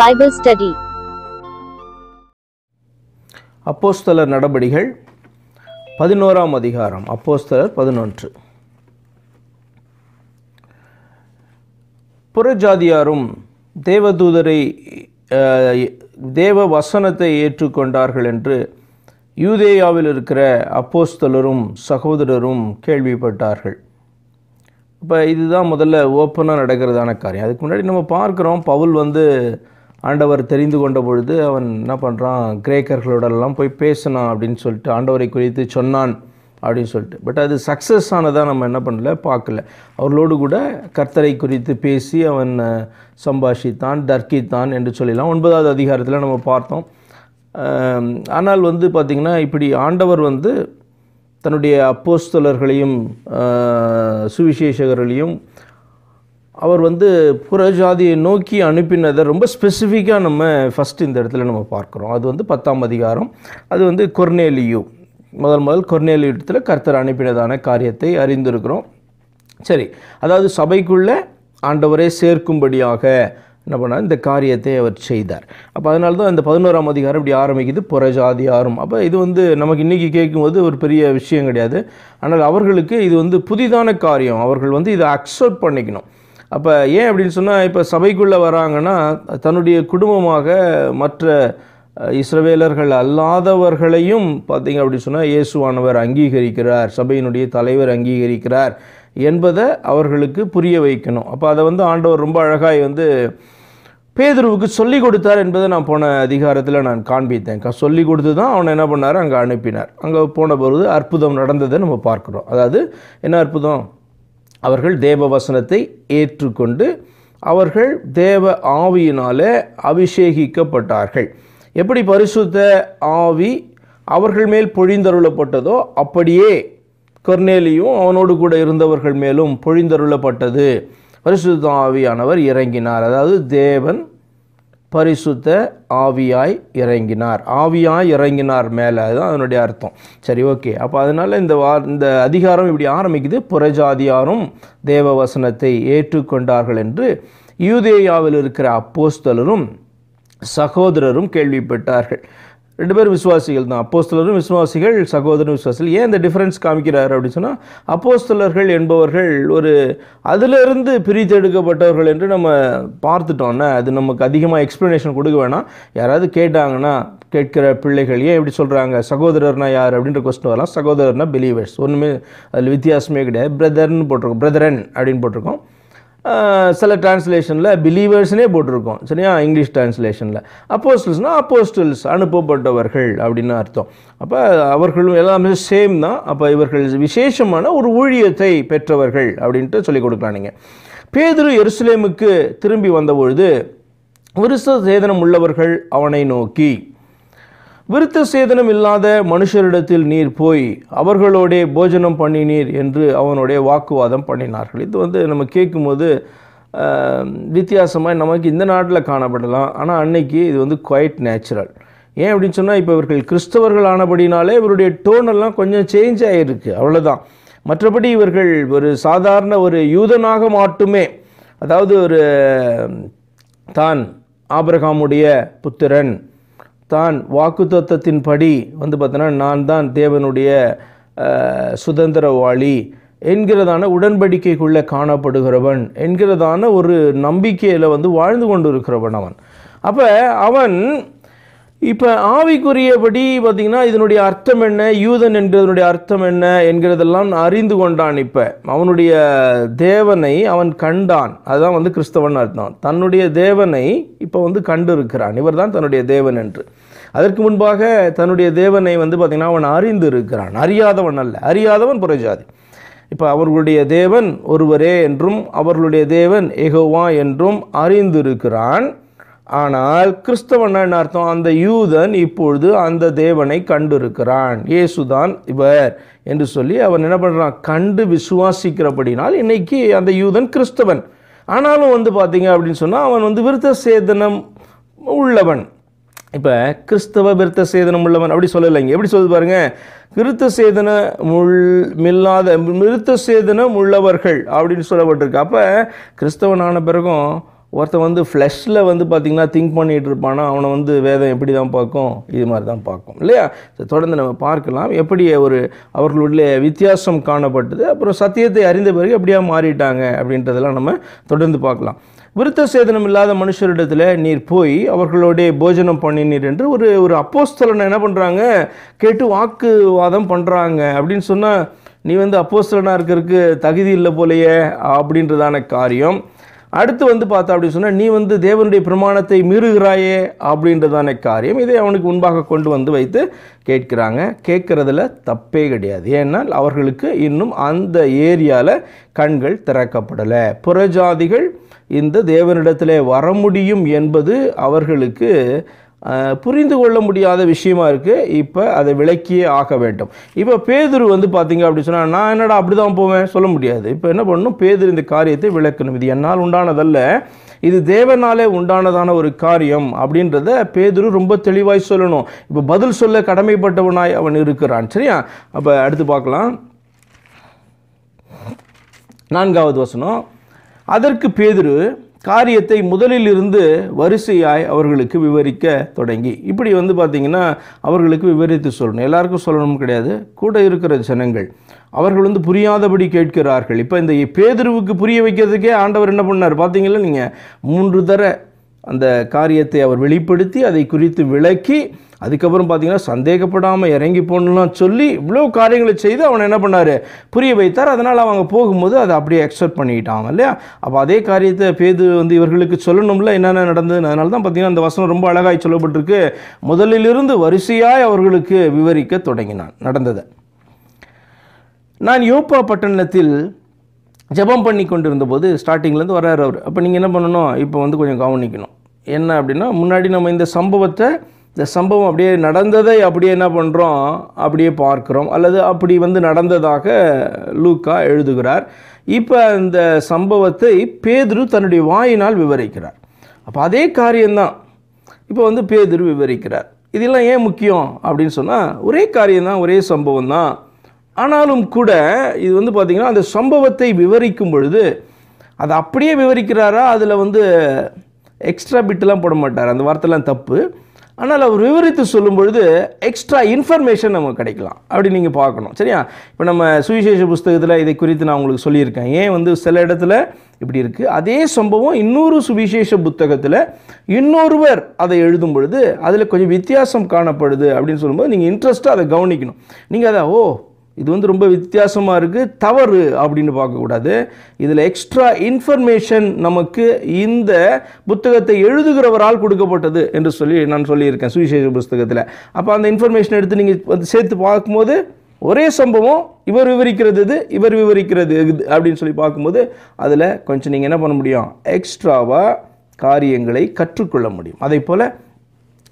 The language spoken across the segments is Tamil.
பைபிள் ஸ்டடி அப்போஸ்தலர் நடபடிகள் பதினோராம் அதிகாரம் அப்போஸ்தலர் பதினொன்று புறஜாதியாரும் தேவதூதரை தேவ வசனத்தை ஏற்றுக்கொண்டார்கள் என்று யூதேயாவில் இருக்கிற அப்போஸ்தலரும் சகோதரரும் கேள்விப்பட்டார்கள் இப்போ இதுதான் முதல்ல ஓப்பனாக நடக்கிறதான காரியம் அதுக்கு முன்னாடி நம்ம பார்க்குறோம் பவுல் வந்து ஆண்டவர் தெரிந்து கொண்ட பொழுது அவன் என்ன பண்ணுறான் கிரேக்கர்களோடலாம் போய் பேசணும் அப்படின்னு சொல்லிட்டு ஆண்டவரை குறித்து சொன்னான் அப்படின்னு சொல்லிட்டு பட் அது சக்ஸஸ் ஆனதாக நம்ம என்ன பண்ணல பார்க்கல அவர்களோடு கூட கர்த்தரை குறித்து பேசி அவன் சம்பாஷித்தான் தர்க்கித்தான் என்று சொல்லிடலாம் ஒன்பதாவது அதிகாரத்தில் நம்ம பார்த்தோம் ஆனால் வந்து பார்த்திங்கன்னா இப்படி ஆண்டவர் வந்து தன்னுடைய அப்போஸ்தலர்களையும் சுவிசேஷகர்களையும் அவர் வந்து புறஜாதியை நோக்கி அனுப்பினதை ரொம்ப ஸ்பெசிஃபிக்காக நம்ம ஃபஸ்ட்டு இந்த இடத்துல நம்ம பார்க்குறோம் அது வந்து பத்தாம் அதிகாரம் அது வந்து கொர்னேலியூ முதல் முதல் கொர்னேலியூ இடத்துல கர்த்தர் அனுப்பினதான காரியத்தை அறிந்திருக்கிறோம் சரி அதாவது சபைக்குள்ளே ஆண்டவரே சேர்க்கும்படியாக என்ன பண்ணார் இந்த காரியத்தை அவர் செய்தார் அப்போ அதனால தான் இந்த பதினோராம் அதிகாரம் இப்படி ஆரம்பிக்குது புறஜாதி ஆறும் அப்போ இது வந்து நமக்கு இன்றைக்கி கேட்கும்போது ஒரு பெரிய விஷயம் கிடையாது ஆனால் அவர்களுக்கு இது வந்து புதிதான காரியம் அவர்கள் வந்து இதை அக்செப்ட் பண்ணிக்கணும் அப்போ ஏன் அப்படின்னு சொன்னால் இப்போ சபைக்குள்ளே வராங்கன்னா தன்னுடைய குடும்பமாக மற்ற இஸ்ரவேலர்கள் அல்லாதவர்களையும் பார்த்தீங்க அப்படின்னு சொன்னால் இயேசுவானவர் அங்கீகரிக்கிறார் சபையினுடைய தலைவர் அங்கீகரிக்கிறார் என்பதை அவர்களுக்கு புரிய வைக்கணும் அப்போ அதை வந்து ஆண்டவர் ரொம்ப அழகாய் வந்து பேதுருவுக்கு சொல்லி கொடுத்தார் என்பதை நான் போன அதிகாரத்தில் நான் காண்பித்தேன் சொல்லி கொடுத்து தான் அவனை என்ன பண்ணார் அங்கே அனுப்பினார் அங்கே போன பொழுது அற்புதம் நடந்ததை நம்ம பார்க்குறோம் அதாவது என்ன அற்புதம் அவர்கள் தேவ வசனத்தை ஏற்றுக்கொண்டு அவர்கள் தேவ ஆவியினாலே அபிஷேகிக்கப்பட்டார்கள் எப்படி பரிசுத்த ஆவி அவர்கள் மேல் பொழிந்தருளப்பட்டதோ அப்படியே கர்னேலியும் அவனோடு கூட இருந்தவர்கள் மேலும் பொழிந்தருளப்பட்டது பரிசுத்த ஆவியானவர் இறங்கினார் அதாவது தேவன் பரிசுத்த ஆவியாய் இறங்கினார் ஆவியாய் இறங்கினார் மேலே அதுதான் அதனுடைய அர்த்தம் சரி ஓகே அப்போ அதனால் இந்த வா இந்த அதிகாரம் இப்படி ஆரம்பிக்குது புறஜாதியாரும் தேவ வசனத்தை ஏற்றுக்கொண்டார்கள் என்று யூதேயாவில் இருக்கிற அப்போஸ்தலரும் சகோதரரும் கேள்விப்பட்டார்கள் ரெண்டு பேரும் விசுவாசிகள் தான் அப்போஸ்தலரும் விசுவாசிகள் சகோதரரும் விசுவாசிகள் ஏன் இந்த டிஃப்ரென்ஸ் காமிக்கிறார் அப்படின்னு சொன்னால் அப்போஸ்தலர்கள் என்பவர்கள் ஒரு அதிலிருந்து பிரித்தெடுக்கப்பட்டவர்கள் என்று நம்ம பார்த்துட்டோன்னா அது நமக்கு அதிகமாக எக்ஸ்ப்ளனேஷன் கொடுக்க வேணாம் யாராவது கேட்டாங்கன்னா கேட்கிற பிள்ளைகள் ஏன் இப்படி சொல்கிறாங்க சகோதரர்னா யார் அப்படின்ற கொஸ்டின் வரலாம் சகோதரர்னா பிலீவர்ஸ் ஒன்றுமே அதில் வித்தியாசமே கிடையாது பிரதர்னு போட்டிருக்கோம் பிரதரன் அப்படின்னு போட்டிருக்கோம் சில டிரான்ஸ்லேஷனில் பிலீவர்ஸ்னே போட்டிருக்கோம் சரியா இங்கிலீஷ் டிரான்ஸ்லேஷனில் அப்போஸ்டல்ஸ்னால் அப்போஸ்டல்ஸ் அனுப்பப்பட்டவர்கள் அப்படின்னு அர்த்தம் அப்போ அவர்களும் எல்லாமே சேம் தான் அப்போ இவர்கள் விசேஷமான ஒரு ஊழியத்தை பெற்றவர்கள் அப்படின்ட்டு சொல்லிக் கொடுக்கலாம் நீங்கள் பேதுரு எருசலேமுக்கு திரும்பி வந்தபொழுது விருச சேதனம் உள்ளவர்கள் அவனை நோக்கி விருத்த சேதனம் இல்லாத மனுஷரிடத்தில் நீர் போய் அவர்களோடே போஜனம் பண்ணினீர் என்று அவனுடைய வாக்குவாதம் பண்ணினார்கள் இது வந்து நம்ம கேட்கும்போது வித்தியாசமாக நமக்கு இந்த நாட்டில் காணப்படலாம் ஆனால் அன்னைக்கு இது வந்து குவைட் நேச்சுரல் ஏன் அப்படின்னு சொன்னால் இப்போ இவர்கள் கிறிஸ்தவர்கள் ஆனபடினாலே இவருடைய டோனெல்லாம் கொஞ்சம் சேஞ்ச் ஆகிருக்கு அவ்வளோதான் மற்றபடி இவர்கள் ஒரு சாதாரண ஒரு யூதனாக மட்டுமே அதாவது ஒரு தான் ஆபிரகாமுடைய புத்திரன் தான் படி வந்து பார்த்தோன்னா நான் தான் தேவனுடைய சுதந்திரவாளி என்கிறதான உடன்படிக்கைக்குள்ளே காணப்படுகிறவன் என்கிறதான ஒரு நம்பிக்கையில் வந்து வாழ்ந்து கொண்டு இருக்கிறவன் அவன் அப்போ அவன் இப்போ ஆவிக்குரியபடி பார்த்திங்கன்னா இதனுடைய அர்த்தம் என்ன யூதன் என்கிறதனுடைய அர்த்தம் என்ன என்கிறதெல்லாம் அறிந்து கொண்டான் இப்போ அவனுடைய தேவனை அவன் கண்டான் அதுதான் வந்து கிறிஸ்தவன் அர்த்தம் தன்னுடைய தேவனை இப்போ வந்து கண்டிருக்கிறான் இவர் தான் தன்னுடைய தேவன் என்று அதற்கு முன்பாக தன்னுடைய தேவனை வந்து பார்த்திங்கன்னா அவன் அறிந்து இருக்கிறான் அறியாதவன் அல்ல அறியாதவன் புறஜாதி இப்போ அவர்களுடைய தேவன் ஒருவரே என்றும் அவர்களுடைய தேவன் எகோவா என்றும் அறிந்திருக்கிறான் ஆனால் கிறிஸ்தவன் என்ன அர்த்தம் அந்த யூதன் இப்பொழுது அந்த தேவனை கண்டிருக்கிறான் இயேசுதான் இவர் என்று சொல்லி அவன் என்ன பண்ணுறான் கண்டு விசுவாசிக்கிறபடினால் இன்னைக்கு அந்த யூதன் கிறிஸ்தவன் ஆனாலும் வந்து பார்த்தீங்க அப்படின்னு சொன்னால் அவன் வந்து விருத்த சேதனம் உள்ளவன் இப்போ கிறிஸ்தவ விருத்த சேதனம் உள்ளவன் அப்படி சொல்லலைங்க எப்படி சொல்லுது பாருங்க விருத்த சேதன முள் மில்லாத விருத்த சேதனம் உள்ளவர்கள் அப்படின்னு சொல்லப்பட்டிருக்கு அப்போ கிறிஸ்தவனான பிறகும் ஒருத்தன் வந்து ஃப்ளஷில் வந்து பார்த்திங்கன்னா திங்க் பண்ணிகிட்டு இருப்பானா அவனை வந்து வேதம் எப்படி தான் பார்க்கும் இது மாதிரி தான் பார்க்கும் இல்லையா தொடர்ந்து நம்ம பார்க்கலாம் எப்படி ஒரு அவர்களுடைய வித்தியாசம் காணப்பட்டது அப்புறம் சத்தியத்தை அறிந்த பிறகு எப்படியா மாறிட்டாங்க அப்படின்றதெல்லாம் நம்ம தொடர்ந்து பார்க்கலாம் விருத்த சேதனம் இல்லாத மனுஷரிடத்தில் நீர் போய் அவர்களுடைய போஜனம் பண்ணினீர் என்று ஒரு ஒரு அப்போஸ்தலனை என்ன பண்ணுறாங்க கேட்டு வாக்குவாதம் பண்ணுறாங்க அப்படின்னு சொன்னால் நீ வந்து அப்போஸ்தலனாக இருக்கிறதுக்கு தகுதி இல்லை போலையே அப்படின்றதான காரியம் அடுத்து வந்து பார்த்தா அப்படி சொன்னால் நீ வந்து தேவனுடைய பிரமாணத்தை மீறுகிறாயே அப்படின்றதான காரியம் இதை அவனுக்கு முன்பாக கொண்டு வந்து வைத்து கேட்கிறாங்க கேட்குறதுல தப்பே கிடையாது ஏன்னால் அவர்களுக்கு இன்னும் அந்த ஏரியாவில் கண்கள் திறக்கப்படலை புறஜாதிகள் இந்த தேவனிடத்தில் வர முடியும் என்பது அவர்களுக்கு புரிந்து கொள்ள முடியாத விஷயமா இருக்குது இப்போ அதை விளக்கியே ஆக்க வேண்டும் இப்போ பேதுரு வந்து பார்த்தீங்க அப்படி சொன்னால் நான் என்னடா அப்படி தான் போவேன் சொல்ல முடியாது இப்போ என்ன பண்ணணும் பேதுரு இந்த காரியத்தை விளக்கணும் இது என்னால் உண்டானதல்ல இது தேவனாலே உண்டானதான ஒரு காரியம் அப்படின்றத பேதுரு ரொம்ப தெளிவாய் சொல்லணும் இப்போ பதில் சொல்ல கடமைப்பட்டவனாய் அவன் இருக்கிறான் சரியா அப்போ அடுத்து பார்க்கலாம் நான்காவது வசனம் அதற்கு பேதுரு காரியத்தை முதலில் இருந்து வரிசையாய் அவர்களுக்கு விவரிக்க தொடங்கி இப்படி வந்து பார்த்திங்கன்னா அவர்களுக்கு விவரித்து சொல்லணும் எல்லாருக்கும் சொல்லணும் கிடையாது கூட இருக்கிற ஜனங்கள் அவர்கள் வந்து புரியாதபடி கேட்கிறார்கள் இப்போ இந்த பேதிருவுக்கு புரிய வைக்கிறதுக்கே ஆண்டவர் என்ன பண்ணார் பார்த்தீங்களா நீங்கள் மூன்று தர அந்த காரியத்தை அவர் வெளிப்படுத்தி அதை குறித்து விளக்கி அதுக்கப்புறம் பார்த்தீங்கன்னா சந்தேகப்படாமல் இறங்கி போகணும்லாம் சொல்லி இவ்வளோ காரியங்களை செய்து அவனை என்ன பண்ணார் புரிய வைத்தார் அதனால் அவங்க போகும்போது அதை அப்படியே அக்செப்ட் பண்ணிக்கிட்டாங்க இல்லையா அப்போ அதே காரியத்தை பேது வந்து இவர்களுக்கு சொல்லணும்ல என்னென்ன நடந்தது அதனால தான் பார்த்தீங்கன்னா அந்த வசனம் ரொம்ப அழகாய் சொல்லப்பட்டிருக்கு முதலிலிருந்து வரிசையாய் அவர்களுக்கு விவரிக்க தொடங்கினான் நடந்ததை நான் யோப்பா பட்டணத்தில் ஜபம் பண்ணி கொண்டிருந்தபோது ஸ்டார்டிங்லேருந்து வராரு அவர் அப்போ நீங்கள் என்ன பண்ணணும் இப்போ வந்து கொஞ்சம் கவனிக்கணும் என்ன அப்படின்னா முன்னாடி நம்ம இந்த சம்பவத்தை இந்த சம்பவம் அப்படியே நடந்ததை அப்படியே என்ன பண்ணுறோம் அப்படியே பார்க்குறோம் அல்லது அப்படி வந்து நடந்ததாக லூக்கா எழுதுகிறார் இப்போ அந்த சம்பவத்தை பேதுரு தன்னுடைய வாயினால் விவரிக்கிறார் அப்போ அதே காரியம்தான் இப்போ வந்து பேதுரு விவரிக்கிறார் இதெல்லாம் ஏன் முக்கியம் அப்படின்னு சொன்னால் ஒரே காரியம்தான் ஒரே சம்பவம் தான் ஆனாலும் கூட இது வந்து பார்த்திங்கன்னா அந்த சம்பவத்தை விவரிக்கும் பொழுது அதை அப்படியே விவரிக்கிறாரா அதில் வந்து எக்ஸ்ட்ரா பிட்டுலாம் போட மாட்டார் அந்த வார்த்தைலாம் தப்பு ஆனால் அவர் விவரித்து சொல்லும் பொழுது எக்ஸ்ட்ரா இன்ஃபர்மேஷன் நமக்கு கிடைக்கலாம் அப்படி நீங்கள் பார்க்கணும் சரியா இப்போ நம்ம சுவிசேஷ புஸ்தகத்தில் இதை குறித்து நான் உங்களுக்கு சொல்லியிருக்கேன் ஏன் வந்து சில இடத்துல இப்படி இருக்குது அதே சம்பவம் இன்னொரு சுவிசேஷ புத்தகத்தில் இன்னொருவர் அதை எழுதும் பொழுது அதில் கொஞ்சம் வித்தியாசம் காணப்படுது அப்படின்னு சொல்லும்போது நீங்கள் இன்ட்ரெஸ்ட்டாக அதை கவனிக்கணும் நீங்கள் அதை ஓ இது வந்து ரொம்ப வித்தியாசமாக இருக்குது தவறு அப்படின்னு பார்க்கக்கூடாது இதில் எக்ஸ்ட்ரா இன்ஃபர்மேஷன் நமக்கு இந்த புத்தகத்தை எழுதுகிறவரால் கொடுக்கப்பட்டது என்று சொல்லி நான் சொல்லியிருக்கேன் சுவிசேஷ புஸ்தகத்தில் அப்போ அந்த இன்ஃபர்மேஷன் எடுத்து நீங்கள் வந்து சேர்த்து பார்க்கும்போது ஒரே சம்பவம் இவர் விவரிக்கிறது இது இவர் விவரிக்கிறது இது அப்படின்னு சொல்லி பார்க்கும்போது அதில் கொஞ்சம் நீங்கள் என்ன பண்ண முடியும் எக்ஸ்ட்ராவாக காரியங்களை கற்றுக்கொள்ள முடியும் அதே போல்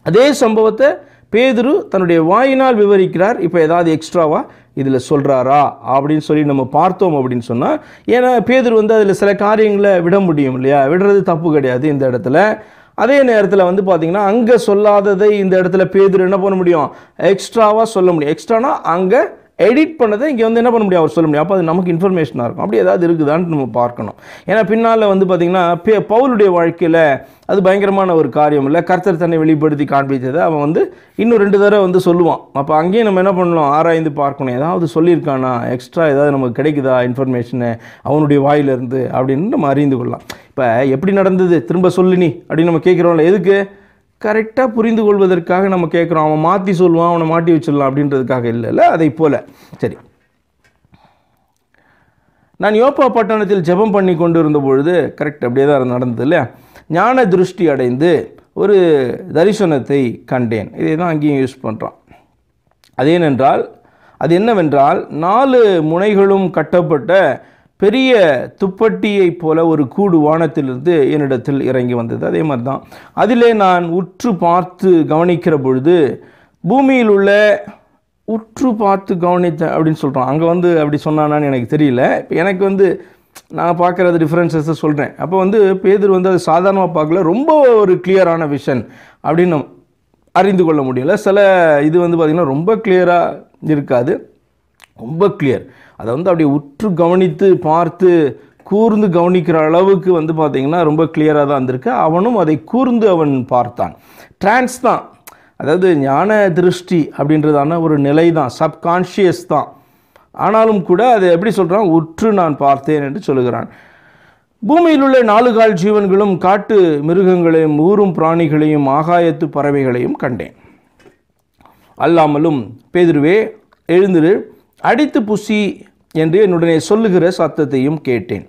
அதே சம்பவத்தை பேதுரு தன்னுடைய வாயினால் விவரிக்கிறார் இப்போ ஏதாவது எக்ஸ்ட்ராவாக இதில் சொல்கிறாரா அப்படின்னு சொல்லி நம்ம பார்த்தோம் அப்படின்னு சொன்னால் ஏன்னா பேதர் வந்து அதில் சில காரியங்களை விட முடியும் இல்லையா விடுறது தப்பு கிடையாது இந்த இடத்துல அதே நேரத்தில் வந்து பார்த்திங்கன்னா அங்கே சொல்லாததை இந்த இடத்துல பேதர் என்ன பண்ண முடியும் எக்ஸ்ட்ராவாக சொல்ல முடியும் எக்ஸ்ட்ரானா அங்கே எடிட் பண்ணதை இங்கே வந்து என்ன பண்ண முடியும் அவர் சொல்ல முடியும் அப்போ அது நமக்கு இன்ஃபர்மேஷனாக இருக்கும் அப்படி ஏதாவது இருக்குதான்னு நம்ம பார்க்கணும் ஏன்னா பின்னால் வந்து பார்த்திங்கன்னா பே பவுலுடைய வாழ்க்கையில் அது பயங்கரமான ஒரு காரியம் இல்லை கர்த்தர் தன்னை வெளிப்படுத்தி காண்பித்ததை அவன் வந்து இன்னும் ரெண்டு தடவை வந்து சொல்லுவான் அப்போ அங்கேயும் நம்ம என்ன பண்ணலாம் ஆராய்ந்து பார்க்கணும் ஏதாவது சொல்லியிருக்கானா எக்ஸ்ட்ரா ஏதாவது நமக்கு கிடைக்குதா இன்ஃபர்மேஷனு அவனுடைய வாயிலிருந்து அப்படின்னு நம்ம அறிந்து கொள்ளலாம் இப்போ எப்படி நடந்தது திரும்ப சொல்லு நீ அப்படின்னு நம்ம கேட்குறோம்ல எதுக்கு கரெக்டாக புரிந்து கொள்வதற்காக நம்ம கேட்குறோம் அவன் மாற்றி சொல்லுவான் அவனை மாட்டி வச்சிடலாம் அப்படின்றதுக்காக இல்லைல்ல அதை போல் சரி நான் யோப்பா பட்டணத்தில் ஜெபம் பண்ணி கொண்டு இருந்த பொழுது கரெக்ட் அப்படியே தான் நடந்தது இல்லையா ஞான திருஷ்டி அடைந்து ஒரு தரிசனத்தை கண்டேன் இதை தான் அங்கேயும் யூஸ் பண்ணுறான் அதேனென்றால் அது என்னவென்றால் நாலு முனைகளும் கட்டப்பட்ட பெரிய துப்பட்டியைப் போல ஒரு கூடு வானத்திலிருந்து என்னிடத்தில் இறங்கி வந்தது அதே மாதிரி தான் அதிலே நான் உற்று பார்த்து கவனிக்கிற பொழுது பூமியில் உள்ள உற்று பார்த்து கவனித்தேன் அப்படின்னு சொல்கிறோம் அங்கே வந்து அப்படி சொன்னானான்னு எனக்கு தெரியல இப்போ எனக்கு வந்து நான் அது டிஃப்ரென்சஸை சொல்கிறேன் அப்போ வந்து பேதர் வந்து அது சாதாரணமாக பார்க்கல ரொம்ப ஒரு கிளியரான விஷன் அப்படின்னு அறிந்து கொள்ள முடியலை சில இது வந்து பார்த்திங்கன்னா ரொம்ப கிளியராக இருக்காது ரொம்ப கிளியர் அதை வந்து அப்படி உற்று கவனித்து பார்த்து கூர்ந்து கவனிக்கிற அளவுக்கு வந்து பார்த்திங்கன்னா ரொம்ப கிளியராக தான் இருந்திருக்கு அவனும் அதை கூர்ந்து அவன் பார்த்தான் ட்ரான்ஸ் தான் அதாவது ஞான திருஷ்டி அப்படின்றதான ஒரு நிலை தான் சப்கான்ஷியஸ் தான் ஆனாலும் கூட அதை எப்படி சொல்கிறான் உற்று நான் பார்த்தேன் என்று சொல்லுகிறான் பூமியில் உள்ள நாலுகால் ஜீவன்களும் காட்டு மிருகங்களையும் ஊரும் பிராணிகளையும் ஆகாயத்து பறவைகளையும் கண்டேன் அல்லாமலும் பேதிருவே எழுந்திரு அடித்து புசி என்று என்னுடனே சொல்லுகிற சத்தத்தையும் கேட்டேன்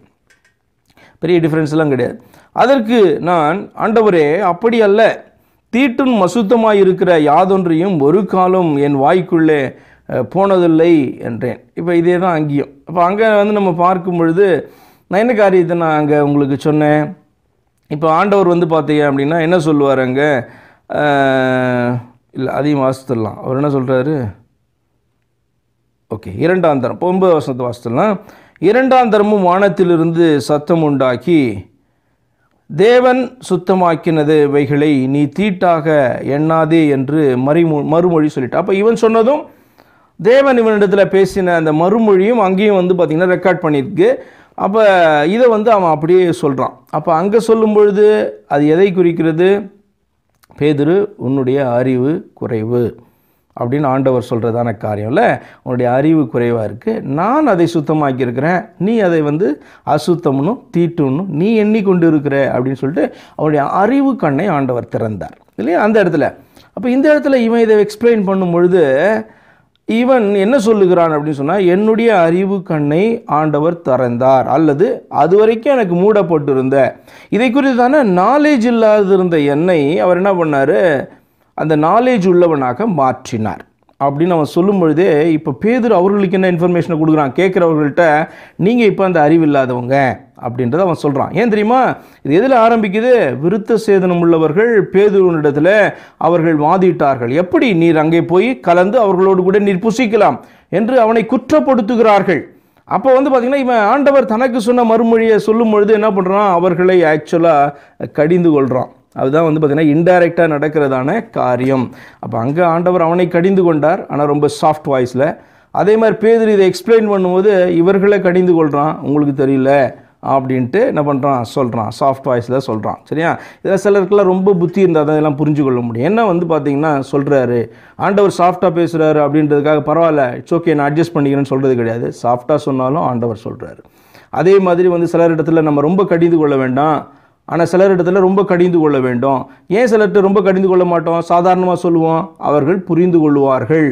பெரிய டிஃப்ரென்ஸ்லாம் கிடையாது அதற்கு நான் ஆண்டவரே அப்படி அல்ல தீட்டும் மசுத்தமாக இருக்கிற யாதொன்றையும் ஒரு காலம் என் வாய்க்குள்ளே போனதில்லை என்றேன் இப்போ இதே தான் அங்கேயும் இப்போ அங்கே வந்து நம்ம பார்க்கும் பொழுது நான் என்ன காரியத்தை நான் அங்கே உங்களுக்கு சொன்னேன் இப்போ ஆண்டவர் வந்து பார்த்தீங்க அப்படின்னா என்ன சொல்லுவார் அங்கே இல்லை அதையும் வாசித்துடலாம் அவர் என்ன சொல்கிறாரு ஓகே இரண்டாம் தரம் ஒன்பது வருஷத்து வாசத்துலாம் இரண்டாம் தரமும் வானத்திலிருந்து சத்தம் உண்டாக்கி தேவன் சுத்தமாக்கினது இவைகளை நீ தீட்டாக எண்ணாதே என்று மறுமொ மறுமொழி சொல்லிட்டு அப்போ இவன் சொன்னதும் தேவன் இவனிடத்தில் பேசின அந்த மறுமொழியும் அங்கேயும் வந்து பார்த்திங்கன்னா ரெக்கார்ட் பண்ணியிருக்கு அப்போ இதை வந்து அவன் அப்படியே சொல்கிறான் அப்போ அங்கே சொல்லும் பொழுது அது எதை குறிக்கிறது பேதுரு உன்னுடைய அறிவு குறைவு அப்படின்னு ஆண்டவர் சொல்கிறதான காரியம் இல்லை உன்னுடைய அறிவு குறைவாக இருக்குது நான் அதை சுத்தமாக்கியிருக்கிறேன் நீ அதை வந்து அசுத்தம்னும் தீட்டுன்னும் நீ எண்ணிக்கொண்டு இருக்கிற அப்படின்னு சொல்லிட்டு அவனுடைய அறிவு கண்ணை ஆண்டவர் திறந்தார் இல்லையா அந்த இடத்துல அப்போ இந்த இடத்துல இவன் இதை எக்ஸ்பிளைன் பண்ணும் பொழுது இவன் என்ன சொல்லுகிறான் அப்படின்னு சொன்னால் என்னுடைய அறிவு கண்ணை ஆண்டவர் திறந்தார் அல்லது அது வரைக்கும் எனக்கு மூடப்பட்டிருந்த இதை குறித்து தானே நாலேஜ் இல்லாதிருந்த என்னை அவர் என்ன பண்ணார் அந்த நாலேஜ் உள்ளவனாக மாற்றினார் அப்படின்னு அவன் சொல்லும் பொழுதே இப்போ பேதர் அவர்களுக்கு என்ன இன்ஃபர்மேஷனை கொடுக்குறான் கேட்குறவர்கள்ட்ட நீங்கள் இப்போ அந்த அறிவு இல்லாதவங்க அப்படின்றத அவன் சொல்கிறான் ஏன் தெரியுமா இது எதில் ஆரம்பிக்குது விருத்த சேதனம் உள்ளவர்கள் பேதுருவனிடத்தில் அவர்கள் வாதிட்டார்கள் எப்படி நீர் அங்கே போய் கலந்து அவர்களோடு கூட நீர் புசிக்கலாம் என்று அவனை குற்றப்படுத்துகிறார்கள் அப்போ வந்து பார்த்திங்கன்னா இவன் ஆண்டவர் தனக்கு சொன்ன மறுமொழியை சொல்லும் பொழுது என்ன பண்ணுறான் அவர்களை ஆக்சுவலாக கடிந்து கொள்கிறான் அதுதான் வந்து பார்த்திங்கன்னா இன்டைரக்டாக நடக்கிறதான காரியம் அப்போ அங்கே ஆண்டவர் அவனை கடிந்து கொண்டார் ஆனால் ரொம்ப சாஃப்ட் வாய்ஸில் அதே மாதிரி பேதர் இதை எக்ஸ்பிளைன் பண்ணும்போது இவர்களை கடிந்து கொள்கிறான் உங்களுக்கு தெரியல அப்படின்ட்டு என்ன பண்ணுறான் சொல்கிறான் சாஃப்ட் வாய்ஸில் சொல்கிறான் சரியா இதில் சிலருக்குலாம் ரொம்ப புத்தி இருந்தால் தான் இதெல்லாம் புரிஞ்சு கொள்ள முடியும் என்ன வந்து பார்த்திங்கன்னா சொல்கிறாரு ஆண்டவர் சாஃப்டாக பேசுகிறாரு அப்படின்றதுக்காக பரவாயில்ல இட்ஸ் ஓகே நான் அட்ஜஸ்ட் பண்ணிக்கிறேன்னு சொல்கிறது கிடையாது சாஃப்டாக சொன்னாலும் ஆண்டவர் சொல்கிறாரு அதே மாதிரி வந்து சிலர் இடத்துல நம்ம ரொம்ப கடிந்து கொள்ள வேண்டாம் ஆனால் சிலர் இடத்துல ரொம்ப கடிந்து கொள்ள வேண்டும் ஏன் சிலர்கிட்ட ரொம்ப கடிந்து கொள்ள மாட்டோம் சாதாரணமாக சொல்லுவோம் அவர்கள் புரிந்து கொள்வார்கள்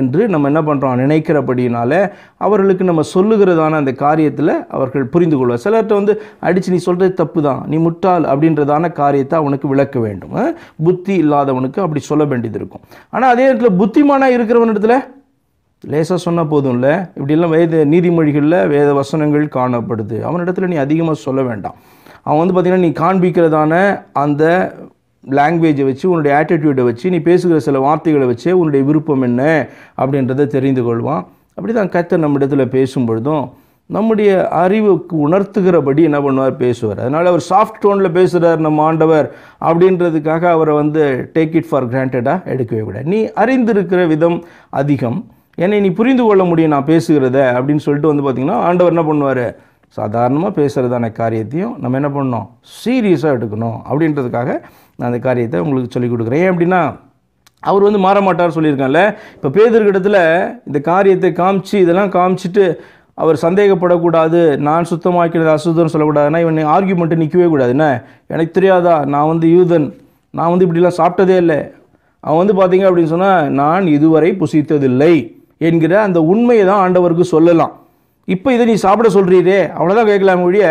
என்று நம்ம என்ன பண்ணுறோம் நினைக்கிறபடினால அவர்களுக்கு நம்ம சொல்லுகிறதான அந்த காரியத்தில் அவர்கள் புரிந்து கொள்வார் சிலர்கிட்ட வந்து அடித்து நீ சொல்கிறது தப்பு தான் நீ முட்டாள் அப்படின்றதான காரியத்தை அவனுக்கு விளக்க வேண்டும் புத்தி இல்லாதவனுக்கு அப்படி சொல்ல வேண்டியது இருக்கும் ஆனால் அதே இடத்துல புத்திமானாக இருக்கிறவனிடத்தில் லேசாக சொன்னால் போதும் இல்லை இப்படிலாம் வேத நீதிமொழிகளில் வேத வசனங்கள் காணப்படுது அவனிடத்தில் நீ அதிகமாக சொல்ல வேண்டாம் அவன் வந்து பார்த்திங்கன்னா நீ காண்பிக்கிறதான அந்த லாங்குவேஜை வச்சு உன்னுடைய ஆட்டிடியூடை வச்சு நீ பேசுகிற சில வார்த்தைகளை வச்சு உன்னுடைய விருப்பம் என்ன அப்படின்றத தெரிந்து கொள்வான் அப்படி தான் கத்தர் நம்ம இடத்துல பேசும் பொழுதும் நம்முடைய அறிவுக்கு உணர்த்துகிறபடி என்ன பண்ணுவார் பேசுவார் அதனால் அவர் சாஃப்ட் டோனில் பேசுகிறார் நம்ம ஆண்டவர் அப்படின்றதுக்காக அவரை வந்து டேக் இட் ஃபார் கிராண்டடாக எடுக்கவே கூட நீ அறிந்திருக்கிற விதம் அதிகம் என்னை நீ புரிந்து கொள்ள முடியும் நான் பேசுகிறத அப்படின்னு சொல்லிட்டு வந்து பார்த்திங்கன்னா ஆண்டவர் என்ன பண்ணுவார் சாதாரணமாக பேசுகிறதான காரியத்தையும் நம்ம என்ன பண்ணணும் சீரியஸாக எடுக்கணும் அப்படின்றதுக்காக நான் அந்த காரியத்தை உங்களுக்கு சொல்லிக் கொடுக்குறேன் ஏன் அப்படின்னா அவர் வந்து மாற மாட்டார் சொல்லியிருக்காங்கல்ல இப்போ பேதர்கிடத்தில் இந்த காரியத்தை காமிச்சு இதெல்லாம் காமிச்சிட்டு அவர் சந்தேகப்படக்கூடாது நான் சுத்தமாக்கிறது அசுத்தம்னு சொல்லக்கூடாதுன்னா இவன் ஆர்கியூமெண்ட்டு நிற்கவே கூடாது என்ன எனக்கு தெரியாதா நான் வந்து யூதன் நான் வந்து இப்படிலாம் சாப்பிட்டதே இல்லை அவன் வந்து பார்த்தீங்க அப்படின்னு சொன்னால் நான் இதுவரை புசித்ததில்லை என்கிற அந்த உண்மையை தான் ஆண்டவருக்கு சொல்லலாம் இப்போ இதை நீ சாப்பிட சொல்கிறீரே அவ்வளோதான் கேட்கலாம் ஒழிய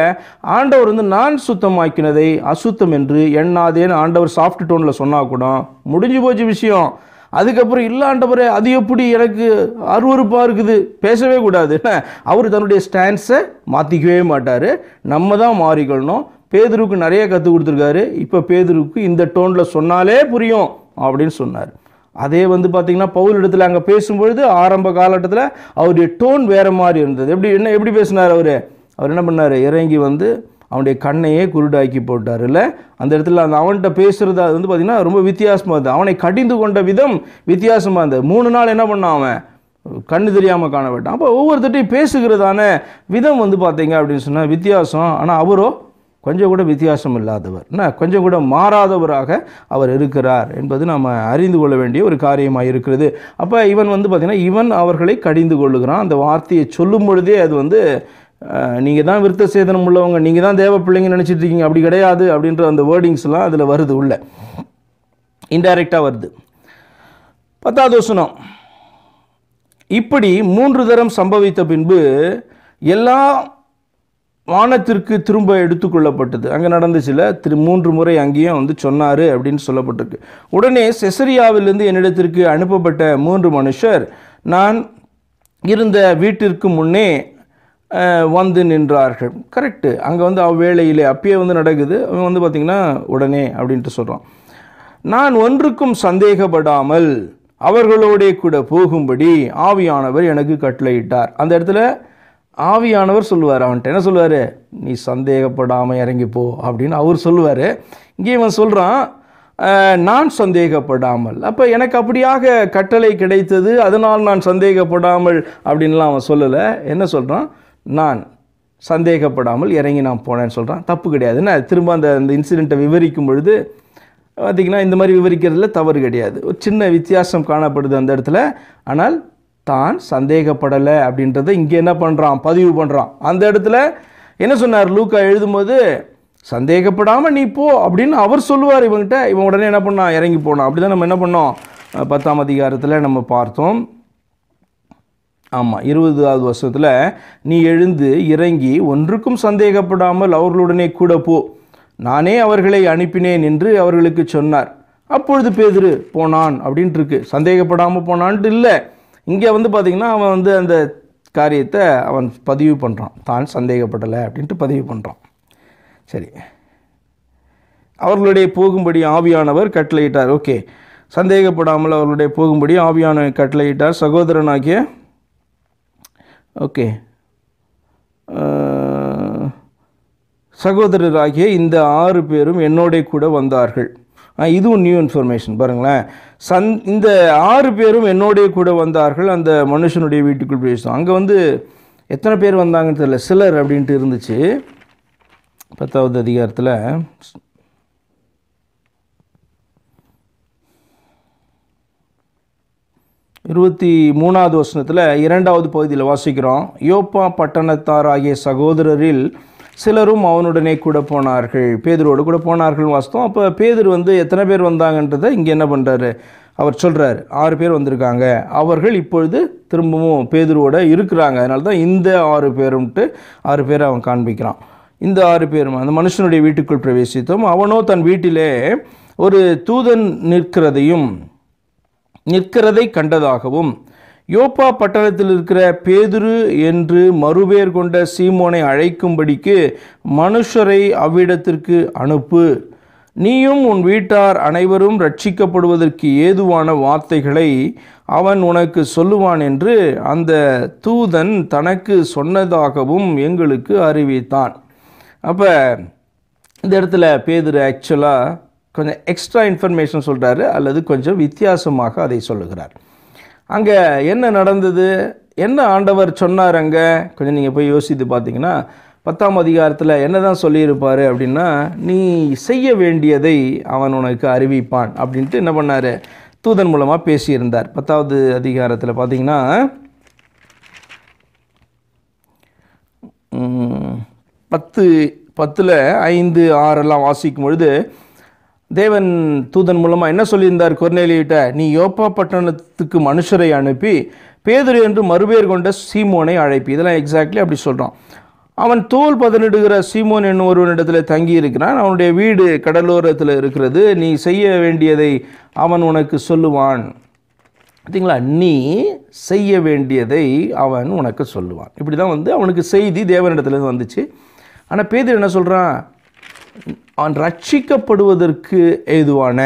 ஆண்டவர் வந்து நான் சுத்தமாக்கினதை அசுத்தம் என்று எண்ணாதேன்னு ஆண்டவர் சாஃப்ட் டோனில் சொன்னால் கூட முடிஞ்சு போச்சு விஷயம் அதுக்கப்புறம் இல்லை ஆண்டவரே அது எப்படி எனக்கு அருவறுப்பாக இருக்குது பேசவே கூடாது அவர் தன்னுடைய ஸ்டான்ஸை மாற்றிக்கவே மாட்டார் நம்ம தான் மாறிக்கொள்ளணும் பேதருக்கு நிறைய கற்றுக் கொடுத்துருக்காரு இப்போ பேதருக்கு இந்த டோனில் சொன்னாலே புரியும் அப்படின்னு சொன்னார் அதே வந்து பார்த்திங்கன்னா பவுல் இடத்துல அங்கே பேசும்பொழுது ஆரம்ப காலகட்டத்தில் அவருடைய டோன் வேறு மாதிரி இருந்தது எப்படி என்ன எப்படி பேசினார் அவர் அவர் என்ன பண்ணார் இறங்கி வந்து அவனுடைய கண்ணையே குருடாக்கி போட்டார் இல்லை அந்த இடத்துல அந்த அவன்கிட்ட பேசுகிறது அது வந்து பார்த்திங்கன்னா ரொம்ப வித்தியாசமாக இருந்தது அவனை கடிந்து கொண்ட விதம் வித்தியாசமாக இருந்தது மூணு நாள் என்ன பண்ணான் அவன் கண்ணு தெரியாமல் காணப்பட்டான் அப்போ ஒவ்வொருத்தட்டையும் பேசுகிறதான விதம் வந்து பார்த்தீங்க அப்படின்னு சொன்னால் வித்தியாசம் ஆனால் அவரோ கொஞ்சம் கூட வித்தியாசம் இல்லாதவர் என்ன கொஞ்சம் கூட மாறாதவராக அவர் இருக்கிறார் என்பது நாம் அறிந்து கொள்ள வேண்டிய ஒரு காரியமாக இருக்கிறது அப்போ இவன் வந்து பார்த்திங்கன்னா இவன் அவர்களை கடிந்து கொள்ளுகிறான் அந்த வார்த்தையை சொல்லும் பொழுதே அது வந்து நீங்கள் தான் விருத்த சேதனம் உள்ளவங்க நீங்கள் தான் தேவ பிள்ளைங்க நினச்சிட்டு இருக்கீங்க அப்படி கிடையாது அப்படின்ற அந்த வேர்டிங்ஸ்லாம் அதில் வருது உள்ள இன்டைரக்டாக வருது பத்தாவது வசனம் இப்படி மூன்று தரம் சம்பவித்த பின்பு எல்லா வானத்திற்கு திரும்ப எடுத்துக்கொள்ளப்பட்டது அங்கே நடந்துச்சுல திரு மூன்று முறை அங்கேயும் வந்து சொன்னார் அப்படின்னு சொல்லப்பட்டிருக்கு உடனே செசரியாவிலிருந்து என்னிடத்திற்கு அனுப்பப்பட்ட மூன்று மனுஷர் நான் இருந்த வீட்டிற்கு முன்னே வந்து நின்றார்கள் கரெக்டு அங்கே வந்து அவ்வேளையிலே அப்பயே வந்து நடக்குது அவன் வந்து பார்த்திங்கன்னா உடனே அப்படின்ட்டு சொல்கிறான் நான் ஒன்றுக்கும் சந்தேகப்படாமல் அவர்களோடே கூட போகும்படி ஆவியானவர் எனக்கு கட்டளையிட்டார் அந்த இடத்துல ஆவியானவர் சொல்லுவார் அவன்கிட்ட என்ன சொல்லுவார் நீ சந்தேகப்படாமல் இறங்கிப்போ அப்படின்னு அவர் சொல்லுவார் இங்கே இவன் சொல்கிறான் நான் சந்தேகப்படாமல் அப்போ எனக்கு அப்படியாக கட்டளை கிடைத்தது அதனால் நான் சந்தேகப்படாமல் அப்படின்லாம் அவன் சொல்லலை என்ன சொல்கிறான் நான் சந்தேகப்படாமல் இறங்கி நான் போனேன்னு சொல்கிறான் தப்பு கிடையாது என்ன திரும்ப அந்த அந்த இன்சிடெண்ட்டை விவரிக்கும் பொழுது பார்த்திங்கன்னா இந்த மாதிரி விவரிக்கிறதுல தவறு கிடையாது ஒரு சின்ன வித்தியாசம் காணப்படுது அந்த இடத்துல ஆனால் தான் சந்தேகப்படலை அப்படின்றத இங்கே என்ன பண்ணுறான் பதிவு பண்ணுறான் அந்த இடத்துல என்ன சொன்னார் லூக்கா எழுதும்போது சந்தேகப்படாமல் நீ போ அப்படின்னு அவர் சொல்லுவார் இவங்ககிட்ட இவன் உடனே என்ன பண்ணான் இறங்கி போனோம் அப்படி தான் நம்ம என்ன பண்ணோம் பத்தாம் அதிகாரத்தில் நம்ம பார்த்தோம் ஆமாம் இருபதாவது வருஷத்தில் நீ எழுந்து இறங்கி ஒன்றுக்கும் சந்தேகப்படாமல் அவர்களுடனே கூட போ நானே அவர்களை அனுப்பினேன் என்று அவர்களுக்கு சொன்னார் அப்பொழுது பேதிரு போனான் அப்படின்ட்டு இருக்கு சந்தேகப்படாமல் போனான்ட்டு இல்லை இங்கே வந்து பார்த்திங்கன்னா அவன் வந்து அந்த காரியத்தை அவன் பதிவு பண்ணுறான் தான் சந்தேகப்படலை அப்படின்ட்டு பதிவு பண்ணுறான் சரி அவர்களுடைய போகும்படி ஆவியானவர் கட்டளையிட்டார் ஓகே சந்தேகப்படாமல் அவர்களுடைய போகும்படி ஆவியானவர் கட்டளையிட்டார் சகோதரனாகிய ஓகே சகோதரராகிய இந்த ஆறு பேரும் என்னோட கூட வந்தார்கள் இதுவும் நியூ இன்ஃபர்மேஷன் பாருங்களேன் சந் இந்த ஆறு பேரும் என்னோடைய கூட வந்தார்கள் அந்த மனுஷனுடைய வீட்டுக்குள் பேசுவோம் அங்கே வந்து எத்தனை பேர் வந்தாங்கன்னு தெரியல சிலர் அப்படின்ட்டு இருந்துச்சு பத்தாவது அதிகாரத்தில் இருபத்தி மூணாவது வசனத்தில் இரண்டாவது பகுதியில் வாசிக்கிறோம் யோப்பா பட்டணத்தார் ஆகிய சகோதரரில் சிலரும் அவனுடனே கூட போனார்கள் பேதரோடு கூட போனார்கள் வாஸ்தவம் அப்போ பேதர் வந்து எத்தனை பேர் வந்தாங்கன்றதை இங்கே என்ன பண்ணுறாரு அவர் சொல்கிறார் ஆறு பேர் வந்திருக்காங்க அவர்கள் இப்பொழுது திரும்பவும் பேதரோட இருக்கிறாங்க அதனால தான் இந்த ஆறு பேரும்ட்டு ஆறு பேர் அவன் காண்பிக்கிறான் இந்த ஆறு பேரும் அந்த மனுஷனுடைய வீட்டுக்குள் பிரவேசித்தோம் அவனோ தன் வீட்டிலே ஒரு தூதன் நிற்கிறதையும் நிற்கிறதை கண்டதாகவும் யோப்பா பட்டணத்தில் இருக்கிற பேதுரு என்று மறுபேர் கொண்ட சீமோனை அழைக்கும்படிக்கு மனுஷரை அவ்விடத்திற்கு அனுப்பு நீயும் உன் வீட்டார் அனைவரும் ரட்சிக்கப்படுவதற்கு ஏதுவான வார்த்தைகளை அவன் உனக்கு சொல்லுவான் என்று அந்த தூதன் தனக்கு சொன்னதாகவும் எங்களுக்கு அறிவித்தான் அப்போ இந்த இடத்துல பேதுரு ஆக்சுவலாக கொஞ்சம் எக்ஸ்ட்ரா இன்ஃபர்மேஷன் சொல்கிறாரு அல்லது கொஞ்சம் வித்தியாசமாக அதை சொல்லுகிறார் அங்கே என்ன நடந்தது என்ன ஆண்டவர் சொன்னார் அங்கே கொஞ்சம் நீங்கள் போய் யோசித்து பார்த்தீங்கன்னா பத்தாம் அதிகாரத்தில் என்ன தான் சொல்லியிருப்பார் அப்படின்னா நீ செய்ய வேண்டியதை அவன் உனக்கு அறிவிப்பான் அப்படின்ட்டு என்ன பண்ணார் தூதன் மூலமாக பேசியிருந்தார் பத்தாவது அதிகாரத்தில் பார்த்தீங்கன்னா பத்து பத்தில் ஐந்து ஆறெல்லாம் வாசிக்கும் பொழுது தேவன் தூதன் மூலமாக என்ன சொல்லியிருந்தார் கொர்நேலியிட்ட நீ யோப்பா பட்டணத்துக்கு மனுஷரை அனுப்பி பேதுரு என்று மறுபேர் கொண்ட சீமோனை அழைப்பி இதெல்லாம் எக்ஸாக்ட்லி அப்படி சொல்கிறான் அவன் தோல் பதனிடுகிற சீமோன் என்னும் ஒருவனிடத்தில் தங்கி இருக்கிறான் அவனுடைய வீடு கடலோரத்தில் இருக்கிறது நீ செய்ய வேண்டியதை அவன் உனக்கு சொல்லுவான் பார்த்தீங்களா நீ செய்ய வேண்டியதை அவன் உனக்கு சொல்லுவான் இப்படி தான் வந்து அவனுக்கு செய்தி தேவனிடத்துலேருந்து வந்துச்சு ஆனால் பேதுரு என்ன சொல்கிறான் அவன் ரட்சிக்கப்படுவதற்கு ஏதுவான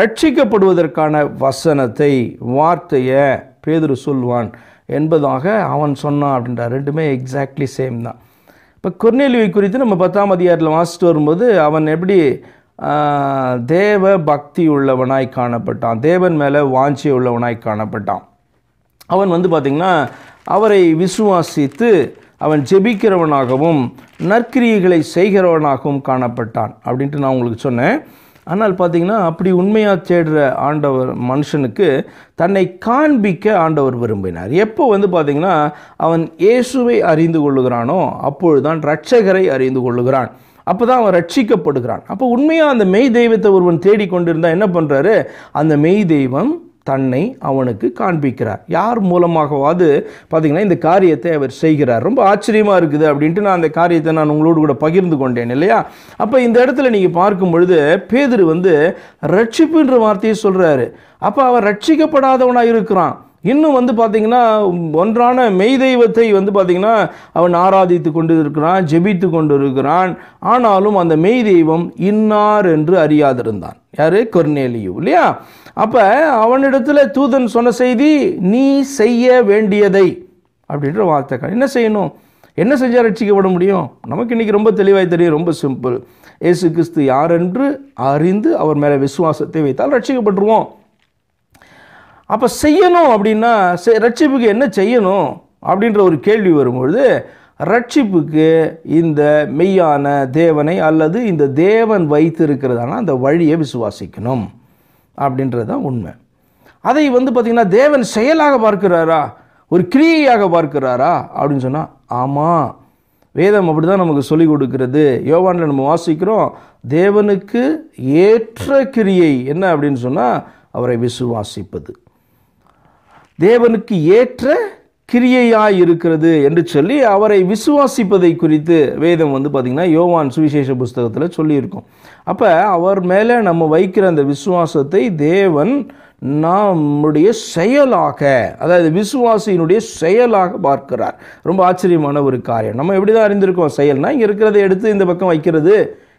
ரட்சிக்கப்படுவதற்கான வசனத்தை வார்த்தையை பேதுரு சொல்வான் என்பதாக அவன் சொன்னான் அப்படின்றார் ரெண்டுமே எக்ஸாக்ட்லி சேம் தான் இப்போ குர்நெல்வி குறித்து நம்ம பத்தாம் அதிகாரத்தில் வாசிட்டு வரும்போது அவன் எப்படி தேவ பக்தி உள்ளவனாய் காணப்பட்டான் தேவன் மேலே வாஞ்சி உள்ளவனாய் காணப்பட்டான் அவன் வந்து பார்த்திங்கன்னா அவரை விசுவாசித்து அவன் ஜெபிக்கிறவனாகவும் நற்கிரியைகளை செய்கிறவனாகவும் காணப்பட்டான் அப்படின்ட்டு நான் உங்களுக்கு சொன்னேன் ஆனால் பார்த்திங்கன்னா அப்படி உண்மையாக தேடுற ஆண்டவர் மனுஷனுக்கு தன்னை காண்பிக்க ஆண்டவர் விரும்பினார் எப்போ வந்து பார்த்தீங்கன்னா அவன் இயேசுவை அறிந்து கொள்ளுகிறானோ அப்பொழுதுதான் ரட்சகரை அறிந்து கொள்ளுகிறான் அப்போ தான் அவன் ரட்சிக்கப்படுகிறான் அப்போ உண்மையாக அந்த மெய் தெய்வத்தை ஒருவன் தேடிக்கொண்டிருந்தால் என்ன பண்ணுறாரு அந்த மெய் தெய்வம் தன்னை அவனுக்கு காண்பிக்கிறார் யார் மூலமாகவாவது பார்த்திங்கன்னா இந்த காரியத்தை அவர் செய்கிறார் ரொம்ப ஆச்சரியமாக இருக்குது அப்படின்ட்டு நான் அந்த காரியத்தை நான் உங்களோடு கூட பகிர்ந்து கொண்டேன் இல்லையா அப்போ இந்த இடத்துல நீங்கள் பார்க்கும் பொழுது பேதர் வந்து ரட்சிப்புன்ற வார்த்தையை சொல்கிறாரு அப்போ அவன் ரட்சிக்கப்படாதவனாக இருக்கிறான் இன்னும் வந்து பார்த்திங்கன்னா ஒன்றான மெய் தெய்வத்தை வந்து பார்த்திங்கன்னா அவன் ஆராதித்து கொண்டு இருக்கிறான் ஜெபித்து கொண்டு இருக்கிறான் ஆனாலும் அந்த மெய் தெய்வம் இன்னார் என்று அறியாதிருந்தான் யார் கொர்னேலியு இல்லையா அப்போ அவனிடத்தில் தூதன் சொன்ன செய்தி நீ செய்ய வேண்டியதை அப்படின்ற வார்த்தை என்ன செய்யணும் என்ன செஞ்சால் ரட்சிக்கப்பட முடியும் நமக்கு இன்றைக்கி ரொம்ப தெளிவாக தெரியும் ரொம்ப சிம்பிள் ஏசு கிறிஸ்து யாரென்று அறிந்து அவர் மேலே விசுவாசத்தை வைத்தால் ரட்சிக்கப்பட்டுருவோம் அப்போ செய்யணும் அப்படின்னா ரட்சிப்புக்கு என்ன செய்யணும் அப்படின்ற ஒரு கேள்வி வரும்பொழுது ரட்சிப்புக்கு இந்த மெய்யான தேவனை அல்லது இந்த தேவன் வைத்திருக்கிறதான அந்த வழியை விசுவாசிக்கணும் அப்படின்றது தான் உண்மை அதை வந்து பார்த்திங்கன்னா தேவன் செயலாக பார்க்கிறாரா ஒரு கிரியையாக பார்க்கிறாரா அப்படின்னு சொன்னால் ஆமாம் வேதம் அப்படி தான் நமக்கு சொல்லிக் கொடுக்கிறது யோவானில் நம்ம வாசிக்கிறோம் தேவனுக்கு ஏற்ற கிரியை என்ன அப்படின்னு சொன்னால் அவரை விசுவாசிப்பது தேவனுக்கு ஏற்ற கிரியையாய் இருக்கிறது என்று சொல்லி அவரை விசுவாசிப்பதை குறித்து வேதம் வந்து பார்த்திங்கன்னா யோவான் சுவிசேஷ புஸ்தகத்தில் சொல்லியிருக்கோம் அப்போ அவர் மேலே நம்ம வைக்கிற அந்த விசுவாசத்தை தேவன் நம்முடைய செயலாக அதாவது விசுவாசியினுடைய செயலாக பார்க்கிறார் ரொம்ப ஆச்சரியமான ஒரு காரியம் நம்ம எப்படி தான் அறிந்திருக்கோம் செயல்னால் இங்கே இருக்கிறத எடுத்து இந்த பக்கம் வைக்கிறது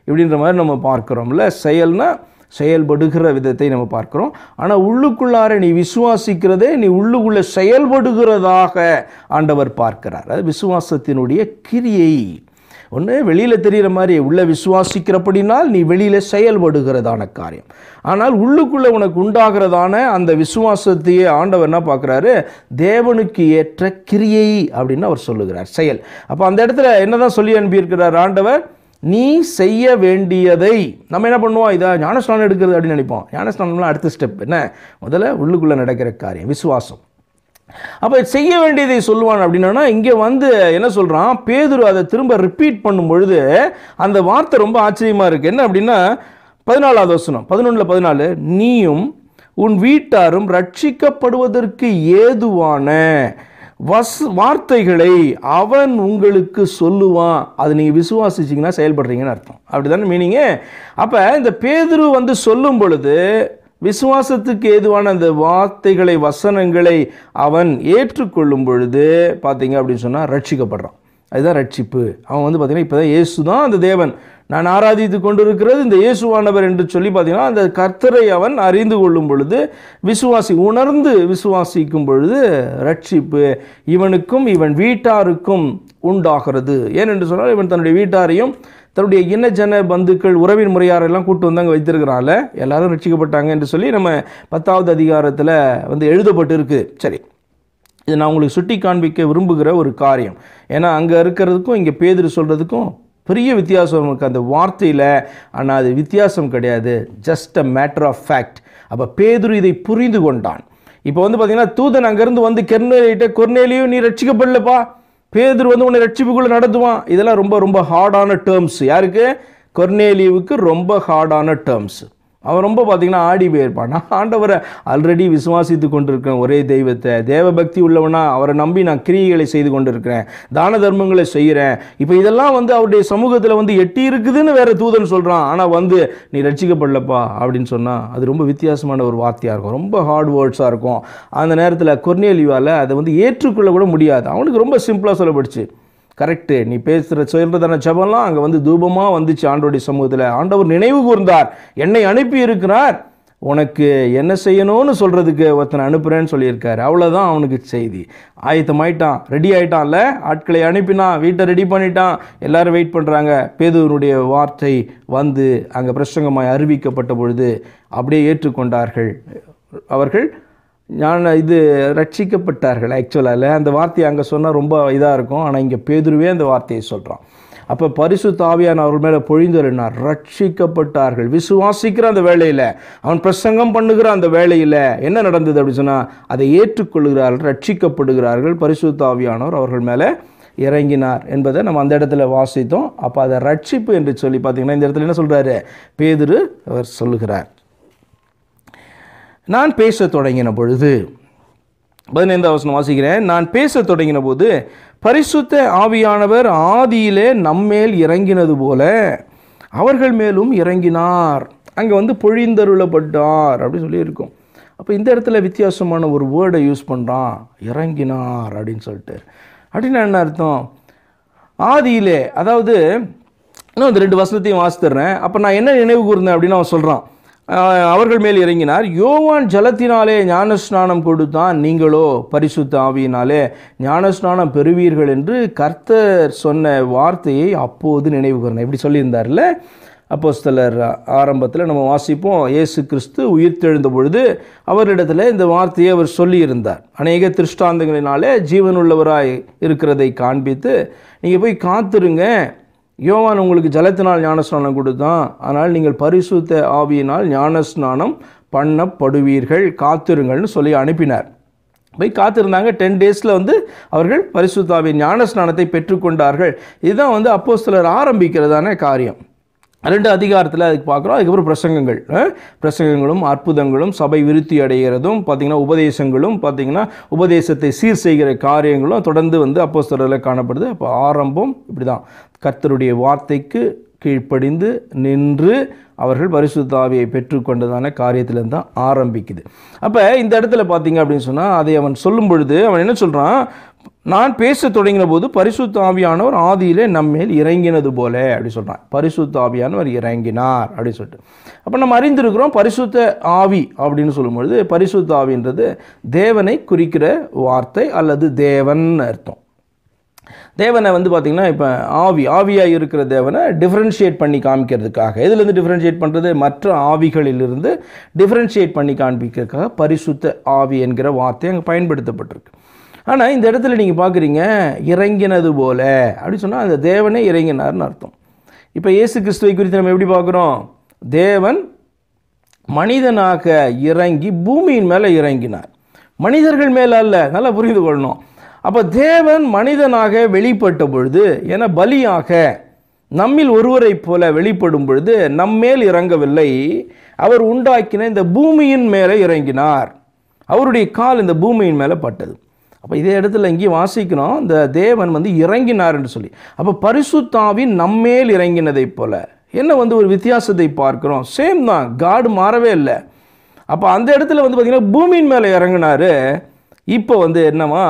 இப்படின்ற மாதிரி நம்ம பார்க்குறோம்ல செயல்னால் செயல்படுகிற விதத்தை நம்ம பார்க்குறோம் ஆனால் உள்ளுக்குள்ளார நீ விசுவாசிக்கிறதே நீ உள்ளுக்குள்ளே செயல்படுகிறதாக ஆண்டவர் பார்க்கிறார் அது விசுவாசத்தினுடைய கிரியை ஒன்று வெளியில் தெரிகிற மாதிரி உள்ளே விசுவாசிக்கிறபடினால் நீ வெளியில் செயல்படுகிறதான காரியம் ஆனால் உள்ளுக்குள்ளே உனக்கு உண்டாகிறதான அந்த விசுவாசத்தையே ஆண்டவர் என்ன பார்க்குறாரு தேவனுக்கு ஏற்ற கிரியை அப்படின்னு அவர் சொல்லுகிறார் செயல் அப்போ அந்த இடத்துல என்னதான் சொல்லி அனுப்பியிருக்கிறார் ஆண்டவர் நீ செய்ய வேண்டியதை நம்ம என்ன பண்ணுவோம் இதை ஞானஸ்நானம் எடுக்கிறது அப்படின்னு நினைப்போம் ஞானஸ்நானம்லாம் அடுத்த ஸ்டெப் என்ன முதல்ல உள்ளுக்குள்ளே நடக்கிற காரியம் விசுவாசம் அப்போ செய்ய வேண்டியதை சொல்லுவான் அப்படின்னா இங்கே வந்து என்ன சொல்கிறான் பேதுரு அதை திரும்ப ரிப்பீட் பண்ணும் பொழுது அந்த வார்த்தை ரொம்ப ஆச்சரியமாக இருக்குது என்ன அப்படின்னா பதினாலாவது வசனம் பதினொன்றில் பதினாலு நீயும் உன் வீட்டாரும் ரட்சிக்கப்படுவதற்கு ஏதுவான வஸ் வார்த்தைகளை அவன் உங்களுக்கு சொல்லுவான் அது நீங்கள் விசுவாசிச்சிங்கன்னா செயல்படுறீங்கன்னு அர்த்தம் அப்படி தானே மீனிங்கு அப்போ இந்த பேதுரு வந்து சொல்லும் பொழுது விசுவாசத்துக்கு ஏதுவான அந்த வார்த்தைகளை வசனங்களை அவன் ஏற்றுக்கொள்ளும் பொழுது பார்த்தீங்க அப்படின்னு சொன்னால் ரட்சிக்கப்படுறான் அதுதான் ரட்சிப்பு அவன் வந்து பார்த்திங்கன்னா இப்போ தான் இயேசு தான் அந்த தேவன் நான் ஆராதித்து கொண்டிருக்கிறது இந்த இயேசுவானவர் என்று சொல்லி பார்த்தீங்கன்னா அந்த கர்த்தரை அவன் அறிந்து கொள்ளும் பொழுது விசுவாசி உணர்ந்து விசுவாசிக்கும் பொழுது ரட்சிப்பு இவனுக்கும் இவன் வீட்டாருக்கும் உண்டாகிறது ஏனென்று சொன்னால் இவன் தன்னுடைய வீட்டாரையும் தன்னுடைய இனஜன பந்துக்கள் உறவின் முறையாரெல்லாம் கூட்டு வந்தாங்க வைத்திருக்கிறாள் எல்லாரும் ரட்சிக்கப்பட்டாங்க என்று சொல்லி நம்ம பத்தாவது அதிகாரத்தில் வந்து எழுதப்பட்டு இருக்குது சரி இது நான் உங்களுக்கு சுட்டி காண்பிக்க விரும்புகிற ஒரு காரியம் ஏன்னா அங்கே இருக்கிறதுக்கும் இங்கே பேதிரு சொல்கிறதுக்கும் பெரிய வித்தியாசம் உங்களுக்கு அந்த வார்த்தையில் ஆனால் அது வித்தியாசம் கிடையாது just a matter of fact அப்போ பேதுரு இதை புரிந்து கொண்டான் இப்போ வந்து பார்த்தீங்கன்னா தூதன் அங்கேருந்து வந்து கெர்னேலிட்ட கொர்னேலியும் நீ ரட்சிக்கப்படலப்பா பேதுரு வந்து உன்னை ரட்சிப்புக்குள்ளே நடத்துவான் இதெல்லாம் ரொம்ப ரொம்ப ஹார்டான டேர்ம்ஸ் யாருக்கு கொர்னேலியுவுக்கு ரொம்ப ஹார்டான டேர்ம்ஸ் அவன் ரொம்ப பார்த்திங்கன்னா ஆடி போயிருப்பான் நான் ஆண்டவரை ஆல்ரெடி விசுவாசித்து கொண்டிருக்கிறேன் ஒரே தெய்வத்தை தேவபக்தி உள்ளவனா அவரை நம்பி நான் கிரியைகளை செய்து கொண்டிருக்கிறேன் தான தர்மங்களை செய்கிறேன் இப்போ இதெல்லாம் வந்து அவருடைய சமூகத்தில் வந்து எட்டி இருக்குதுன்னு வேறு தூதன் சொல்கிறான் ஆனால் வந்து நீ ரட்சிக்கப்படலப்பா அப்படின்னு சொன்னால் அது ரொம்ப வித்தியாசமான ஒரு வார்த்தையாக இருக்கும் ரொம்ப ஹார்ட் வேர்ட்ஸாக இருக்கும் அந்த நேரத்தில் கொர்னேலியாவில் அதை வந்து ஏற்றுக்கொள்ள கூட முடியாது அவனுக்கு ரொம்ப சிம்பிளாக சொல்லப்படுச்சு கரெக்டு நீ பேசுகிற சொல்கிறதான ஜபம்லாம் அங்கே வந்து தூபமாக வந்துச்சு ஆண்டோடைய சமூகத்தில் ஆண்டவர் நினைவு கூர்ந்தார் என்னை அனுப்பி இருக்கிறார் உனக்கு என்ன செய்யணும்னு சொல்கிறதுக்கு ஒருத்தனை அனுப்புகிறேன்னு சொல்லியிருக்காரு அவ்வளோதான் அவனுக்கு செய்தி ஆயத்தமாயிட்டான் ரெடி ஆகிட்டான்ல ஆட்களை அனுப்பினான் வீட்டை ரெடி பண்ணிட்டான் எல்லோரும் வெயிட் பண்ணுறாங்க பேதுவனுடைய வார்த்தை வந்து அங்கே பிரசங்கமாய் அறிவிக்கப்பட்ட பொழுது அப்படியே ஏற்றுக்கொண்டார்கள் அவர்கள் ஞான இது ரட்சிக்கப்பட்டார்கள் ஆக்சுவலாக அந்த வார்த்தையை அங்கே சொன்னால் ரொம்ப இதாக இருக்கும் ஆனால் இங்கே பேதுருவே அந்த வார்த்தையை சொல்கிறான் அப்போ பரிசு தாவியான அவர் மேலே பொழிந்தருனார் ரட்சிக்கப்பட்டார்கள் விசுவாசிக்கிற அந்த வேலையில் அவன் பிரசங்கம் பண்ணுகிற அந்த வேலையில் என்ன நடந்தது அப்படின்னு சொன்னால் அதை ஏற்றுக்கொள்கிறார்கள் ரட்சிக்கப்படுகிறார்கள் பரிசு தாவியானவர் அவர்கள் மேலே இறங்கினார் என்பதை நம்ம அந்த இடத்துல வாசித்தோம் அப்போ அதை ரட்சிப்பு என்று சொல்லி பார்த்திங்கன்னா இந்த இடத்துல என்ன சொல்கிறாரு பேதுரு அவர் சொல்லுகிறார் நான் பேச தொடங்கின பொழுது பதினைந்தாம் வசனம் வாசிக்கிறேன் நான் பேச தொடங்கின போது பரிசுத்த ஆவியானவர் ஆதியிலே நம்மேல் இறங்கினது போல அவர்கள் மேலும் இறங்கினார் அங்கே வந்து பொழிந்தருளப்பட்டார் அப்படின்னு சொல்லியிருக்கோம் அப்போ இந்த இடத்துல வித்தியாசமான ஒரு வேர்டை யூஸ் பண்ணுறான் இறங்கினார் அப்படின்னு சொல்லிட்டு அப்படின்னா என்ன அர்த்தம் ஆதியிலே அதாவது இன்னும் இந்த ரெண்டு வசனத்தையும் வாசித்துறேன் அப்போ நான் என்ன நினைவு கூர்ந்தேன் அப்படின்னு அவன் சொல்கிறான் அவர்கள் மேல் இறங்கினார் யோவான் ஜலத்தினாலே ஞானஸ்நானம் கொடுத்தான் நீங்களோ பரிசுத்த ஆவியினாலே ஞானஸ்நானம் பெறுவீர்கள் என்று கர்த்தர் சொன்ன வார்த்தையை அப்போது நினைவு கூறினேன் இப்படி சொல்லியிருந்தார்ல அப்போஸ்தலர் ஆரம்பத்தில் நம்ம வாசிப்போம் இயேசு கிறிஸ்து உயிர்த்தெழுந்த பொழுது அவரிடத்தில் இந்த வார்த்தையை அவர் சொல்லியிருந்தார் அநேக திருஷ்டாந்தங்களினாலே ஜீவனுள்ளவராய் இருக்கிறதை காண்பித்து நீங்கள் போய் காத்துருங்க யோவான் உங்களுக்கு ஜலத்தினால் ஞானஸ்நானம் கொடுத்தான் அதனால் நீங்கள் பரிசுத்த ஆவியினால் ஞானஸ்நானம் பண்ணப்படுவீர்கள் காத்திருங்கள்னு சொல்லி அனுப்பினார் போய் காத்திருந்தாங்க டென் டேஸில் வந்து அவர்கள் பரிசுத்தாவின் ஞானஸ்நானத்தை பெற்றுக்கொண்டார்கள் இதுதான் வந்து அப்போ சிலர் ஆரம்பிக்கிறதான காரியம் ரெண்டு அதிகாரத்தில் அதுக்கு பார்க்குறோம் அதுக்கப்புறம் பிரசங்கங்கள் பிரசங்கங்களும் அற்புதங்களும் சபை விருத்தி அடைகிறதும் பார்த்திங்கன்னா உபதேசங்களும் பார்த்திங்கன்னா உபதேசத்தை சீர் செய்கிற காரியங்களும் தொடர்ந்து வந்து அப்போ காணப்படுது அப்போ ஆரம்பம் இப்படி தான் கர்த்தருடைய வார்த்தைக்கு கீழ்ப்படிந்து நின்று அவர்கள் பரிசுத்தாவியை பெற்றுக்கொண்டதான காரியத்திலிருந்து தான் ஆரம்பிக்குது அப்போ இந்த இடத்துல பார்த்தீங்க அப்படின்னு சொன்னால் அதை அவன் சொல்லும் பொழுது அவன் என்ன சொல்கிறான் நான் பேச தொடங்கின போது பரிசுத்தாவியானவர் ஆதியிலே நம்மேல் இறங்கினது போல அப்படி சொல்கிறான் பரிசுத்தாவியானவர் ஆவியானவர் இறங்கினார் அப்படின்னு சொல்லிட்டு அப்போ நம்ம அறிந்திருக்கிறோம் பரிசுத்த ஆவி அப்படின்னு சொல்லும்பொழுது பரிசுத்த ஆவின்றது தேவனை குறிக்கிற வார்த்தை அல்லது தேவன் அர்த்தம் தேவனை வந்து பார்த்திங்கன்னா இப்போ ஆவி ஆவியாக இருக்கிற தேவனை டிஃப்ரென்ஷியேட் பண்ணி காமிக்கிறதுக்காக இதிலேருந்து டிஃப்ரென்ஷியேட் பண்ணுறது மற்ற ஆவிகளிலிருந்து டிஃப்ரென்ஷியேட் பண்ணி காண்பிக்கிறதுக்காக பரிசுத்த ஆவி என்கிற வார்த்தை அங்கே பயன்படுத்தப்பட்டிருக்கு ஆனால் இந்த இடத்துல நீங்கள் பார்க்குறீங்க இறங்கினது போல அப்படின்னு சொன்னால் அந்த தேவனே இறங்கினார்னு அர்த்தம் இப்போ இயேசு கிறிஸ்துவை குறித்து நம்ம எப்படி பார்க்குறோம் தேவன் மனிதனாக இறங்கி பூமியின் மேலே இறங்கினார் மனிதர்கள் மேலே அல்ல நல்லா புரிந்து கொள்ளணும் அப்போ தேவன் மனிதனாக வெளிப்பட்ட பொழுது என பலியாக நம்மில் ஒருவரைப் போல வெளிப்படும் பொழுது நம்மேல் இறங்கவில்லை அவர் உண்டாக்கின இந்த பூமியின் மேலே இறங்கினார் அவருடைய கால் இந்த பூமியின் மேலே பட்டது அப்போ இதே இடத்துல இங்கேயும் வாசிக்கிறோம் இந்த தேவன் வந்து இறங்கினார் என்று சொல்லி அப்போ பரிசுத்தாவின் நம்மேல் இறங்கினதைப் போல என்ன வந்து ஒரு வித்தியாசத்தை பார்க்குறோம் சேம் தான் காடு மாறவே இல்லை அப்போ அந்த இடத்துல வந்து பார்த்திங்கன்னா பூமியின் மேலே இறங்கினார் இப்போ வந்து என்னவா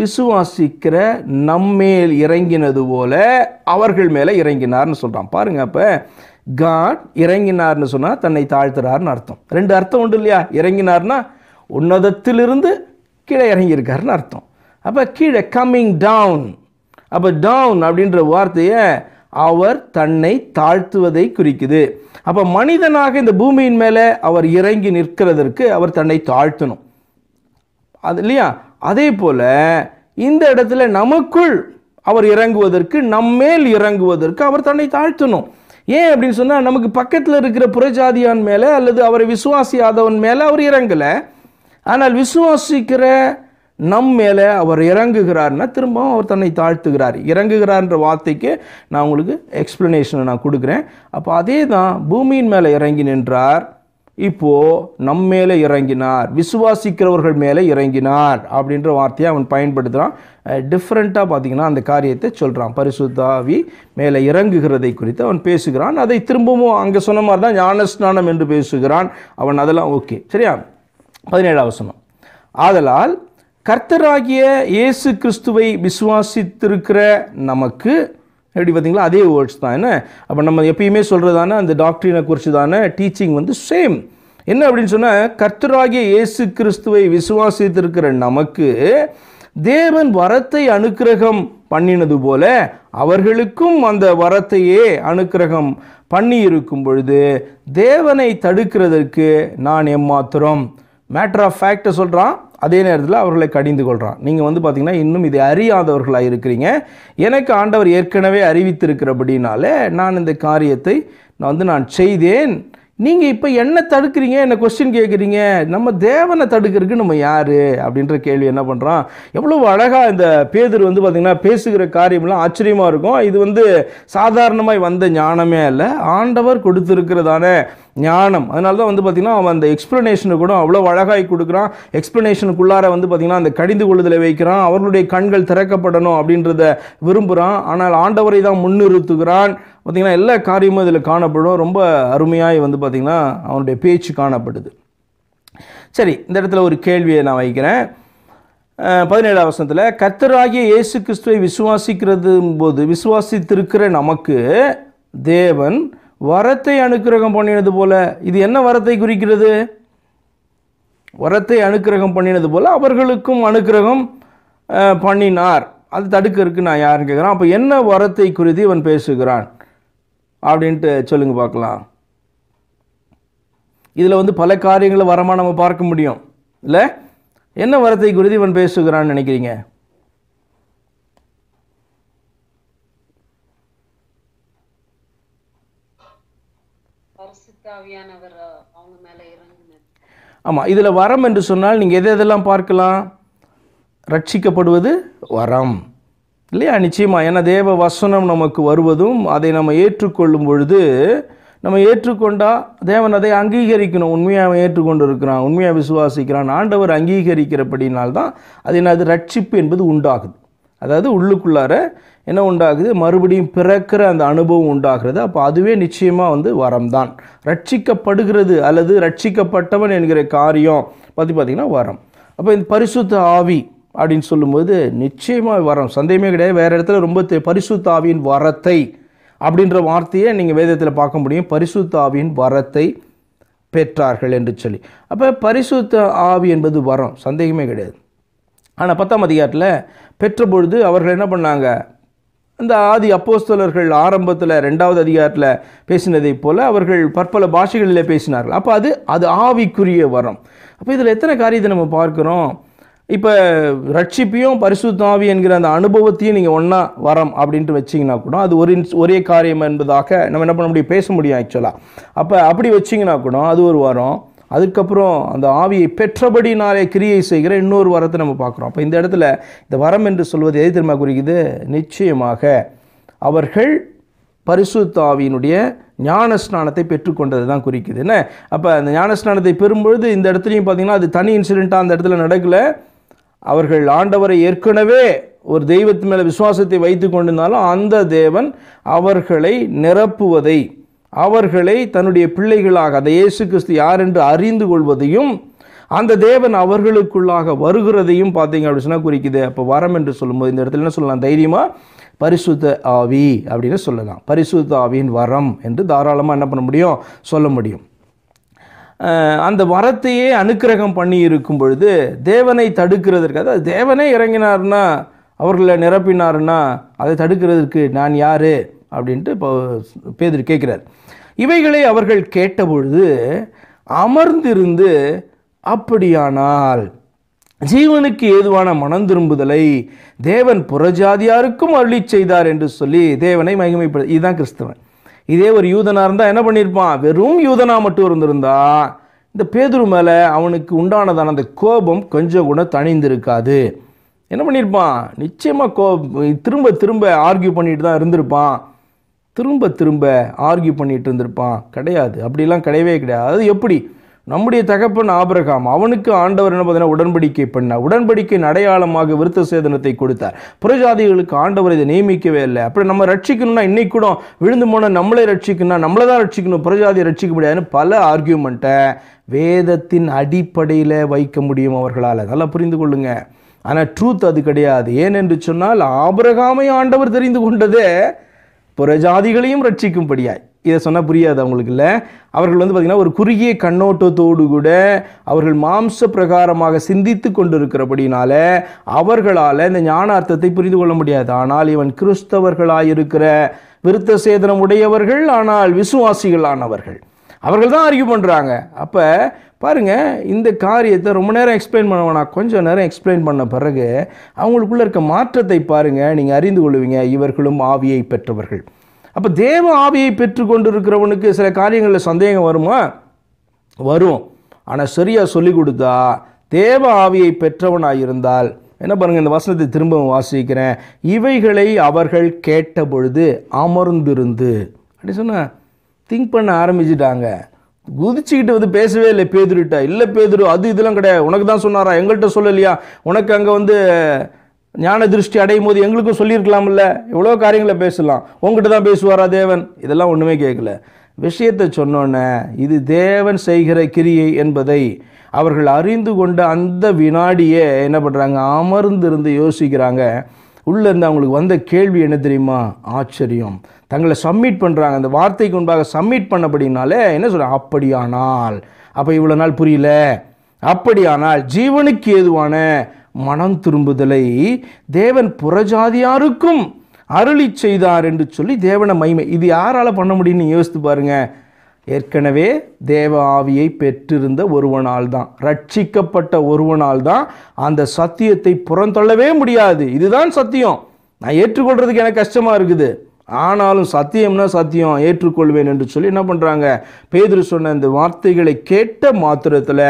விசுவாசிக்கிற நம்மேல் இறங்கினது போல அவர்கள் மேலே இறங்கினார்னு சொல்கிறான் பாருங்க அப்போ காட் இறங்கினார்னு சொன்னால் தன்னை தாழ்த்துறாருன்னு அர்த்தம் ரெண்டு அர்த்தம் உண்டு இல்லையா இறங்கினார்னா உன்னதத்திலிருந்து கீழே இறங்கியிருக்காருன்னு அர்த்தம் அப்போ கீழே கம்மிங் டவுன் அப்போ டவுன் அப்படின்ற வார்த்தையை அவர் தன்னை தாழ்த்துவதை குறிக்குது அப்போ மனிதனாக இந்த பூமியின் மேலே அவர் இறங்கி நிற்கிறதற்கு அவர் தன்னை தாழ்த்தணும் அது இல்லையா அதே போல் இந்த இடத்துல நமக்குள் அவர் இறங்குவதற்கு நம்மேல் இறங்குவதற்கு அவர் தன்னை தாழ்த்தணும் ஏன் அப்படின்னு சொன்னால் நமக்கு பக்கத்தில் இருக்கிற புறஜாதியான் மேலே அல்லது அவரை விசுவாசியாதவன் மேலே அவர் இறங்கலை ஆனால் விசுவாசிக்கிற நம் மேலே அவர் இறங்குகிறார்னா திரும்பவும் அவர் தன்னை தாழ்த்துகிறார் இறங்குகிறார்ன்ற வார்த்தைக்கு நான் உங்களுக்கு எக்ஸ்ப்ளனேஷனை நான் கொடுக்குறேன் அப்போ அதே தான் பூமியின் மேலே இறங்கி நின்றார் இப்போது நம் மேலே இறங்கினார் விசுவாசிக்கிறவர்கள் மேலே இறங்கினார் அப்படின்ற வார்த்தையை அவன் பயன்படுத்துகிறான் டிஃப்ரெண்ட்டாக பார்த்திங்கன்னா அந்த காரியத்தை சொல்கிறான் பரிசுத்தாவி மேலே இறங்குகிறதை குறித்து அவன் பேசுகிறான் அதை திரும்பவும் அங்கே சொன்ன மாதிரி தான் ஞானஸ்நானம் என்று பேசுகிறான் அவன் அதெல்லாம் ஓகே சரியா பதினேழாவது சொன்னான் ஆதலால் கர்த்தராகிய இயேசு கிறிஸ்துவை விசுவாசித்திருக்கிற நமக்கு எப்படி பார்த்தீங்களா அதே வேர்ட்ஸ் தான் என்ன அப்போ நம்ம எப்பயுமே சொல்கிறதான அந்த டாக்டரினை தானே டீச்சிங் வந்து சேம் என்ன அப்படின்னு சொன்னால் கர்த்தராகிய இயேசு கிறிஸ்துவை விசுவாசித்திருக்கிற நமக்கு தேவன் வரத்தை அனுக்கிரகம் பண்ணினது போல அவர்களுக்கும் அந்த வரத்தையே அனுக்கிரகம் பண்ணி இருக்கும் பொழுது தேவனை தடுக்கிறதற்கு நான் எம்மாத்திரம் மேட்ரு ஆஃப் ஃபேக்ட்டை சொல்கிறான் அதே நேரத்தில் அவர்களை கடிந்து கொள்கிறான் நீங்கள் வந்து பார்த்திங்கன்னா இன்னும் இதை அறியாதவர்களாக இருக்கிறீங்க எனக்கு ஆண்டவர் ஏற்கனவே அறிவித்திருக்கிறபடினாலே நான் இந்த காரியத்தை நான் வந்து நான் செய்தேன் நீங்கள் இப்போ என்ன தடுக்கிறீங்க என்ன கொஸ்டின் கேட்குறீங்க நம்ம தேவனை தடுக்கிறதுக்கு நம்ம யார் அப்படின்ற கேள்வி என்ன பண்ணுறோம் எவ்வளோ அழகாக இந்த பேதர் வந்து பார்த்திங்கன்னா பேசுகிற காரியம்லாம் ஆச்சரியமாக இருக்கும் இது வந்து சாதாரணமாக வந்த ஞானமே இல்லை ஆண்டவர் கொடுத்துருக்கிறதான ஞானம் அதனால தான் வந்து பார்த்திங்கன்னா அவன் அந்த எக்ஸ்ப்ளனேஷனை கூட அவ்வளோ அழகாகி கொடுக்குறான் எக்ஸ்ப்ளனேஷனுக்குள்ளார வந்து பார்த்திங்கன்னா அந்த கடிந்து கொள்ளுதலை வைக்கிறான் அவர்களுடைய கண்கள் திறக்கப்படணும் அப்படின்றத விரும்புகிறான் ஆனால் ஆண்டவரை தான் முன்னிறுத்துகிறான் பார்த்திங்கன்னா எல்லா காரியமும் இதில் காணப்படும் ரொம்ப அருமையாக வந்து பார்த்திங்கன்னா அவனுடைய பேச்சு காணப்படுது சரி இந்த இடத்துல ஒரு கேள்வியை நான் வைக்கிறேன் பதினேழாம் வசனத்தில் கத்தராகிய இயேசு கிறிஸ்துவை விசுவாசிக்கிறது போது விசுவாசித்திருக்கிற நமக்கு தேவன் வரத்தை அனுக்கிரகம் பண்ணினது போல இது என்ன வரத்தை குறிக்கிறது வரத்தை அனுக்கிரகம் பண்ணினது போல் அவர்களுக்கும் அனுக்கிரகம் பண்ணினார் அது தடுக்கிறதுக்கு நான் யாருன்னு கேட்குறேன் அப்போ என்ன வரத்தை குறித்து இவன் பேசுகிறான் அப்படின்ட்டு சொல்லுங்கள் பார்க்கலாம் இதில் வந்து பல காரியங்களை வரமாக நம்ம பார்க்க முடியும் இல்லை என்ன வரத்தை குறித்து இவன் பேசுகிறான்னு நினைக்கிறீங்க ஆமாம் இதில் வரம் என்று சொன்னால் நீங்கள் எதை எதெல்லாம் பார்க்கலாம் ரட்சிக்கப்படுவது வரம் இல்லையா நிச்சயமாக ஏன்னா தேவ வசனம் நமக்கு வருவதும் அதை நம்ம ஏற்றுக்கொள்ளும் பொழுது நம்ம ஏற்றுக்கொண்டால் தேவன் அதை அங்கீகரிக்கணும் உண்மையாக ஏற்றுக்கொண்டு இருக்கிறான் உண்மையாக விசுவாசிக்கிறான் ஆண்டவர் அங்கீகரிக்கிறபடினால்தான் அது என்னது ரட்சிப்பு என்பது உண்டாகுது அதாவது உள்ளுக்குள்ளார என்ன உண்டாகுது மறுபடியும் பிறக்கிற அந்த அனுபவம் உண்டாகிறது அப்போ அதுவே நிச்சயமாக வந்து வரம்தான் ரட்சிக்கப்படுகிறது அல்லது ரட்சிக்கப்பட்டவன் என்கிற காரியம் பற்றி பார்த்திங்கன்னா வரம் அப்போ இந்த பரிசுத்த ஆவி அப்படின்னு சொல்லும்போது நிச்சயமாக வரம் சந்தேகமே கிடையாது வேறு இடத்துல ரொம்ப பரிசுத்தாவியின் வரத்தை அப்படின்ற வார்த்தையை நீங்கள் வேதத்தில் பார்க்க முடியும் பரிசுத்தாவியின் வரத்தை பெற்றார்கள் என்று சொல்லி அப்போ பரிசுத்த ஆவி என்பது வரம் சந்தேகமே கிடையாது ஆனால் பத்தாம் அதிகாரத்தில் பெற்ற பொழுது அவர்கள் என்ன பண்ணாங்க இந்த ஆதி அப்போஸ்தலர்கள் ஆரம்பத்தில் ரெண்டாவது அதிகாரத்தில் பேசினதைப் போல் அவர்கள் பற்பல பாஷைகளில் பேசினார்கள் அப்போ அது அது ஆவிக்குரிய வரம் அப்போ இதில் எத்தனை காரியத்தை நம்ம பார்க்குறோம் இப்போ ரட்சிப்பையும் பரிசுத்தாவி என்கிற அந்த அனுபவத்தையும் நீங்கள் ஒன்றா வரம் அப்படின்ட்டு வச்சிங்கன்னா கூட அது ஒரு ஒரே காரியம் என்பதாக நம்ம என்ன பண்ண முடியும் பேச முடியும் ஆக்சுவலாக அப்போ அப்படி வச்சிங்கன்னா கூட அது ஒரு வரம் அதுக்கப்புறம் அந்த ஆவியை நாளே கிரியை செய்கிற இன்னொரு வரத்தை நம்ம பார்க்குறோம் அப்போ இந்த இடத்துல இந்த வரம் என்று சொல்வது எது திரும்ப குறிக்குது நிச்சயமாக அவர்கள் பரிசுத்தாவியினுடைய ஞானஸ்நானத்தை பெற்றுக்கொண்டது தான் குறிக்குது என்ன அப்போ அந்த ஞானஸ்நானத்தை பெறும்பொழுது இந்த இடத்துலையும் பார்த்தீங்கன்னா அது தனி இன்சிடெண்ட்டாக அந்த இடத்துல நடக்கலை அவர்கள் ஆண்டவரை ஏற்கனவே ஒரு தெய்வத்து மேலே விசுவாசத்தை வைத்து கொண்டிருந்தாலும் அந்த தேவன் அவர்களை நிரப்புவதை அவர்களை தன்னுடைய பிள்ளைகளாக அதை இயேசு கிறிஸ்து யார் என்று அறிந்து கொள்வதையும் அந்த தேவன் அவர்களுக்குள்ளாக வருகிறதையும் பார்த்தீங்க அப்படின்னு சொன்னால் குறிக்குது அப்போ வரம் என்று சொல்லும்போது இந்த இடத்துல என்ன சொல்லலாம் தைரியமாக பரிசுத்த ஆவி அப்படின்னு சொல்லலாம் பரிசுத்த ஆவியின் வரம் என்று தாராளமாக என்ன பண்ண முடியும் சொல்ல முடியும் அந்த வரத்தையே அனுக்கிரகம் பண்ணி இருக்கும் பொழுது தேவனை தடுக்கிறதற்கு அதாவது தேவனே இறங்கினார்னா அவர்களை நிரப்பினார்னா அதை தடுக்கிறதுக்கு நான் யார் அப்படின்ட்டு இப்போ பேதர் கேட்குறார் இவைகளை அவர்கள் கேட்டபொழுது அமர்ந்திருந்து அப்படியானால் ஜீவனுக்கு ஏதுவான மனம் திரும்புதலை தேவன் புறஜாதியாருக்கும் அருளி செய்தார் என்று சொல்லி தேவனை மகிமைப்படுத்த இதுதான் கிறிஸ்தவன் இதே ஒரு யூதனாக இருந்தால் என்ன பண்ணியிருப்பான் வெறும் யூதனாக மட்டும் இருந்திருந்தா இந்த பேதுரு மேலே அவனுக்கு உண்டானதான அந்த கோபம் கொஞ்சம் கூட தணிந்திருக்காது என்ன பண்ணியிருப்பான் நிச்சயமாக கோ திரும்ப திரும்ப ஆர்கியூ பண்ணிட்டு தான் இருந்திருப்பான் திரும்ப திரும்ப ஆர்கியூ பண்ணிகிட்டு இருந்திருப்பான் கிடையாது அப்படிலாம் கிடையவே கிடையாது அது எப்படி நம்முடைய தகப்பன் ஆபிரகாம் அவனுக்கு ஆண்டவர் என்ன பார்த்தீங்கன்னா உடன்படிக்கை பண்ண உடன்படிக்கை அடையாளமாக விருத்த சேதனத்தை கொடுத்தார் புறஜாதிகளுக்கு ஆண்டவர் இதை நியமிக்கவே இல்லை அப்படி நம்ம ரட்சிக்கணும்னா இன்னைக்கு கூட விழுந்து போனால் நம்மளே ரட்சிக்கணும் நம்மளை தான் ரட்சிக்கணும் புறஜாதியை ரட்சிக்க முடியாதுன்னு பல ஆர்கியூமெண்ட்டை வேதத்தின் அடிப்படையில் வைக்க முடியும் அவர்களால் நல்லா புரிந்து கொள்ளுங்கள் ஆனால் ட்ரூத் அது கிடையாது ஏனென்று சொன்னால் ஆபிரகாமை ஆண்டவர் தெரிந்து கொண்டதே புறஜாதிகளையும் ரட்சிக்கும்படியாய் இதை சொன்னால் புரியாது அவங்களுக்கு இல்லை அவர்கள் வந்து பார்த்திங்கன்னா ஒரு குறுகிய கண்ணோட்டத்தோடு கூட அவர்கள் மாம்ச பிரகாரமாக சிந்தித்து கொண்டிருக்கிறபடினால அவர்களால் இந்த ஞானார்த்தத்தை புரிந்து கொள்ள முடியாது ஆனால் இவன் கிறிஸ்தவர்களாயிருக்கிற விருத்த சேதனம் உடையவர்கள் ஆனால் விசுவாசிகளானவர்கள் அவர்கள் தான் அறிவு பண்ணுறாங்க அப்போ பாருங்கள் இந்த காரியத்தை ரொம்ப நேரம் எக்ஸ்பிளைன் பண்ண நான் கொஞ்சம் நேரம் எக்ஸ்பிளைன் பண்ண பிறகு அவங்களுக்குள்ளே இருக்க மாற்றத்தை பாருங்கள் நீங்கள் அறிந்து கொள்வீங்க இவர்களும் ஆவியை பெற்றவர்கள் அப்போ தேவ ஆவியை பெற்று கொண்டிருக்கிறவனுக்கு இருக்கிறவனுக்கு சில காரியங்களில் சந்தேகம் வருமா வரும் ஆனால் சரியாக சொல்லி கொடுத்தா தேவ ஆவியை பெற்றவனாக இருந்தால் என்ன பாருங்கள் இந்த வசனத்தை திரும்பவும் வாசிக்கிறேன் இவைகளை அவர்கள் கேட்ட பொழுது அமர்ந்திருந்து அப்படி சொன்ன திங்க் பண்ண ஆரம்பிச்சிட்டாங்க குதிச்சுக்கிட்டு வந்து பேசவே இல்லை பேதுருட்ட இல்லை பேதுரு அது இதெல்லாம் கிடையாது உனக்கு தான் சொன்னாரா எங்கள்கிட்ட சொல்லலையா உனக்கு அங்கே வந்து ஞான திருஷ்டி அடையும் போது எங்களுக்கும் சொல்லியிருக்கலாம்ல எவ்வளோ காரியங்களை பேசலாம் உங்ககிட்ட தான் பேசுவாரா தேவன் இதெல்லாம் ஒன்றுமே கேட்கல விஷயத்தை சொன்னோன்னே இது தேவன் செய்கிற கிரியை என்பதை அவர்கள் அறிந்து கொண்ட அந்த வினாடியே என்ன பண்ணுறாங்க அமர்ந்திருந்து யோசிக்கிறாங்க உள்ளேருந்து அவங்களுக்கு வந்த கேள்வி என்ன தெரியுமா ஆச்சரியம் தங்களை சப்மிட் பண்ணுறாங்க அந்த வார்த்தைக்கு முன்பாக சப்மிட் பண்ணபடினாலே என்ன சொல்கிறாங்க அப்படியானால் அப்போ இவ்வளோ நாள் புரியல அப்படியானால் ஜீவனுக்கு ஏதுவான மனம் திரும்புதலை தேவன் புறஜாதியாருக்கும் அருளி செய்தார் என்று சொல்லி தேவனை மைமை இது யாரால் பண்ண முடியும்னு யோசித்து பாருங்கள் ஏற்கனவே தேவ ஆவியை பெற்றிருந்த ஒருவனால் தான் ரட்சிக்கப்பட்ட ஒருவனால் தான் அந்த சத்தியத்தை புறந்தொள்ளவே முடியாது இதுதான் சத்தியம் நான் ஏற்றுக்கொள்றதுக்கு எனக்கு கஷ்டமாக இருக்குது ஆனாலும் சத்தியம்னா சத்தியம் ஏற்றுக்கொள்வேன் என்று சொல்லி என்ன பண்ணுறாங்க பேதர் சொன்ன இந்த வார்த்தைகளை கேட்ட மாத்திரத்தில்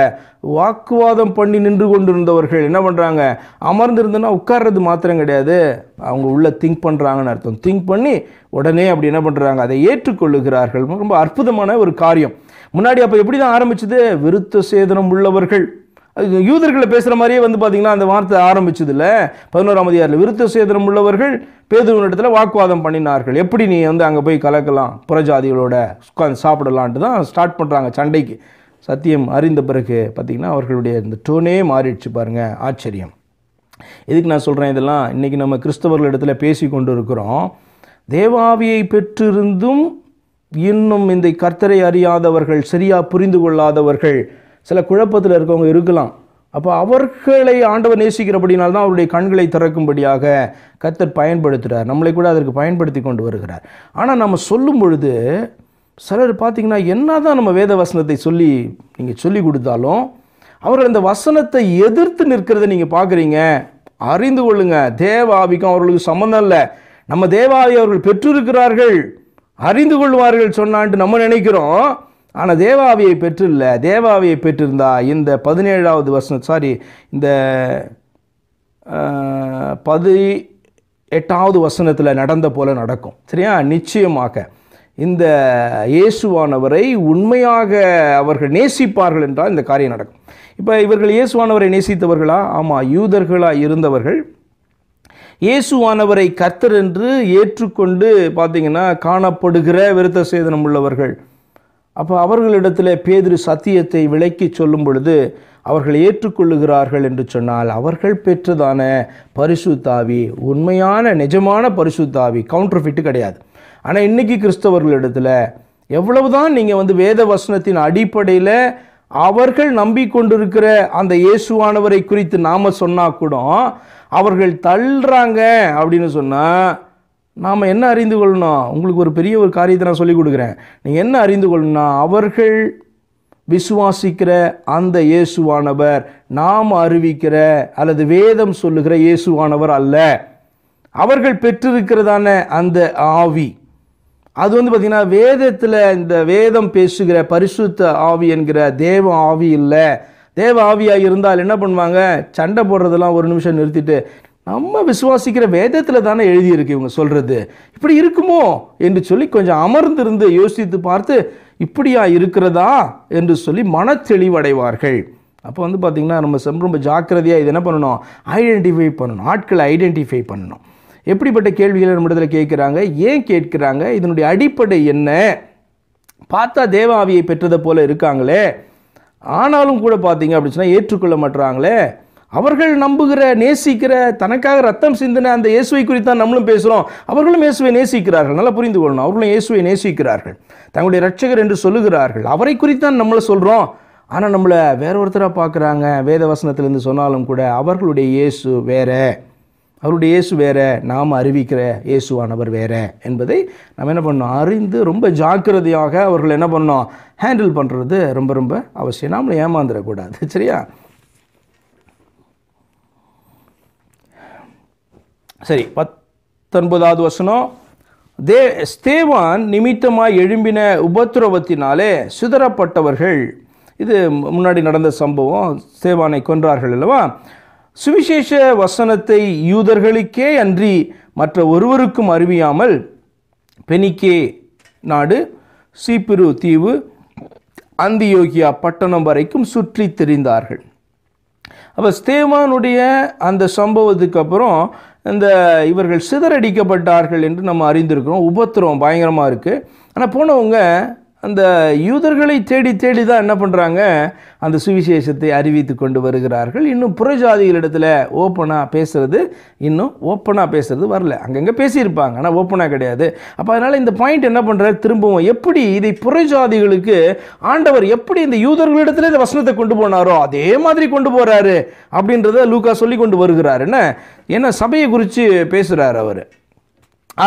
வாக்குவாதம் பண்ணி நின்று கொண்டிருந்தவர்கள் என்ன பண்ணுறாங்க அமர்ந்திருந்தனா உட்கார்றது மாத்திரம் கிடையாது அவங்க உள்ளே திங்க் பண்ணுறாங்கன்னு அர்த்தம் திங்க் பண்ணி உடனே அப்படி என்ன பண்ணுறாங்க அதை ஏற்றுக்கொள்ளுகிறார்கள் ரொம்ப அற்புதமான ஒரு காரியம் முன்னாடி அப்போ எப்படி தான் ஆரம்பிச்சது விருத்த சேதனம் உள்ளவர்கள் யூதர்களை பேசுகிற மாதிரியே வந்து பார்த்திங்கன்னா அந்த வார்த்தை இல்லை பதினோராம் அதிகாரில் விருத்த சேதனம் உள்ளவர்கள் பேதுவனிடத்தில் வாக்குவாதம் பண்ணினார்கள் எப்படி நீ வந்து அங்கே போய் கலக்கலாம் புறஜாதிகளோட உட்காந்து சாப்பிடலான்ட்டு தான் ஸ்டார்ட் பண்ணுறாங்க சண்டைக்கு சத்தியம் அறிந்த பிறகு பார்த்திங்கன்னா அவர்களுடைய இந்த டோனே மாறிடுச்சு பாருங்கள் ஆச்சரியம் எதுக்கு நான் சொல்கிறேன் இதெல்லாம் இன்றைக்கி நம்ம கிறிஸ்தவர்களிடத்தில் பேசி கொண்டு இருக்கிறோம் தேவாவியை பெற்றிருந்தும் இன்னும் இந்த கர்த்தரை அறியாதவர்கள் சரியாக புரிந்து கொள்ளாதவர்கள் சில குழப்பத்தில் இருக்கவங்க இருக்கலாம் அப்போ அவர்களை ஆண்டவர் நேசிக்கிறபடினால் தான் அவருடைய கண்களை திறக்கும்படியாக கத்தர் பயன்படுத்துகிறார் நம்மளை கூட அதற்கு பயன்படுத்தி கொண்டு வருகிறார் ஆனால் நம்ம சொல்லும் பொழுது சிலர் பார்த்திங்கன்னா என்ன தான் நம்ம வேத வசனத்தை சொல்லி நீங்கள் சொல்லி கொடுத்தாலும் அவர்கள் அந்த வசனத்தை எதிர்த்து நிற்கிறத நீங்கள் பார்க்குறீங்க அறிந்து கொள்ளுங்க தேவாவிக்கும் அவர்களுக்கு சம்மந்தம் இல்லை நம்ம தேவாவி அவர்கள் பெற்றிருக்கிறார்கள் அறிந்து கொள்வார்கள் சொன்னான்ட்டு நம்ம நினைக்கிறோம் ஆனால் தேவாவியை பெற்றில்ல தேவாவியை பெற்றிருந்தா இந்த பதினேழாவது வருஷம் சாரி இந்த பதி எட்டாவது வசனத்தில் நடந்த போல நடக்கும் சரியா நிச்சயமாக இந்த இயேசுவானவரை உண்மையாக அவர்கள் நேசிப்பார்கள் என்றால் இந்த காரியம் நடக்கும் இப்போ இவர்கள் இயேசுவானவரை நேசித்தவர்களா ஆமாம் யூதர்களாக இருந்தவர்கள் இயேசுவானவரை கர்த்தர் என்று ஏற்றுக்கொண்டு பார்த்திங்கன்னா காணப்படுகிற விருத்த சேதனம் உள்ளவர்கள் அப்போ அவர்களிடத்தில் பேதிரு சத்தியத்தை விளக்கி சொல்லும் பொழுது அவர்கள் ஏற்றுக்கொள்ளுகிறார்கள் என்று சொன்னால் அவர்கள் பெற்றதான பரிசுத்தாவி உண்மையான நிஜமான பரிசுத்தாவி கவுண்டர்ஃபிட்டு கிடையாது ஆனால் இன்றைக்கி கிறிஸ்தவர்களிடத்தில் எவ்வளவுதான் நீங்கள் வந்து வேத வசனத்தின் அடிப்படையில் அவர்கள் நம்பிக்கொண்டிருக்கிற அந்த இயேசுவானவரை குறித்து நாம் சொன்னால் கூட அவர்கள் தள்ளுறாங்க அப்படின்னு சொன்னால் நாம் என்ன அறிந்து கொள்ளணும் உங்களுக்கு ஒரு பெரிய ஒரு காரியத்தை நான் சொல்லிக் கொடுக்குறேன் நீங்கள் என்ன அறிந்து கொள்ளணும்னா அவர்கள் விசுவாசிக்கிற அந்த இயேசுவானவர் நாம் அறிவிக்கிற அல்லது வேதம் சொல்லுகிற இயேசுவானவர் அல்ல அவர்கள் பெற்றிருக்கிறதான அந்த ஆவி அது வந்து பார்த்திங்கன்னா வேதத்தில் இந்த வேதம் பேசுகிற பரிசுத்த ஆவி என்கிற தேவ ஆவி இல்லை தேவ ஆவியாக இருந்தால் என்ன பண்ணுவாங்க சண்டை போடுறதெல்லாம் ஒரு நிமிஷம் நிறுத்திட்டு நம்ம விசுவாசிக்கிற வேதத்தில் தானே எழுதியிருக்கு இவங்க சொல்கிறது இப்படி இருக்குமோ என்று சொல்லி கொஞ்சம் அமர்ந்திருந்து யோசித்து பார்த்து இப்படியா இருக்கிறதா என்று சொல்லி மன தெளிவடைவார்கள் அப்போ வந்து பார்த்திங்கன்னா நம்ம ரொம்ப ஜாக்கிரதையாக இது என்ன பண்ணணும் ஐடென்டிஃபை பண்ணணும் ஆட்களை ஐடென்டிஃபை பண்ணணும் எப்படிப்பட்ட கேள்விகளை நம்மிடத்தில் கேட்குறாங்க ஏன் கேட்குறாங்க இதனுடைய அடிப்படை என்ன பார்த்தா தேவாவியை பெற்றதை போல் இருக்காங்களே ஆனாலும் கூட பார்த்தீங்க அப்படின்னு சொன்னால் ஏற்றுக்கொள்ள மாட்டுறாங்களே அவர்கள் நம்புகிற நேசிக்கிற தனக்காக ரத்தம் சிந்தின அந்த இயேசுவை குறித்தான் நம்மளும் பேசுகிறோம் அவர்களும் இயேசுவை நேசிக்கிறார்கள் நல்லா புரிந்து கொள்ளணும் அவர்களும் இயேசுவை நேசிக்கிறார்கள் தங்களுடைய ரட்சகர் என்று சொல்லுகிறார்கள் அவரை குறித்தான் நம்மளை சொல்கிறோம் ஆனால் நம்மளை வேற ஒருத்தராக பார்க்குறாங்க வேத வசனத்திலேருந்து சொன்னாலும் கூட அவர்களுடைய இயேசு வேற அவருடைய இயேசு வேறு நாம் அறிவிக்கிற இயேசுவானவர் வேறு என்பதை நம்ம என்ன பண்ணோம் அறிந்து ரொம்ப ஜாக்கிரதையாக அவர்கள் என்ன பண்ணோம் ஹேண்டில் பண்ணுறது ரொம்ப ரொம்ப அவசியம் நாமளும் ஏமாந்துடக்கூடாது சரியா சரி பத்தொன்பதாவது வசனம் தே ஸ்தேவான் நிமித்தமாக எழும்பின உபத்திரவத்தினாலே சிதறப்பட்டவர்கள் இது முன்னாடி நடந்த சம்பவம் ஸ்தேவானை கொன்றார்கள் அல்லவா சுவிசேஷ வசனத்தை யூதர்களுக்கே அன்றி மற்ற ஒருவருக்கும் அறிவியாமல் பெனிக்கே நாடு சீப்பிரு தீவு அந்தியோகியா பட்டணம் வரைக்கும் சுற்றி திரிந்தார்கள் அப்போ ஸ்தேவானுடைய அந்த சம்பவத்துக்கு அப்புறம் இந்த இவர்கள் சிதறடிக்கப்பட்டார்கள் என்று நம்ம அறிந்திருக்கிறோம் உபத்திரம் பயங்கரமாக இருக்குது ஆனால் போனவங்க அந்த யூதர்களை தேடி தேடி தான் என்ன பண்ணுறாங்க அந்த சுவிசேஷத்தை அறிவித்து கொண்டு வருகிறார்கள் இன்னும் புறஜாதிகளிடத்தில் ஓப்பனாக பேசுகிறது இன்னும் ஓப்பனாக பேசுகிறது வரல அங்கங்கே பேசியிருப்பாங்க ஆனால் ஓப்பனாக கிடையாது அப்போ அதனால் இந்த பாயிண்ட் என்ன பண்ணுறாரு திரும்பவும் எப்படி இதை புறஜாதிகளுக்கு ஆண்டவர் எப்படி இந்த யூதர்களிடத்தில் இந்த வசனத்தை கொண்டு போனாரோ அதே மாதிரி கொண்டு போகிறாரு அப்படின்றத லூக்கா சொல்லி கொண்டு வருகிறார் என்ன ஏன்னா சபையை குறித்து பேசுகிறார் அவர்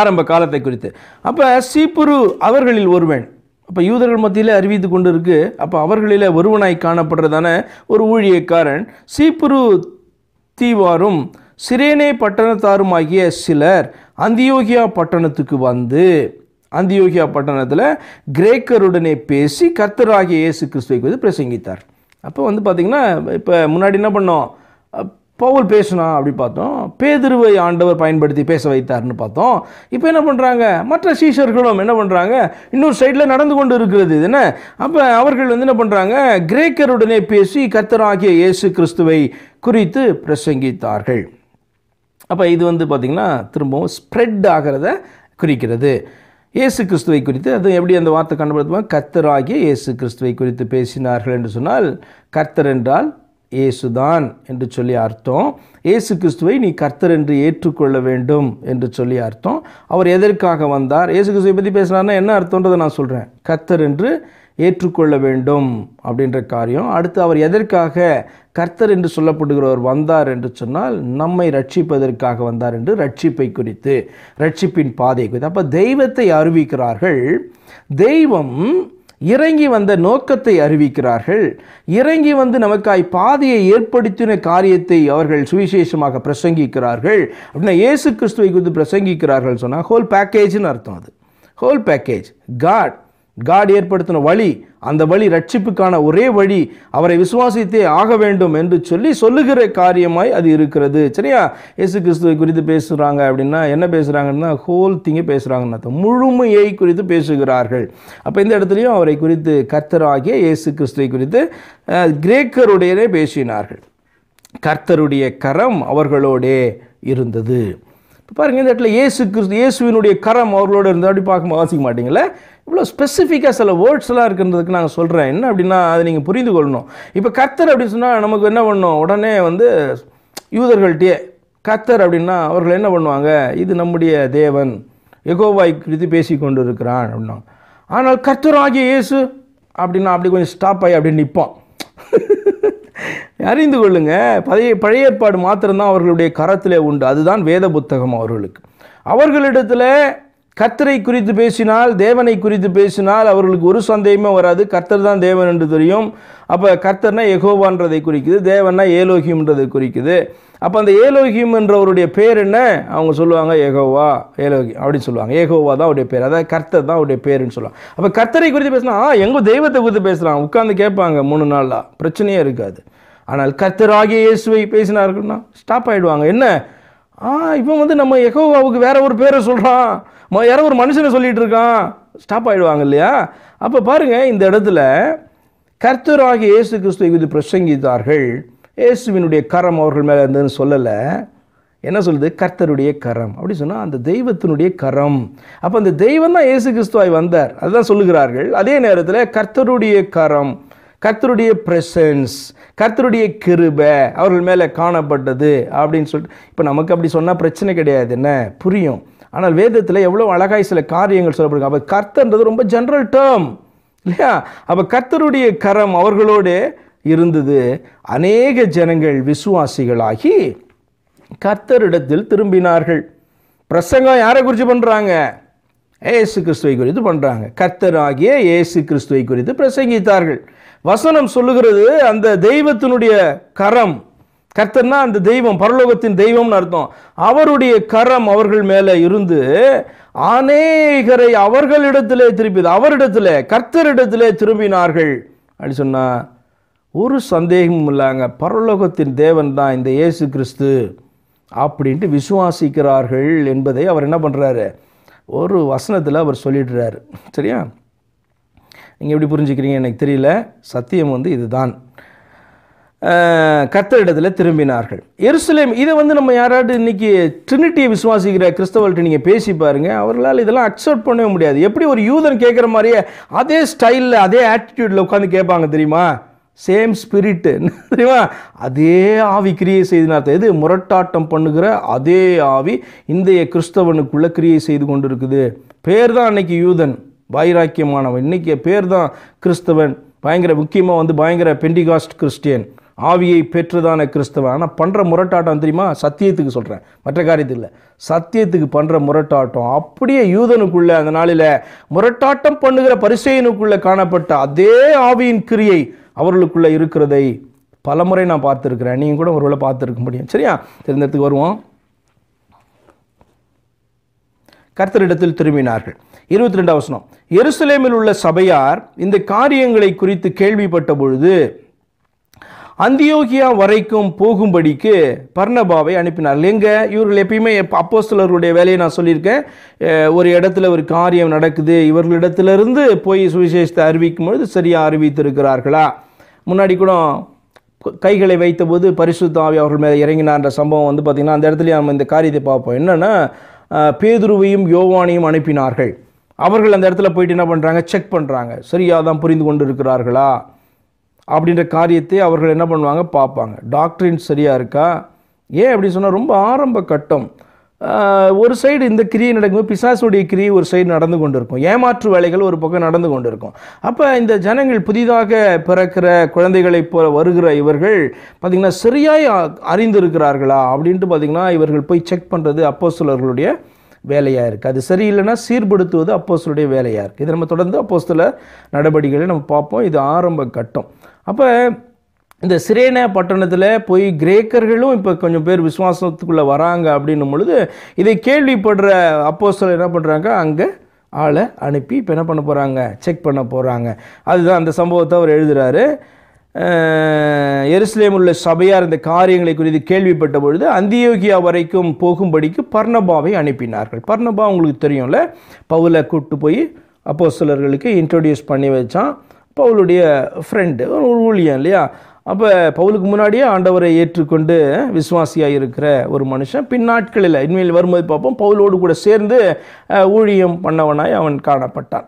ஆரம்ப காலத்தை குறித்து அப்போ சீப்புரு அவர்களில் ஒருவன் அப்போ யூதர்கள் மத்தியில் அறிவித்து கொண்டு இருக்கு அப்போ அவர்களில் ஒருவனாய் காணப்படுறதான ஒரு ஊழியக்காரன் சீப்புரு தீவாரும் சிரேனே பட்டணத்தாருமாகிய சிலர் அந்தியோகியா பட்டணத்துக்கு வந்து அந்தியோகியா பட்டணத்தில் கிரேக்கருடனே பேசி கர்த்தராகிய இயேசு கிறிஸ்துவை வந்து பிரசங்கித்தார் அப்போ வந்து பார்த்திங்கன்னா இப்போ முன்னாடி என்ன பண்ணோம் பவுல் பேசுனா அப்படி பார்த்தோம் பேதிருவை ஆண்டவர் பயன்படுத்தி பேச வைத்தார்னு பார்த்தோம் இப்போ என்ன பண்ணுறாங்க மற்ற சீஷர்களும் என்ன பண்ணுறாங்க இன்னொரு சைடில் நடந்து கொண்டு இருக்கிறது இது என்ன அப்போ அவர்கள் வந்து என்ன பண்ணுறாங்க கிரேக்கருடனே பேசி கத்தராகிய இயேசு கிறிஸ்துவை குறித்து பிரசங்கித்தார்கள் அப்போ இது வந்து பார்த்திங்கன்னா திரும்பவும் ஸ்ப்ரெட் ஆகிறத குறிக்கிறது இயேசு கிறிஸ்துவை குறித்து அது எப்படி அந்த வார்த்தை கண்டுபிடித்தோம் கர்த்தராகிய இயேசு கிறிஸ்துவை குறித்து பேசினார்கள் என்று சொன்னால் கர்த்தர் என்றால் இயேசுதான் என்று சொல்லி அர்த்தம் இயேசு கிறிஸ்துவை நீ கர்த்தர் என்று ஏற்றுக்கொள்ள வேண்டும் என்று சொல்லி அர்த்தம் அவர் எதற்காக வந்தார் இயேசு கிறிஸ்துவை பற்றி பேசுனார்னா என்ன அர்த்தன்றதை நான் சொல்கிறேன் கர்த்தர் என்று ஏற்றுக்கொள்ள வேண்டும் அப்படின்ற காரியம் அடுத்து அவர் எதற்காக கர்த்தர் என்று சொல்லப்படுகிறவர் வந்தார் என்று சொன்னால் நம்மை ரட்சிப்பதற்காக வந்தார் என்று ரட்சிப்பை குறித்து ரட்சிப்பின் பாதை குறித்து அப்போ தெய்வத்தை அறிவிக்கிறார்கள் தெய்வம் இறங்கி வந்த நோக்கத்தை அறிவிக்கிறார்கள் இறங்கி வந்து நமக்காய் பாதையை ஏற்படுத்தின காரியத்தை அவர்கள் சுவிசேஷமாக பிரசங்கிக்கிறார்கள் அப்படின்னா இயேசு கிறிஸ்துவை குறித்து பிரசங்கிக்கிறார்கள் சொன்னால் ஹோல் பேக்கேஜ்னு அர்த்தம் அது ஹோல் பேக்கேஜ் காட் காட் ஏற்படுத்தின வழி அந்த வழி ரட்சிப்புக்கான ஒரே வழி அவரை விசுவாசித்தே ஆக வேண்டும் என்று சொல்லி சொல்லுகிற காரியமாய் அது இருக்கிறது சரியா இயேசு கிறிஸ்துவை குறித்து பேசுகிறாங்க அப்படின்னா என்ன பேசுகிறாங்கன்னா ஹோல் திங்கை பேசுகிறாங்கன்னு முழுமையை குறித்து பேசுகிறார்கள் அப்போ இந்த இடத்துலையும் அவரை குறித்து கர்த்தராகிய இயேசு கிறிஸ்துவை குறித்து கிரேக்கருடையனே பேசினார்கள் கர்த்தருடைய கரம் அவர்களோடே இருந்தது இப்போ பாருங்கள் இந்த இடத்துல இயேசு கிறிஸ்து இயேசுவினுடைய கரம் அவர்களோடு இருந்தால் அப்படி பார்க்க வாசிக்க மாட்டீங்களே இவ்வளோ ஸ்பெசிஃபிக்காக சில வேர்ட்ஸ்லாம் இருக்கிறதுக்கு நாங்கள் சொல்கிறேன் என்ன அப்படின்னா அதை நீங்கள் புரிந்து கொள்ளணும் இப்போ கத்தர் அப்படின்னு சொன்னால் நமக்கு என்ன பண்ணும் உடனே வந்து யூதர்கள்ட்டே கத்தர் அப்படின்னா அவர்கள் என்ன பண்ணுவாங்க இது நம்முடைய தேவன் எகோவாய் குறித்து பேசி கொண்டு இருக்கிறான் அப்படின்னா ஆனால் கர்த்தரும் ஆகிய இயேசு அப்படின்னா அப்படி கொஞ்சம் ஸ்டாப் ஆகி அப்படின்னு நிற்போம் அறிந்து கொள்ளுங்க பழைய பழைய ஏற்பாடு மாத்திரம்தான் அவர்களுடைய கரத்திலே உண்டு அதுதான் வேத புத்தகம் அவர்களுக்கு அவர்களிடத்தில் கர்த்தரை குறித்து பேசினால் தேவனை குறித்து பேசினால் அவர்களுக்கு ஒரு சந்தேகமே வராது கர்த்தர் தான் தேவன் என்று தெரியும் அப்போ கர்த்தர்னா எகோவான்றதை குறிக்குது தேவன்னா ஏலோகியம்ன்றதை குறிக்குது அப்போ அந்த ஏலோகியம் என்றவருடைய பேர் என்ன அவங்க சொல்லுவாங்க ஏகோவா ஏலோகி அப்படின்னு சொல்லுவாங்க ஏகோவா தான் அவருடைய பேர் அதாவது கர்த்தர் தான் அவருடைய பேருன்னு சொல்லுவாங்க அப்போ கர்த்தரை குறித்து பேசினா எங்கள் தெய்வத்தை குறித்து பேசுகிறான் உட்காந்து கேட்பாங்க மூணு நாளாக பிரச்சனையே இருக்காது ஆனால் கர்த்தராகிய இயேசுவை பேசினார்கள்னா ஸ்டாப் ஆகிடுவாங்க என்ன ஆ இவன் வந்து நம்ம எகோவாவுக்கு வேற ஒரு பேரை சொல்கிறான் யாரோ ஒரு மனுஷனை சொல்லிகிட்டு இருக்கான் ஸ்டாப் ஆகிடுவாங்க இல்லையா அப்போ பாருங்கள் இந்த இடத்துல கர்த்தராகி இயேசு கிறிஸ்துவை குறித்து பிரசங்கித்தார்கள் இயேசுவினுடைய கரம் அவர்கள் மேலே இருந்ததுன்னு சொல்லலை என்ன சொல்லுது கர்த்தருடைய கரம் அப்படி சொன்னால் அந்த தெய்வத்தினுடைய கரம் அப்போ அந்த தெய்வம் தான் இயேசு கிறிஸ்துவாய் வந்தார் அதுதான் சொல்லுகிறார்கள் அதே நேரத்தில் கர்த்தருடைய கரம் கர்த்தருடைய பிரசன்ஸ் கர்த்தருடைய கிருபை அவர்கள் மேலே காணப்பட்டது அப்படின்னு சொல்லிட்டு இப்போ நமக்கு அப்படி சொன்னால் பிரச்சனை கிடையாது என்ன புரியும் ஆனால் வேதத்தில் எவ்வளோ அழகாய் சில காரியங்கள் சொல்லப்படுங்க அப்போ கர்த்தன்றது ரொம்ப ஜென்ரல் டேர்ம் இல்லையா அப்போ கர்த்தருடைய கரம் அவர்களோடு இருந்தது அநேக ஜனங்கள் விசுவாசிகளாகி கர்த்தரிடத்தில் திரும்பினார்கள் பிரசங்கம் யாரை குறித்து பண்ணுறாங்க ஏசு கிறிஸ்துவை குறித்து பண்ணுறாங்க கர்த்தர் ஆகிய ஏசு கிறிஸ்துவை குறித்து பிரசங்கித்தார்கள் வசனம் சொல்லுகிறது அந்த தெய்வத்தினுடைய கரம் கர்த்தர்னா அந்த தெய்வம் பரலோகத்தின் தெய்வம்னு அர்த்தம் அவருடைய கரம் அவர்கள் மேலே இருந்து அநேகரை அவர்களிடத்திலே திருப்பியது அவரிடத்தில் கர்த்தரிடத்திலே திரும்பினார்கள் அப்படி சொன்னால் ஒரு சந்தேகமும் இல்லைங்க பரலோகத்தின் தேவன் தான் இந்த இயேசு கிறிஸ்து அப்படின்ட்டு விசுவாசிக்கிறார்கள் என்பதை அவர் என்ன பண்ணுறாரு ஒரு வசனத்தில் அவர் சொல்லிடுறாரு சரியா நீங்கள் எப்படி புரிஞ்சுக்கிறீங்க எனக்கு தெரியல சத்தியம் வந்து இதுதான் கத்தரிடத்தில் திரும்பினார்கள் எருசலேம் இதை வந்து நம்ம யாராவது இன்றைக்கி ட்ரினிட்டியை விசுவாசிக்கிற கிறிஸ்தவர்கிட்ட நீங்கள் பேசி பாருங்கள் அவர்களால் இதெல்லாம் அக்செப்ட் பண்ணவே முடியாது எப்படி ஒரு யூதன் கேட்குற மாதிரியே அதே ஸ்டைலில் அதே ஆட்டிடியூடில் உட்காந்து கேட்பாங்க தெரியுமா சேம் ஸ்பிரிட்டு தெரியுமா அதே ஆவி கிரியை செய்தின இது எது முரட்டாட்டம் பண்ணுகிற அதே ஆவி இந்தைய கிறிஸ்தவனுக்குள்ளே கிரியை செய்து கொண்டு இருக்குது பேர் தான் அன்னைக்கு யூதன் வைராக்கியமானவன் இன்றைக்கி பேர் தான் கிறிஸ்தவன் பயங்கர முக்கியமாக வந்து பயங்கர பெண்டிகாஸ்ட் கிறிஸ்டியன் ஆவியை பெற்றுதான கிறிஸ்தவன் ஆனால் பண்ணுற முரட்டாட்டம் தெரியுமா சத்தியத்துக்கு சொல்கிறேன் மற்ற காரியத்துக்கு இல்லை சத்தியத்துக்கு பண்ணுற முரட்டாட்டம் அப்படியே யூதனுக்குள்ளே அந்த நாளில் முரட்டாட்டம் பண்ணுகிற பரிசெயனுக்குள்ளே காணப்பட்ட அதே ஆவியின் கிரியை அவர்களுக்குள்ளே இருக்கிறதை பலமுறை நான் பார்த்துருக்குறேன் நீங்கள் கூட ஒருவேளை பார்த்துருக்க முடியும் சரியா தெரிந்ததுக்கு வருவோம் கர்த்தரிடத்தில் திரும்பினார்கள் இருபத்தி ரெண்டாவது எருசலேமில் உள்ள சபையார் இந்த காரியங்களை குறித்து கேள்விப்பட்ட பொழுது அந்தியோகியா வரைக்கும் போகும்படிக்கு பர்ணபாவை அனுப்பினார் எங்க இவர்கள் எப்பயுமே அப்போ வேலையை நான் சொல்லியிருக்கேன் ஒரு இடத்துல ஒரு காரியம் நடக்குது இவர்களிடத்திலிருந்து போய் சுவிசேஷத்தை அறிவிக்கும் பொழுது சரியாக அறிவித்திருக்கிறார்களா முன்னாடி கூட கைகளை வைத்தபோது பரிசுத்தாவி அவர்கள் மேலே இறங்கினான்ற சம்பவம் வந்து பார்த்திங்கன்னா அந்த இடத்துலையும் நம்ம இந்த காரியத்தை பார்ப்போம் என்னென்னா பேதுருவையும் யோவானையும் அனுப்பினார்கள் அவர்கள் அந்த இடத்துல போயிட்டு என்ன பண்ணுறாங்க செக் பண்ணுறாங்க சரியாக தான் புரிந்து கொண்டு இருக்கிறார்களா அப்படின்ற காரியத்தை அவர்கள் என்ன பண்ணுவாங்க பார்ப்பாங்க டாக்டரின் சரியாக இருக்கா ஏன் அப்படி சொன்னால் ரொம்ப ஆரம்ப கட்டம் ஒரு சைடு இந்த கிரியை நடக்கும்போது பிசாசுடைய கிரியை ஒரு சைடு நடந்து கொண்டு இருக்கும் ஏமாற்று வேலைகள் ஒரு பக்கம் நடந்து கொண்டு இருக்கும் அப்போ இந்த ஜனங்கள் புதிதாக பிறக்கிற குழந்தைகளை போல வருகிற இவர்கள் பார்த்திங்கன்னா சரியாய் அறிந்திருக்கிறார்களா அப்படின்ட்டு பார்த்திங்கன்னா இவர்கள் போய் செக் பண்ணுறது அப்போ சிலர்களுடைய வேலையாக இருக்குது அது சரியில்லைன்னா சீர்படுத்துவது அப்போ சிலருடைய வேலையாக இருக்குது இது நம்ம தொடர்ந்து அப்போ சில நடவடிக்கைகளை நம்ம பார்ப்போம் இது ஆரம்ப கட்டம் அப்போ இந்த சிரேன பட்டணத்தில் போய் கிரேக்கர்களும் இப்போ கொஞ்சம் பேர் விசுவாசத்துக்குள்ளே வராங்க அப்படின்னும் பொழுது இதை கேள்விப்படுற அப்போ என்ன பண்ணுறாங்க அங்கே ஆளை அனுப்பி இப்போ என்ன பண்ண போகிறாங்க செக் பண்ண போகிறாங்க அதுதான் அந்த சம்பவத்தை அவர் எழுதுகிறாரு எருசலேமில் உள்ள சபையார் இந்த காரியங்களை குறித்து கேள்விப்பட்ட பொழுது அந்தியோகியா வரைக்கும் போகும்படிக்கு பர்ணபாவை அனுப்பினார்கள் பர்ணபா உங்களுக்கு தெரியும்ல பவுலை கூப்பிட்டு போய் அப்போ சிலர்களுக்கு இன்ட்ரடியூஸ் பண்ணி வச்சான் பவுலுடைய ஃப்ரெண்டு ஒரு ஊழியம் இல்லையா அப்போ பவுலுக்கு முன்னாடியே ஆண்டவரை ஏற்றுக்கொண்டு விசுவாசியாக இருக்கிற ஒரு மனுஷன் பின் நாட்களில் இனிமேல் வரும்போது பார்ப்போம் பவுலோடு கூட சேர்ந்து ஊழியம் பண்ணவனாய் அவன் காணப்பட்டான்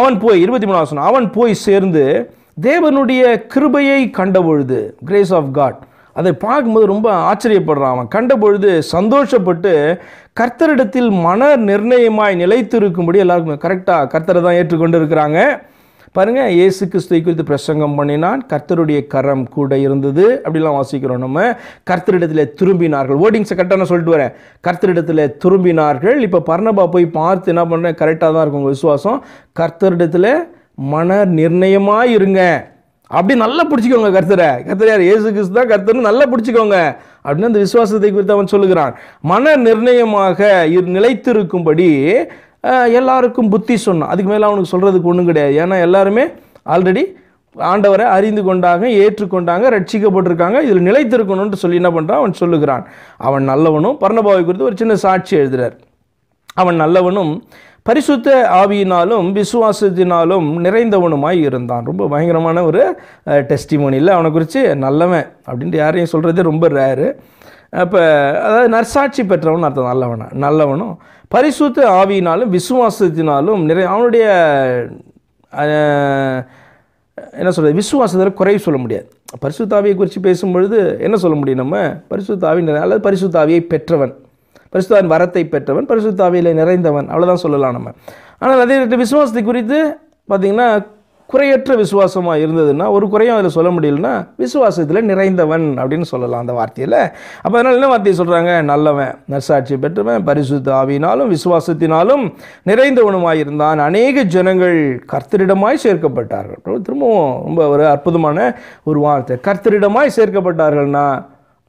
அவன் போய் இருபத்தி மூணாவது சொன்னான் அவன் போய் சேர்ந்து தேவனுடைய கிருபையை கண்டபொழுது கிரேஸ் ஆஃப் காட் அதை பார்க்கும்போது ரொம்ப ஆச்சரியப்படுறான் அவன் கண்டபொழுது சந்தோஷப்பட்டு கர்த்தரிடத்தில் மன நிர்ணயமாய் நிலைத்திருக்கும்படி எல்லாருக்கும் கரெக்டாக கர்த்தரை தான் ஏற்றுக்கொண்டு இருக்கிறாங்க பாருங்கள் இயேசு கிறிஸ்துவை குறித்து பிரசங்கம் பண்ணினான் கர்த்தருடைய கரம் கூட இருந்தது அப்படிலாம் வாசிக்கிறோம் நம்ம கர்த்தரிடத்தில் திரும்பினார்கள் ஓர்டிங்ஸை கரெக்டாக சொல்லிட்டு வரேன் கர்த்தரிடத்தில் திரும்பினார்கள் இப்போ பர்ணபா போய் பார்த்து என்ன பண்ணுறேன் கரெக்டாக தான் இருக்கும் உங்கள் விசுவாசம் கர்த்தரிடத்தில் மன நிர்ணயமாக இருங்க அப்படி நல்லா பிடிச்சிக்கோங்க கர்த்தரை கர்த்தர் யார் ஏசு கிறிஸ்து தான் கர்த்தர்னு நல்லா பிடிச்சிக்கோங்க அப்படின்னு அந்த விசுவாசத்தை குறித்து அவன் சொல்லுகிறான் மன நிர்ணயமாக நிலைத்திருக்கும்படி எல்லாருக்கும் புத்தி சொன்னான் அதுக்கு மேலே அவனுக்கு சொல்கிறதுக்கு ஒன்றும் கிடையாது ஏன்னா எல்லாருமே ஆல்ரெடி ஆண்டவரை அறிந்து கொண்டாங்க ஏற்றுக்கொண்டாங்க ரட்சிக்கப்பட்டிருக்காங்க இதில் நிலைத்திருக்கணும்னு சொல்லி என்ன பண்ணுறான் அவன் சொல்லுகிறான் அவன் நல்லவனும் பர்ணபாவை குறித்து ஒரு சின்ன சாட்சி எழுதுகிறார் அவன் நல்லவனும் பரிசுத்த ஆவியினாலும் விசுவாசத்தினாலும் நிறைந்தவனுமாய் இருந்தான் ரொம்ப பயங்கரமான ஒரு டெஸ்டிமோனியில் அவனை குறித்து நல்லவன் அப்படின்ட்டு யாரையும் சொல்கிறதே ரொம்ப ரேரு அப்போ அதாவது நற்சாட்சி பெற்றவன் அர்த்தம் நல்லவனா நல்லவனும் பரிசுத்த ஆவியினாலும் விசுவாசத்தினாலும் நிறைய அவனுடைய என்ன சொல்கிறது விசுவாசத்தில் குறைவு சொல்ல முடியாது பரிசுத்தாவியை குறித்து பேசும்பொழுது என்ன சொல்ல முடியும் நம்ம பரிசுத்தாவி அல்லது பரிசுத்தாவியை பெற்றவன் பரிசுத்தாவின் வரத்தை பெற்றவன் பரிசுத்தாவியில் நிறைந்தவன் அவ்வளோதான் சொல்லலாம் நம்ம ஆனால் அதே விசுவாசத்தை குறித்து பார்த்திங்கன்னா குறையற்ற விசுவாசமாக இருந்ததுன்னா ஒரு குறையும் அதில் சொல்ல முடியலன்னா விசுவாசத்தில் நிறைந்தவன் அப்படின்னு சொல்லலாம் அந்த வார்த்தையில் அப்போ அதனால் என்ன வார்த்தையை சொல்கிறாங்க நல்லவன் நர்சாட்சி பெற்றவன் பரிசுத்த ஆவினாலும் விசுவாசத்தினாலும் நிறைந்தவனுமாயிருந்தான் அநேக ஜனங்கள் கர்த்தரிடமாய் சேர்க்கப்பட்டார்கள் திரும்பவும் ரொம்ப ஒரு அற்புதமான ஒரு வார்த்தை கர்த்தரிடமாய் சேர்க்கப்பட்டார்கள்னா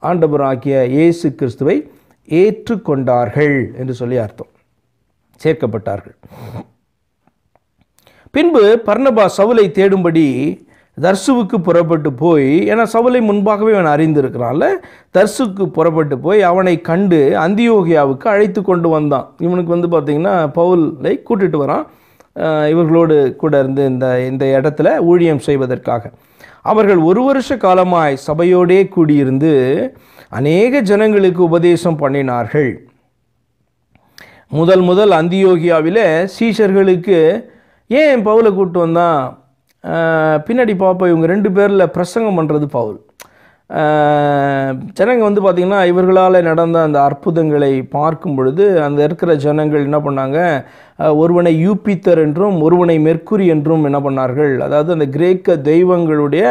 ஆண்டபுரம் ஆக்கிய இயேசு கிறிஸ்துவை ஏற்றுக்கொண்டார்கள் என்று சொல்லி அர்த்தம் சேர்க்கப்பட்டார்கள் பின்பு பர்ணபா சவுலை தேடும்படி தர்சுவுக்கு புறப்பட்டு போய் ஏன்னா சவுலை முன்பாகவே அவன் அறிந்திருக்கிறான்ல தர்சுக்கு புறப்பட்டு போய் அவனை கண்டு அந்தியோகியாவுக்கு அழைத்து கொண்டு வந்தான் இவனுக்கு வந்து பார்த்திங்கன்னா பவுலை கூட்டிகிட்டு வரான் இவர்களோடு கூட இருந்து இந்த இந்த இடத்துல ஊழியம் செய்வதற்காக அவர்கள் ஒரு வருஷ காலமாய் சபையோடே கூடியிருந்து அநேக ஜனங்களுக்கு உபதேசம் பண்ணினார்கள் முதல் முதல் அந்தியோகியாவில் சீஷர்களுக்கு ஏன் பவுலை கூப்பிட்டு வந்தான் பின்னாடி பாப்பா இவங்க ரெண்டு பேரில் பிரசங்கம் பண்ணுறது பவுல் ஜனங்கள் வந்து பார்த்திங்கன்னா இவர்களால் நடந்த அந்த அற்புதங்களை பார்க்கும் பொழுது அந்த இருக்கிற ஜனங்கள் என்ன பண்ணாங்க ஒருவனை யூபித்தர் என்றும் ஒருவனை மெர்க்குரி என்றும் என்ன பண்ணார்கள் அதாவது அந்த கிரேக்க தெய்வங்களுடைய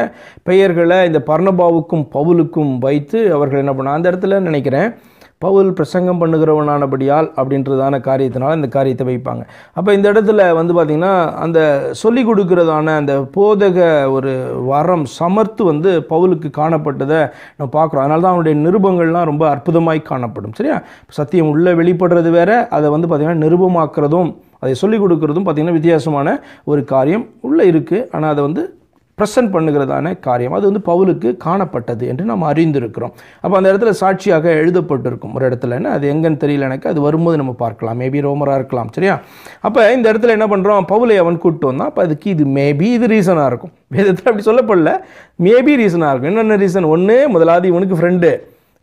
பெயர்களை இந்த பர்ணபாவுக்கும் பவுலுக்கும் வைத்து அவர்கள் என்ன பண்ணாங்க அந்த இடத்துல நினைக்கிறேன் பவுல் பிரசங்கம் பண்ணுகிறவனானபடியால் அப்படின்றதான காரியத்தினால இந்த காரியத்தை வைப்பாங்க அப்போ இந்த இடத்துல வந்து பார்த்திங்கன்னா அந்த சொல்லிக் கொடுக்குறதான அந்த போதக ஒரு வரம் சமர்த்து வந்து பவுலுக்கு காணப்பட்டதை நம்ம பார்க்குறோம் அதனால தான் அவனுடைய நிருபங்கள்லாம் ரொம்ப அற்புதமாய் காணப்படும் சரியா சத்தியம் உள்ளே வெளிப்படுறது வேறு அதை வந்து பார்த்திங்கன்னா நிருபமாக்குறதும் அதை சொல்லிக் கொடுக்குறதும் பார்த்திங்கன்னா வித்தியாசமான ஒரு காரியம் உள்ளே இருக்குது ஆனால் அதை வந்து ப்ரெசன்ட் பண்ணுகிறதான காரியம் அது வந்து பவுலுக்கு காணப்பட்டது என்று நாம் அறிந்திருக்கிறோம் அப்போ அந்த இடத்துல சாட்சியாக எழுதப்பட்டிருக்கும் ஒரு இடத்துல என்ன அது எங்கன்னு தெரியல எனக்கு அது வரும்போது நம்ம பார்க்கலாம் மேபி ரோமராக இருக்கலாம் சரியா அப்போ இந்த இடத்துல என்ன பண்ணுறோம் பவுலை அவன் கூப்பிட்டு வந்தான் அப்போ அதுக்கு இது மேபி இது ரீசனாக இருக்கும் வேதத்தில் அப்படி சொல்லப்படல மேபி ரீசனாக இருக்கும் என்னென்ன ரீசன் ஒன்று முதலாவது இவனுக்கு ஃப்ரெண்டு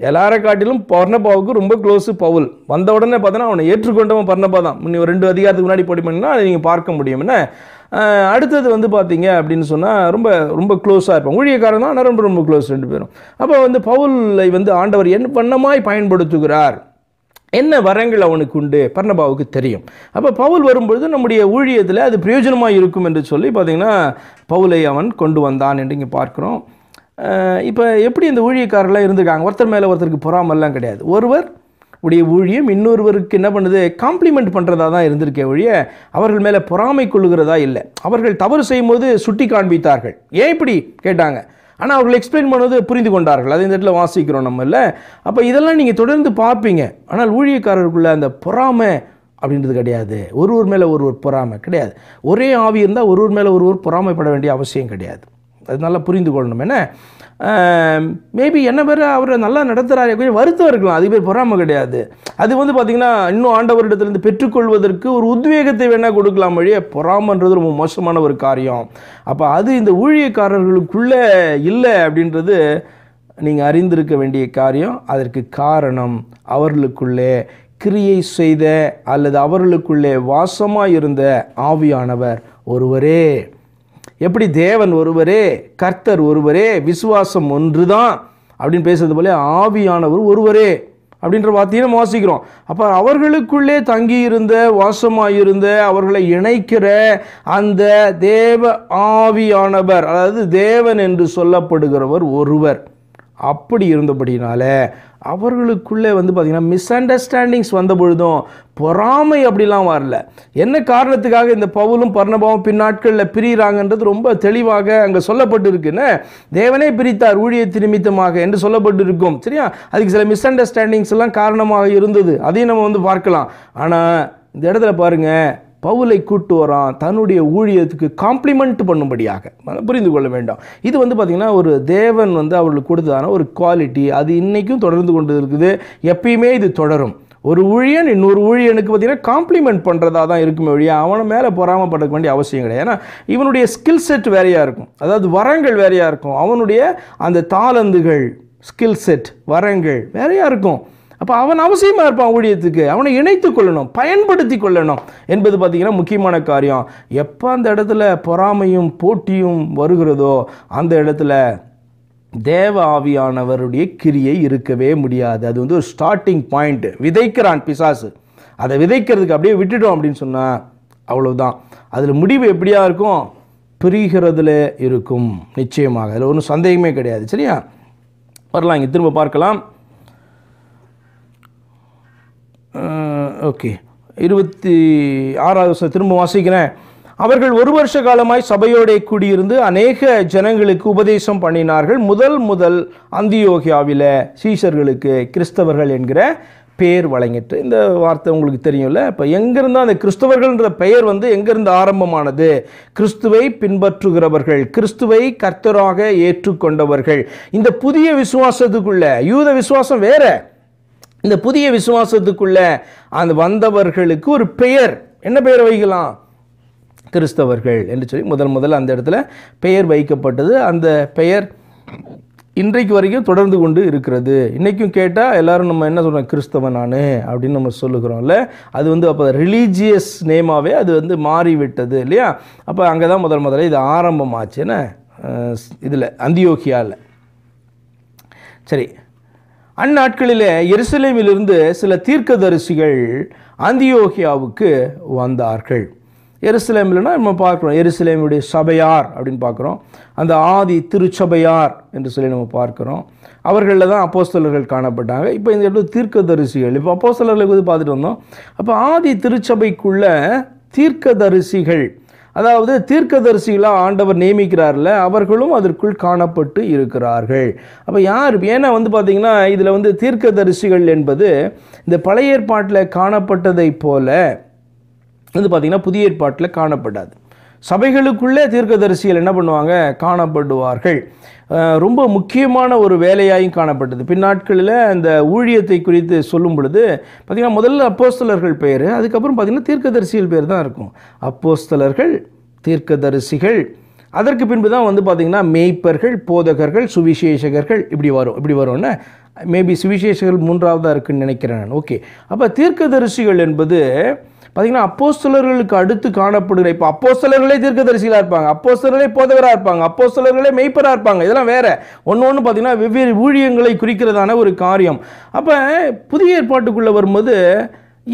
எல்லாரை காட்டிலும் பர்ணபாவுக்கு ரொம்ப க்ளோஸு பவுல் வந்த உடனே பார்த்தோன்னா அவனை ஏற்றுக்கொண்டவன் பர்ணபா தான் இன்னும் ரெண்டு அதிகாரத்துக்கு முன்னாடி போட்டி பண்ணிங்கன்னா நீங்கள் பார்க்க முடியும் என்ன அடுத்தது வந்து பார்த்தீங்க அப்படின்னு சொன்னால் ரொம்ப ரொம்ப க்ளோஸாக இருப்போம் ஊழியக்காரன் தான் ஆனால் ரொம்ப ரொம்ப க்ளோஸ் ரெண்டு பேரும் அப்போ வந்து பவுலை வந்து ஆண்டவர் என் வண்ணமாய் பயன்படுத்துகிறார் என்ன வரங்கள் அவனுக்கு உண்டு பர்ணபாவுக்கு தெரியும் அப்போ பவுல் வரும்பொழுது நம்முடைய ஊழியத்தில் அது பிரயோஜனமாக இருக்கும் என்று சொல்லி பார்த்திங்கன்னா பவுலை அவன் கொண்டு வந்தான் என்று இங்கே பார்க்குறோம் இப்போ எப்படி இந்த ஊழியக்காரெல்லாம் இருந்திருக்காங்க ஒருத்தர் மேலே ஒருத்தருக்கு பொறாமல்லாம் கிடையாது ஒருவர் உடைய ஊழியம் இன்னொருவருக்கு என்ன பண்ணுது காம்ப்ளிமெண்ட் பண்ணுறதா தான் இருந்திருக்கே ஒழிய அவர்கள் மேலே பொறாமை கொள்ளுகிறதா இல்லை அவர்கள் தவறு செய்யும் போது சுட்டி காண்பித்தார்கள் ஏன் இப்படி கேட்டாங்க ஆனால் அவர்கள் எக்ஸ்பிளைன் பண்ணுவது புரிந்து கொண்டார்கள் அதே இந்த இடத்துல வாசிக்கிறோம் நம்ம இல்லை அப்போ இதெல்லாம் நீங்கள் தொடர்ந்து பார்ப்பீங்க ஆனால் ஊழியக்காரர்களுக்குள்ள அந்த பொறாமை அப்படின்றது கிடையாது ஒருவர் மேலே ஒருவர் பொறாமை கிடையாது ஒரே ஆவி இருந்தால் ஒருவர் மேலே ஒருவர் பொறாமைப்பட வேண்டிய அவசியம் கிடையாது அது நல்லா புரிந்து கொள்ளணும் என்ன மேபி என்ன பேர் அவர் நல்லா நடத்துகிறாரு கொஞ்சம் வருத்தம் இருக்கலாம் அது பேர் பொறாமல் கிடையாது அது வந்து பார்த்திங்கன்னா இன்னும் ஆண்டவரிடத்துலேருந்து பெற்றுக்கொள்வதற்கு ஒரு உத்வேகத்தை வேணால் கொடுக்கலாம் வழியே பொறாமன்றது ரொம்ப மோசமான ஒரு காரியம் அப்போ அது இந்த ஊழியக்காரர்களுக்குள்ளே இல்லை அப்படின்றது நீங்கள் அறிந்திருக்க வேண்டிய காரியம் அதற்கு காரணம் அவர்களுக்குள்ளே கிரியை செய்த அல்லது அவர்களுக்குள்ளே வாசமாக இருந்த ஆவியானவர் ஒருவரே எப்படி தேவன் ஒருவரே கர்த்தர் ஒருவரே விசுவாசம் ஒன்று தான் அப்படின்னு பேசுறது போல ஆவியானவர் ஒருவரே அப்படின்ற வார்த்தையும் வாசிக்கிறோம் அப்போ அவர்களுக்குள்ளே தங்கியிருந்த வாசமாயிருந்த அவர்களை இணைக்கிற அந்த தேவ ஆவியானவர் அதாவது தேவன் என்று சொல்லப்படுகிறவர் ஒருவர் அப்படி இருந்தபடினால அவர்களுக்குள்ளே வந்து பார்த்திங்கன்னா மிஸ் அண்டர்ஸ்டாண்டிங்ஸ் வந்த பொழுதும் பொறாமை அப்படிலாம் வரல என்ன காரணத்துக்காக இந்த பவுலும் பர்ணபாவும் பின்னாட்களில் பிரிகிறாங்கன்றது ரொம்ப தெளிவாக அங்கே சொல்லப்பட்டு இருக்குன்னு தேவனே பிரித்தார் ஊழியத்து நிமித்தமாக என்று சொல்லப்பட்டு இருக்கும் சரியா அதுக்கு சில மிஸ் அண்டர்ஸ்டாண்டிங்ஸ் எல்லாம் காரணமாக இருந்தது அதையும் நம்ம வந்து பார்க்கலாம் ஆனால் இந்த இடத்துல பாருங்கள் பவுலை கூட்டு வரான் தன்னுடைய ஊழியத்துக்கு காம்ப்ளிமெண்ட் பண்ணும்படியாக புரிந்து கொள்ள வேண்டும் இது வந்து பார்த்திங்கன்னா ஒரு தேவன் வந்து அவர்களுக்கு கொடுத்ததான ஒரு குவாலிட்டி அது இன்றைக்கும் தொடர்ந்து கொண்டு இருக்குது எப்பயுமே இது தொடரும் ஒரு ஊழியன் இன்னொரு ஊழியனுக்கு பார்த்தீங்கன்னா காம்ப்ளிமெண்ட் பண்ணுறதா தான் இருக்குமே வழியாக அவனை மேலே பொறாமப்படக்க வேண்டிய அவசியம் கிடையாது ஏன்னா இவனுடைய ஸ்கில் செட் வேறையாக இருக்கும் அதாவது வரங்கள் வேறையாக இருக்கும் அவனுடைய அந்த தாளந்துகள் ஸ்கில் செட் வரங்கள் வேறையாக இருக்கும் அப்போ அவன் அவசியமாக இருப்பான் ஊழியத்துக்கு அவனை இணைத்து கொள்ளணும் பயன்படுத்தி கொள்ளணும் என்பது பார்த்தீங்கன்னா முக்கியமான காரியம் எப்போ அந்த இடத்துல பொறாமையும் போட்டியும் வருகிறதோ அந்த இடத்துல தேவ ஆவியானவருடைய கிரியை இருக்கவே முடியாது அது வந்து ஒரு ஸ்டார்டிங் பாயிண்ட் விதைக்கிறான் பிசாசு அதை விதைக்கிறதுக்கு அப்படியே விட்டுட்டோம் அப்படின்னு சொன்னால் அவ்வளோதான் அதில் முடிவு எப்படியா இருக்கும் பிரிகிறதுல இருக்கும் நிச்சயமாக அதில் ஒன்றும் சந்தேகமே கிடையாது சரியா வரலாம் இங்கே திரும்ப பார்க்கலாம் ஓகே இருபத்தி ஆறாவது வருஷம் திரும்ப வாசிக்கிறேன் அவர்கள் ஒரு வருஷ காலமாய் சபையோடே கூடியிருந்து அநேக ஜனங்களுக்கு உபதேசம் பண்ணினார்கள் முதல் முதல் அந்தியோகியாவில் சீசர்களுக்கு கிறிஸ்தவர்கள் என்கிற பெயர் வழங்கிட்டு இந்த வார்த்தை உங்களுக்கு தெரியும்ல இப்போ எங்கேருந்து அந்த கிறிஸ்தவர்கள்ன்ற பெயர் வந்து எங்கேருந்து ஆரம்பமானது கிறிஸ்துவை பின்பற்றுகிறவர்கள் கிறிஸ்துவை கர்த்தராக ஏற்றுக்கொண்டவர்கள் இந்த புதிய விசுவாசத்துக்குள்ள யூத விசுவாசம் வேறு இந்த புதிய விசுவாசத்துக்குள்ள அந்த வந்தவர்களுக்கு ஒரு பெயர் என்ன பெயர் வைக்கலாம் கிறிஸ்தவர்கள் என்று சொல்லி முதல் முதல்ல அந்த இடத்துல பெயர் வைக்கப்பட்டது அந்த பெயர் இன்றைக்கு வரைக்கும் தொடர்ந்து கொண்டு இருக்கிறது இன்றைக்கும் கேட்டால் எல்லோரும் நம்ம என்ன சொல்கிறோம் கிறிஸ்தவன் நான் அப்படின்னு நம்ம சொல்லுகிறோம்ல அது வந்து அப்போ ரிலீஜியஸ் நேமாகவே அது வந்து மாறிவிட்டது இல்லையா அப்போ அங்கே தான் முதல் முதல்ல இது ஆரம்பமாச்சுன்னு இதில் அந்தியோகியாவில் சரி அந்நாட்களிலே எருசலேமிலிருந்து சில தீர்க்கதரிசிகள் அந்தியோகியாவுக்கு வந்தார்கள் எருசலேம்லனா நம்ம பார்க்குறோம் எருசலேமுடைய சபையார் அப்படின்னு பார்க்குறோம் அந்த ஆதி திருச்சபையார் என்று சொல்லி நம்ம பார்க்குறோம் அவர்களில் தான் அப்போஸ்தலர்கள் காணப்பட்டாங்க இப்போ இந்த இடத்துல தீர்க்கதரிசிகள் இப்போ அப்போஸ்தலர்களுக்கு வந்து பார்த்துட்டு வந்தோம் அப்போ ஆதி திருச்சபைக்குள்ள தீர்க்கதரிசிகள் அதாவது தீர்க்கதரிசிகளாக ஆண்டவர் நியமிக்கிறார்ல அவர்களும் அதற்குள் காணப்பட்டு இருக்கிறார்கள் அப்போ யார் ஏன்னா வந்து பார்த்திங்கன்னா இதில் வந்து தீர்க்கதரிசிகள் என்பது இந்த பழைய ஏற்பாட்டில் காணப்பட்டதை போல வந்து பார்த்திங்கன்னா புதிய ஏற்பாட்டில் காணப்படாது சபைகளுக்குள்ளே தீர்க்கதரிசிகள் என்ன பண்ணுவாங்க காணப்படுவார்கள் ரொம்ப முக்கியமான ஒரு வேலையாயும் காணப்பட்டது பின்னாட்களில் அந்த ஊழியத்தை குறித்து சொல்லும் பொழுது பார்த்திங்கன்னா முதல்ல அப்போஸ்தலர்கள் பேர் அதுக்கப்புறம் பார்த்திங்கன்னா தீர்க்கதரிசிகள் பேர் தான் இருக்கும் அப்போஸ்தலர்கள் தீர்க்கதரிசிகள் அதற்கு பின்பு தான் வந்து பார்த்திங்கன்னா மேய்ப்பர்கள் போதகர்கள் சுவிசேஷகர்கள் இப்படி வரும் இப்படி வரும்னு மேபி சுவிசேஷகர்கள் மூன்றாவதாக இருக்குன்னு நினைக்கிறேன் நான் ஓகே அப்போ தீர்க்கதரிசிகள் என்பது பார்த்தீங்கன்னா சிலர்களுக்கு அடுத்து காணப்படுகிற இப்போ தீர்க்க தீர்க்கதரிசிகளாக இருப்பாங்க அப்போஸ்தலர்களே போதவராக இருப்பாங்க சிலர்களே மெய்ப்பராக இருப்பாங்க இதெல்லாம் வேறு ஒன்று ஒன்று பார்த்தீங்கன்னா வெவ்வேறு ஊழியங்களை குறிக்கிறதான ஒரு காரியம் அப்போ புதிய ஏற்பாட்டுக்குள்ளே வரும்போது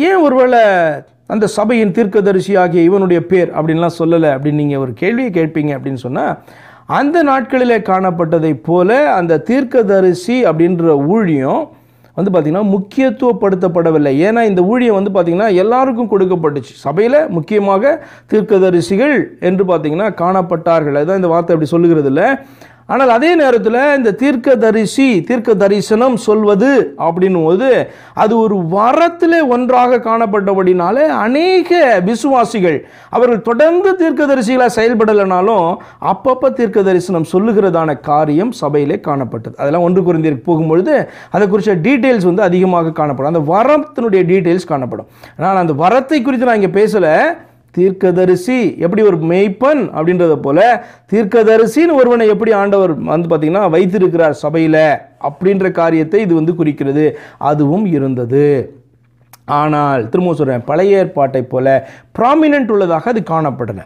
ஏன் ஒருவேளை அந்த சபையின் தீர்க்கதரிசி ஆகிய இவனுடைய பேர் அப்படின்லாம் சொல்லலை அப்படின்னு நீங்கள் ஒரு கேள்வியை கேட்பீங்க அப்படின்னு சொன்னால் அந்த நாட்களிலே காணப்பட்டதைப் போல அந்த தீர்க்கதரிசி அப்படின்ற ஊழியம் வந்து பார்த்திங்கன்னா முக்கியத்துவப்படுத்தப்படவில்லை ஏன்னா இந்த ஊழியம் வந்து பார்த்திங்கன்னா எல்லாருக்கும் கொடுக்கப்பட்டுச்சு சபையில் முக்கியமாக தீர்க்கதரிசிகள் என்று பார்த்திங்கன்னா காணப்பட்டார்கள் அதுதான் இந்த வார்த்தை அப்படி சொல்லுகிறது இல்லை ஆனால் அதே நேரத்தில் இந்த தீர்க்க தரிசி தீர்க்க தரிசனம் சொல்வது அப்படின்னும் போது அது ஒரு வரத்தில் ஒன்றாக காணப்பட்டபடினாலே அநேக விசுவாசிகள் அவர்கள் தொடர்ந்து தீர்க்க தரிசிகளாக செயல்படலைனாலும் அப்பப்போ தீர்க்க தரிசனம் சொல்லுகிறதான காரியம் சபையிலே காணப்பட்டது அதெல்லாம் ஒன்று குறைந்திருக்கு போகும்பொழுது அதை குறித்த டீட்டெயில்ஸ் வந்து அதிகமாக காணப்படும் அந்த வரத்தினுடைய டீட்டெயில்ஸ் காணப்படும் ஆனால் அந்த வரத்தை குறித்து நான் இங்கே பேசலை தீர்க்கதரிசி எப்படி ஒரு மெய்ப்பன் அப்படின்றத போல தீர்க்கதரிசின்னு ஒருவனை எப்படி ஆண்டவர் வந்து பார்த்திங்கன்னா வைத்திருக்கிறார் சபையில் அப்படின்ற காரியத்தை இது வந்து குறிக்கிறது அதுவும் இருந்தது ஆனால் திரும்ப சொல்கிறேன் பழைய ஏற்பாட்டை போல ப்ராமினன்ட் உள்ளதாக அது காணப்படலை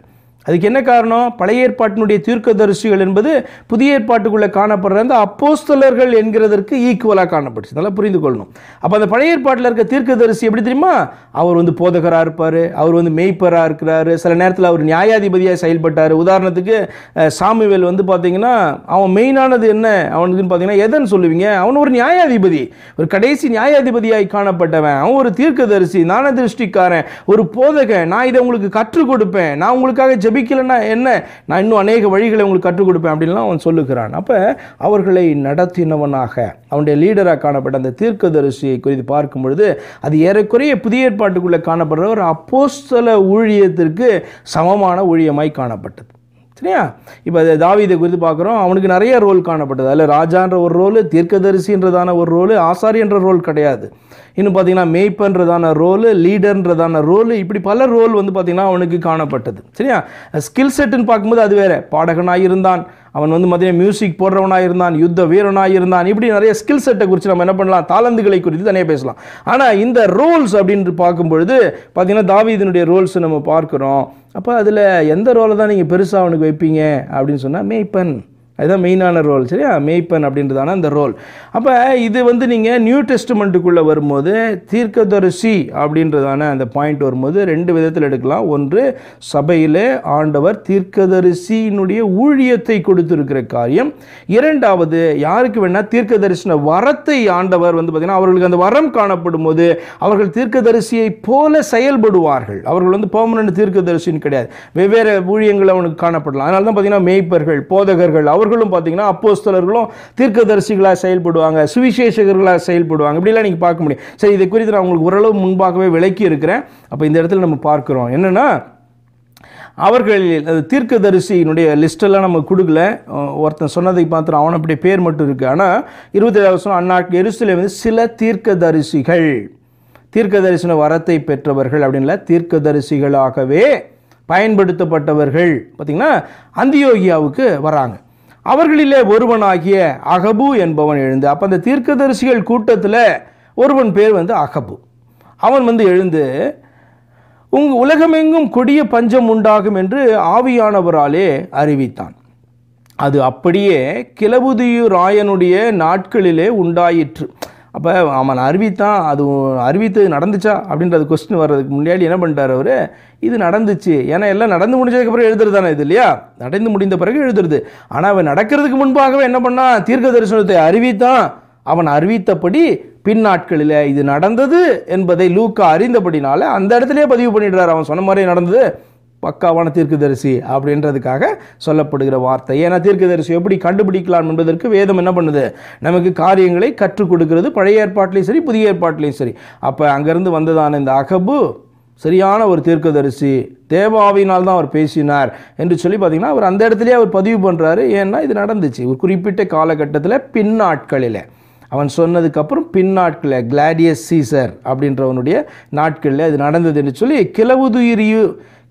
அதுக்கு என்ன காரணம் பழைய ஏற்பாட்டினுடைய தீர்க்கதரிசிகள் என்பது புதிய ஏற்பாட்டுக்குள்ளே காணப்படுற அந்த அப்போஸ்தலர்கள் என்கிறதற்கு ஈக்குவலாக காணப்படுச்சு நல்லா புரிந்து கொள்ளணும் அப்போ அந்த பழைய ஏற்பாட்டில் இருக்க தீர்க்கதரிசி எப்படி தெரியுமா அவர் வந்து போதகராக இருப்பார் அவர் வந்து மெய்ப்பராக இருக்கிறாரு சில நேரத்தில் அவர் நியாயாதிபதியாக செயல்பட்டார் உதாரணத்துக்கு சாமிவேல் வந்து பார்த்தீங்கன்னா அவன் மெயினானது என்ன அவனுக்குன்னு பார்த்தீங்கன்னா எதன்னு சொல்லுவீங்க அவன் ஒரு நியாயாதிபதி ஒரு கடைசி நியாயாதிபதியாய் காணப்பட்டவன் அவன் ஒரு தீர்க்கதரிசி நான திருஷ்டிக்காரன் ஒரு போதகன் நான் இதை உங்களுக்கு கற்றுக் கொடுப்பேன் நான் உங்களுக்காக ஜெபி ஜெபிக்கலைன்னா என்ன நான் இன்னும் அநேக வழிகளை உங்களுக்கு கற்றுக் கொடுப்பேன் அப்படின்லாம் அவன் சொல்லுகிறான் அப்போ அவர்களை நடத்தினவனாக அவனுடைய லீடராக காணப்பட்ட அந்த தீர்க்கதரிசியை குறித்து பார்க்கும் பொழுது அது ஏறக்குறைய புதிய ஏற்பாட்டுக்குள்ளே காணப்படுற ஒரு அப்போஸ்தல ஊழியத்திற்கு சமமான ஊழியமாய் காணப்பட்டது சரியா இப்போ அது தாவிதை குறித்து பார்க்குறோம் அவனுக்கு நிறைய ரோல் காணப்பட்டது அதில் ராஜான்ற ஒரு ரோலு தீர்க்கதரிசின்றதான ஒரு ரோலு ஆசாரின்ற ரோல் கிடையாது இன்னும் பார்த்தீங்கன்னா மேய்ப்பன்றதான ரோலு லீடர்ன்றதான ரோலு இப்படி பல ரோல் வந்து பார்த்திங்கன்னா அவனுக்கு காணப்பட்டது சரியா ஸ்கில் செட்டுன்னு பார்க்கும்போது அது வேறு பாடகனாக இருந்தான் அவன் வந்து பார்த்தீங்கன்னா மியூசிக் போடுறவனாக இருந்தான் யுத்த வீரனாக இருந்தான் இப்படி நிறைய ஸ்கில் செட்டை குறித்து நம்ம என்ன பண்ணலாம் தாளந்துகளை குறித்து தனியாக பேசலாம் ஆனால் இந்த ரோல்ஸ் அப்படின்னு பார்க்கும்பொழுது பார்த்தீங்கன்னா தாவீதனுடைய ரோல்ஸ் நம்ம பார்க்குறோம் அப்போ அதில் எந்த ரோலை தான் நீங்கள் பெருசாக அவனுக்கு வைப்பீங்க அப்படின்னு சொன்னால் மேய்ப்பன் அதுதான் மெயினான ரோல் சரியா மெய்ப்பன் அப்படின்றதான அந்த ரோல் அப்போ இது வந்து நீங்கள் நியூ டெஸ்ட்மெண்ட்டுக்குள்ளே வரும்போது தீர்க்கதரிசி அப்படின்றதான அந்த பாயிண்ட் வரும்போது ரெண்டு விதத்தில் எடுக்கலாம் ஒன்று சபையில் ஆண்டவர் தீர்க்கதரிசியினுடைய ஊழியத்தை கொடுத்துருக்கிற காரியம் இரண்டாவது யாருக்கு வேணால் தீர்க்கதரிசன வரத்தை ஆண்டவர் வந்து பார்த்திங்கன்னா அவர்களுக்கு அந்த வரம் காணப்படும் போது அவர்கள் தீர்க்கதரிசியை போல செயல்படுவார்கள் அவர்கள் வந்து பர்மனன்ட் தீர்க்கதரிசின்னு கிடையாது வெவ்வேறு ஊழியங்கள் அவனுக்கு காணப்படலாம் அதனால தான் பார்த்திங்கன்னா மெய்ப்பர்கள் போதகர்கள் அவர் அவர்களும் பார்த்தீங்கன்னா அப்போஸ்தலர்களும் தீர்க்கதரிசிகளாக செயல்படுவாங்க சுவிசேஷகர்களாக செயல்படுவாங்க இப்படிலாம் நீங்கள் பார்க்க முடியும் சரி இதை குறித்து நான் உங்களுக்கு ஓரளவு முன்பாகவே விளக்கி இருக்கிறேன் அப்போ இந்த இடத்துல நம்ம பார்க்குறோம் என்னென்னா அவர்கள் அது தீர்க்கதரிசியினுடைய லிஸ்டெல்லாம் நம்ம கொடுக்கல ஒருத்தன் சொன்னதை பார்த்துட்டு அவன் அப்படி பேர் மட்டும் இருக்குது ஆனால் இருபத்தி வருஷம் அந்நாட்டு எரிசில வந்து சில தீர்க்கதரிசிகள் தீர்க்கதரிசன வரத்தை பெற்றவர்கள் அப்படின்ல தீர்க்கதரிசிகளாகவே பயன்படுத்தப்பட்டவர்கள் பார்த்திங்கன்னா அந்தியோகியாவுக்கு வராங்க அவர்களிலே ஒருவனாகிய அகபு என்பவன் எழுந்து அப்போ அந்த தீர்க்கதரிசிகள் கூட்டத்தில் ஒருவன் பேர் வந்து அகபு அவன் வந்து எழுந்து உங் உலகமெங்கும் கொடிய பஞ்சம் உண்டாகும் என்று ஆவியானவராலே அறிவித்தான் அது அப்படியே கிளபுதியு ராயனுடைய நாட்களிலே உண்டாயிற்று அப்போ அவன் அறிவித்தான் அது அறிவித்தது நடந்துச்சா அப்படின்றது கொஸ்டின் வர்றதுக்கு முன்னாடி என்ன பண்ணிட்டார் அவர் இது நடந்துச்சு ஏன்னா எல்லாம் நடந்து முடிஞ்சதுக்கப்புறம் எழுதுறது தானே இது இல்லையா நடந்து முடிந்த பிறகு எழுதுறது ஆனால் அவன் நடக்கிறதுக்கு முன்பாகவே என்ன பண்ணான் தீர்க்க தரிசனத்தை அறிவித்தான் அவன் அறிவித்தபடி பின்னாட்களில் இது நடந்தது என்பதை லூக்கா அறிந்தபடினால அந்த இடத்துலேயே பதிவு பண்ணிடுறாரு அவன் சொன்ன மாதிரி நடந்தது பக்காவான தீர்க்குதரிசி அப்படின்றதுக்காக சொல்லப்படுகிற வார்த்தை ஏன்னா தீர்க்குதரிசி எப்படி கண்டுபிடிக்கலாம் என்பதற்கு வேதம் என்ன பண்ணுது நமக்கு காரியங்களை கற்றுக் கொடுக்கிறது பழைய ஏற்பாட்டிலையும் சரி புதிய ஏற்பாட்டிலையும் சரி அப்போ அங்கேருந்து வந்ததான இந்த அகபு சரியான ஒரு தீர்க்கதரிசி தேவாவினால் தான் அவர் பேசினார் என்று சொல்லி பார்த்திங்கன்னா அவர் அந்த இடத்துலேயே அவர் பதிவு பண்ணுறாரு ஏன்னா இது நடந்துச்சு ஒரு குறிப்பிட்ட காலகட்டத்தில் பின்னாட்களில் அவன் சொன்னதுக்கப்புறம் பின்னாட்களில் கிளாடியஸ் சீசர் அப்படின்றவனுடைய நாட்களில் இது நடந்தது என்று சொல்லி கிளவுதுயிரியு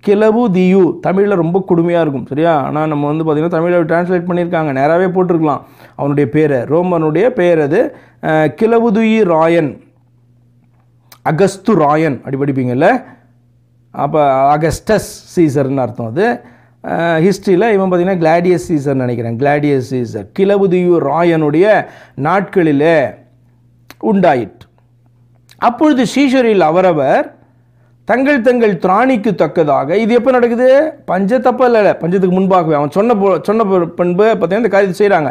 கிளவு தியு தமிழில் ரொம்ப கொடுமையாக இருக்கும் சரியா ஆனால் நம்ம வந்து பார்த்திங்கன்னா தமிழில் டிரான்ஸ்லேட் பண்ணியிருக்காங்க நேராகவே போட்டிருக்கலாம் அவனுடைய பேரை ரோமனுடைய பேர் அது கிளவுதுயி ராயன் அகஸ்து ராயன் அப்படி படிப்பீங்கள்ல அப்போ அகஸ்டஸ் சீசர்னு அர்த்தம் அது ஹிஸ்ட்ரியில் இவன் பார்த்திங்கன்னா கிளாடியஸ் சீசர் நினைக்கிறேன் கிளாடியஸ் சீசர் கிளவுதியு ராயனுடைய நாட்களிலே உண்டாயிற்று அப்பொழுது சீஷரில் அவரவர் தங்கள் தங்கள் திராணிக்கு தக்கதாக இது எப்போ நடக்குது பஞ்சத்தப்ப இல்லை பஞ்சத்துக்கு முன்பாகவே அவன் சொன்ன போ சொன்ன பண்பு பார்த்தீங்கன்னா இந்த காரியத்தை செய்கிறாங்க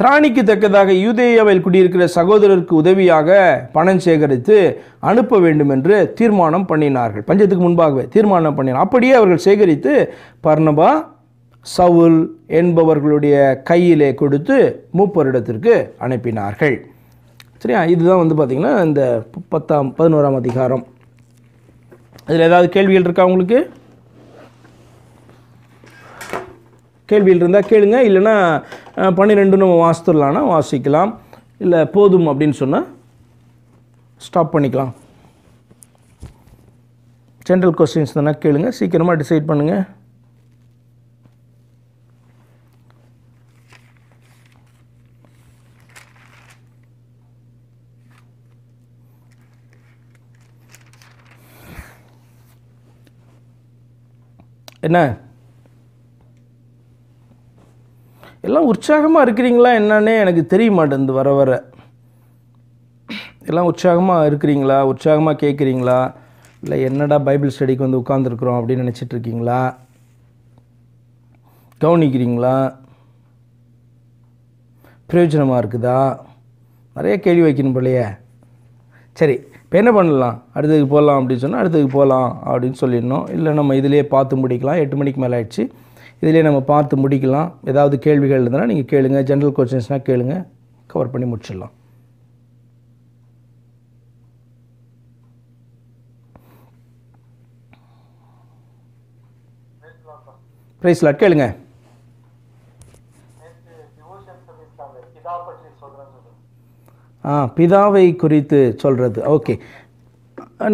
திராணிக்கு தக்கதாக யூதேயாவில் குடியிருக்கிற சகோதரருக்கு உதவியாக பணம் சேகரித்து அனுப்ப வேண்டும் என்று தீர்மானம் பண்ணினார்கள் பஞ்சத்துக்கு முன்பாகவே தீர்மானம் பண்ணினார் அப்படியே அவர்கள் சேகரித்து பர்ணபா சவுல் என்பவர்களுடைய கையிலே கொடுத்து மூப்பரிடத்திற்கு அனுப்பினார்கள் சரியா இதுதான் வந்து பார்த்திங்கன்னா இந்த பத்தாம் பதினோராம் அதிகாரம் இதில் ஏதாவது கேள்விகள் இருக்கா உங்களுக்கு கேள்வியில் இருந்தால் கேளுங்க இல்லைன்னா பன்னிரெண்டு நம்ம வாசித்துடலான்னா வாசிக்கலாம் இல்லை போதும் அப்படின்னு சொன்னால் ஸ்டாப் பண்ணிக்கலாம் ஜென்ரல் கொஸ்டின்ஸ் தானே கேளுங்க சீக்கிரமாக டிசைட் பண்ணுங்கள் என்ன எல்லாம் உற்சாகமாக இருக்கிறீங்களா என்னன்னே எனக்கு தெரிய மாட்டேங்குது வர வர எல்லாம் உற்சாகமாக இருக்கிறீங்களா உற்சாகமாக கேட்குறீங்களா இல்லை என்னடா பைபிள் ஸ்டடிக்கு வந்து உட்காந்துருக்குறோம் அப்படின்னு நினச்சிட்டு இருக்கீங்களா கவனிக்கிறீங்களா பிரயோஜனமாக இருக்குதா நிறைய கேள்வி வைக்கணும் போலையே சரி இப்போ என்ன பண்ணலாம் அடுத்ததுக்கு போகலாம் அப்படின்னு சொன்னால் அடுத்ததுக்கு போகலாம் அப்படின்னு சொல்லிடணும் இல்லை நம்ம இதிலே பார்த்து முடிக்கலாம் எட்டு மணிக்கு மேலே ஆயிடுச்சு இதிலே நம்ம பார்த்து முடிக்கலாம் ஏதாவது கேள்விகள் இருந்தால் நீங்கள் கேளுங்க ஜென்ரல் கொஸ்டின்ஸ்னால் கேளுங்க கவர் பண்ணி முடிச்சிடலாம் ப்ரைஸ் லாட் கேளுங்க பிதாவை குறித்து சொல்கிறது ஓகே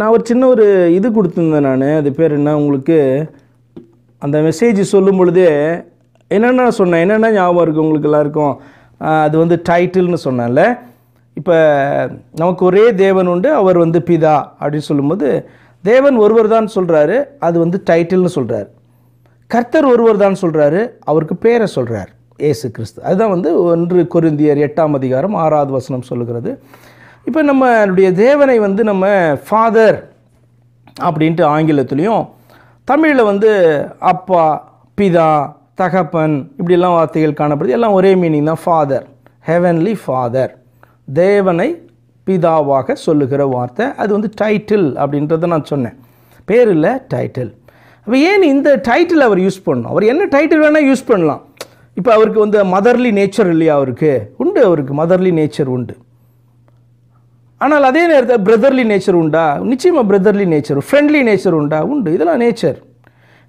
நான் ஒரு சின்ன ஒரு இது கொடுத்துருந்தேன் நான் அது பேர் என்ன உங்களுக்கு அந்த மெசேஜ் சொல்லும் பொழுதே என்னென்ன சொன்னேன் என்னென்ன ஞாபகம் இருக்குது உங்களுக்கு எல்லாருக்கும் அது வந்து டைட்டில்னு சொன்னால இப்போ நமக்கு ஒரே தேவன் உண்டு அவர் வந்து பிதா அப்படின்னு சொல்லும்போது தேவன் ஒருவர் தான் சொல்கிறாரு அது வந்து டைட்டில்னு சொல்கிறார் கர்த்தர் ஒருவர் தான் சொல்கிறாரு அவருக்கு பேரை சொல்கிறார் ஏசு கிறிஸ்து அதுதான் வந்து ஒன்று குருந்தியர் எட்டாம் அதிகாரம் ஆறாவது வசனம் சொல்லுகிறது இப்போ நம்மளுடைய தேவனை வந்து நம்ம ஃபாதர் அப்படின்ட்டு ஆங்கிலத்துலேயும் தமிழில் வந்து அப்பா பிதா தகப்பன் இப்படிலாம் வார்த்தைகள் காணப்படுது எல்லாம் ஒரே மீனிங் தான் ஃபாதர் ஹெவன்லி ஃபாதர் தேவனை பிதாவாக சொல்லுகிற வார்த்தை அது வந்து டைட்டில் அப்படின்றத நான் சொன்னேன் பேர் இல்லை டைட்டில் அப்போ ஏன் இந்த டைட்டில் அவர் யூஸ் பண்ணணும் அவர் என்ன டைட்டில் வேணால் யூஸ் பண்ணலாம் இப்போ அவருக்கு வந்து மதர்லி நேச்சர் இல்லையா அவருக்கு உண்டு அவருக்கு மதர்லி நேச்சர் உண்டு ஆனால் அதே நேரத்தில் பிரதர்லி நேச்சர் உண்டா நிச்சயமாக பிரதர்லி நேச்சர் ஃப்ரெண்ட்லி நேச்சர் உண்டா உண்டு இதெல்லாம் நேச்சர்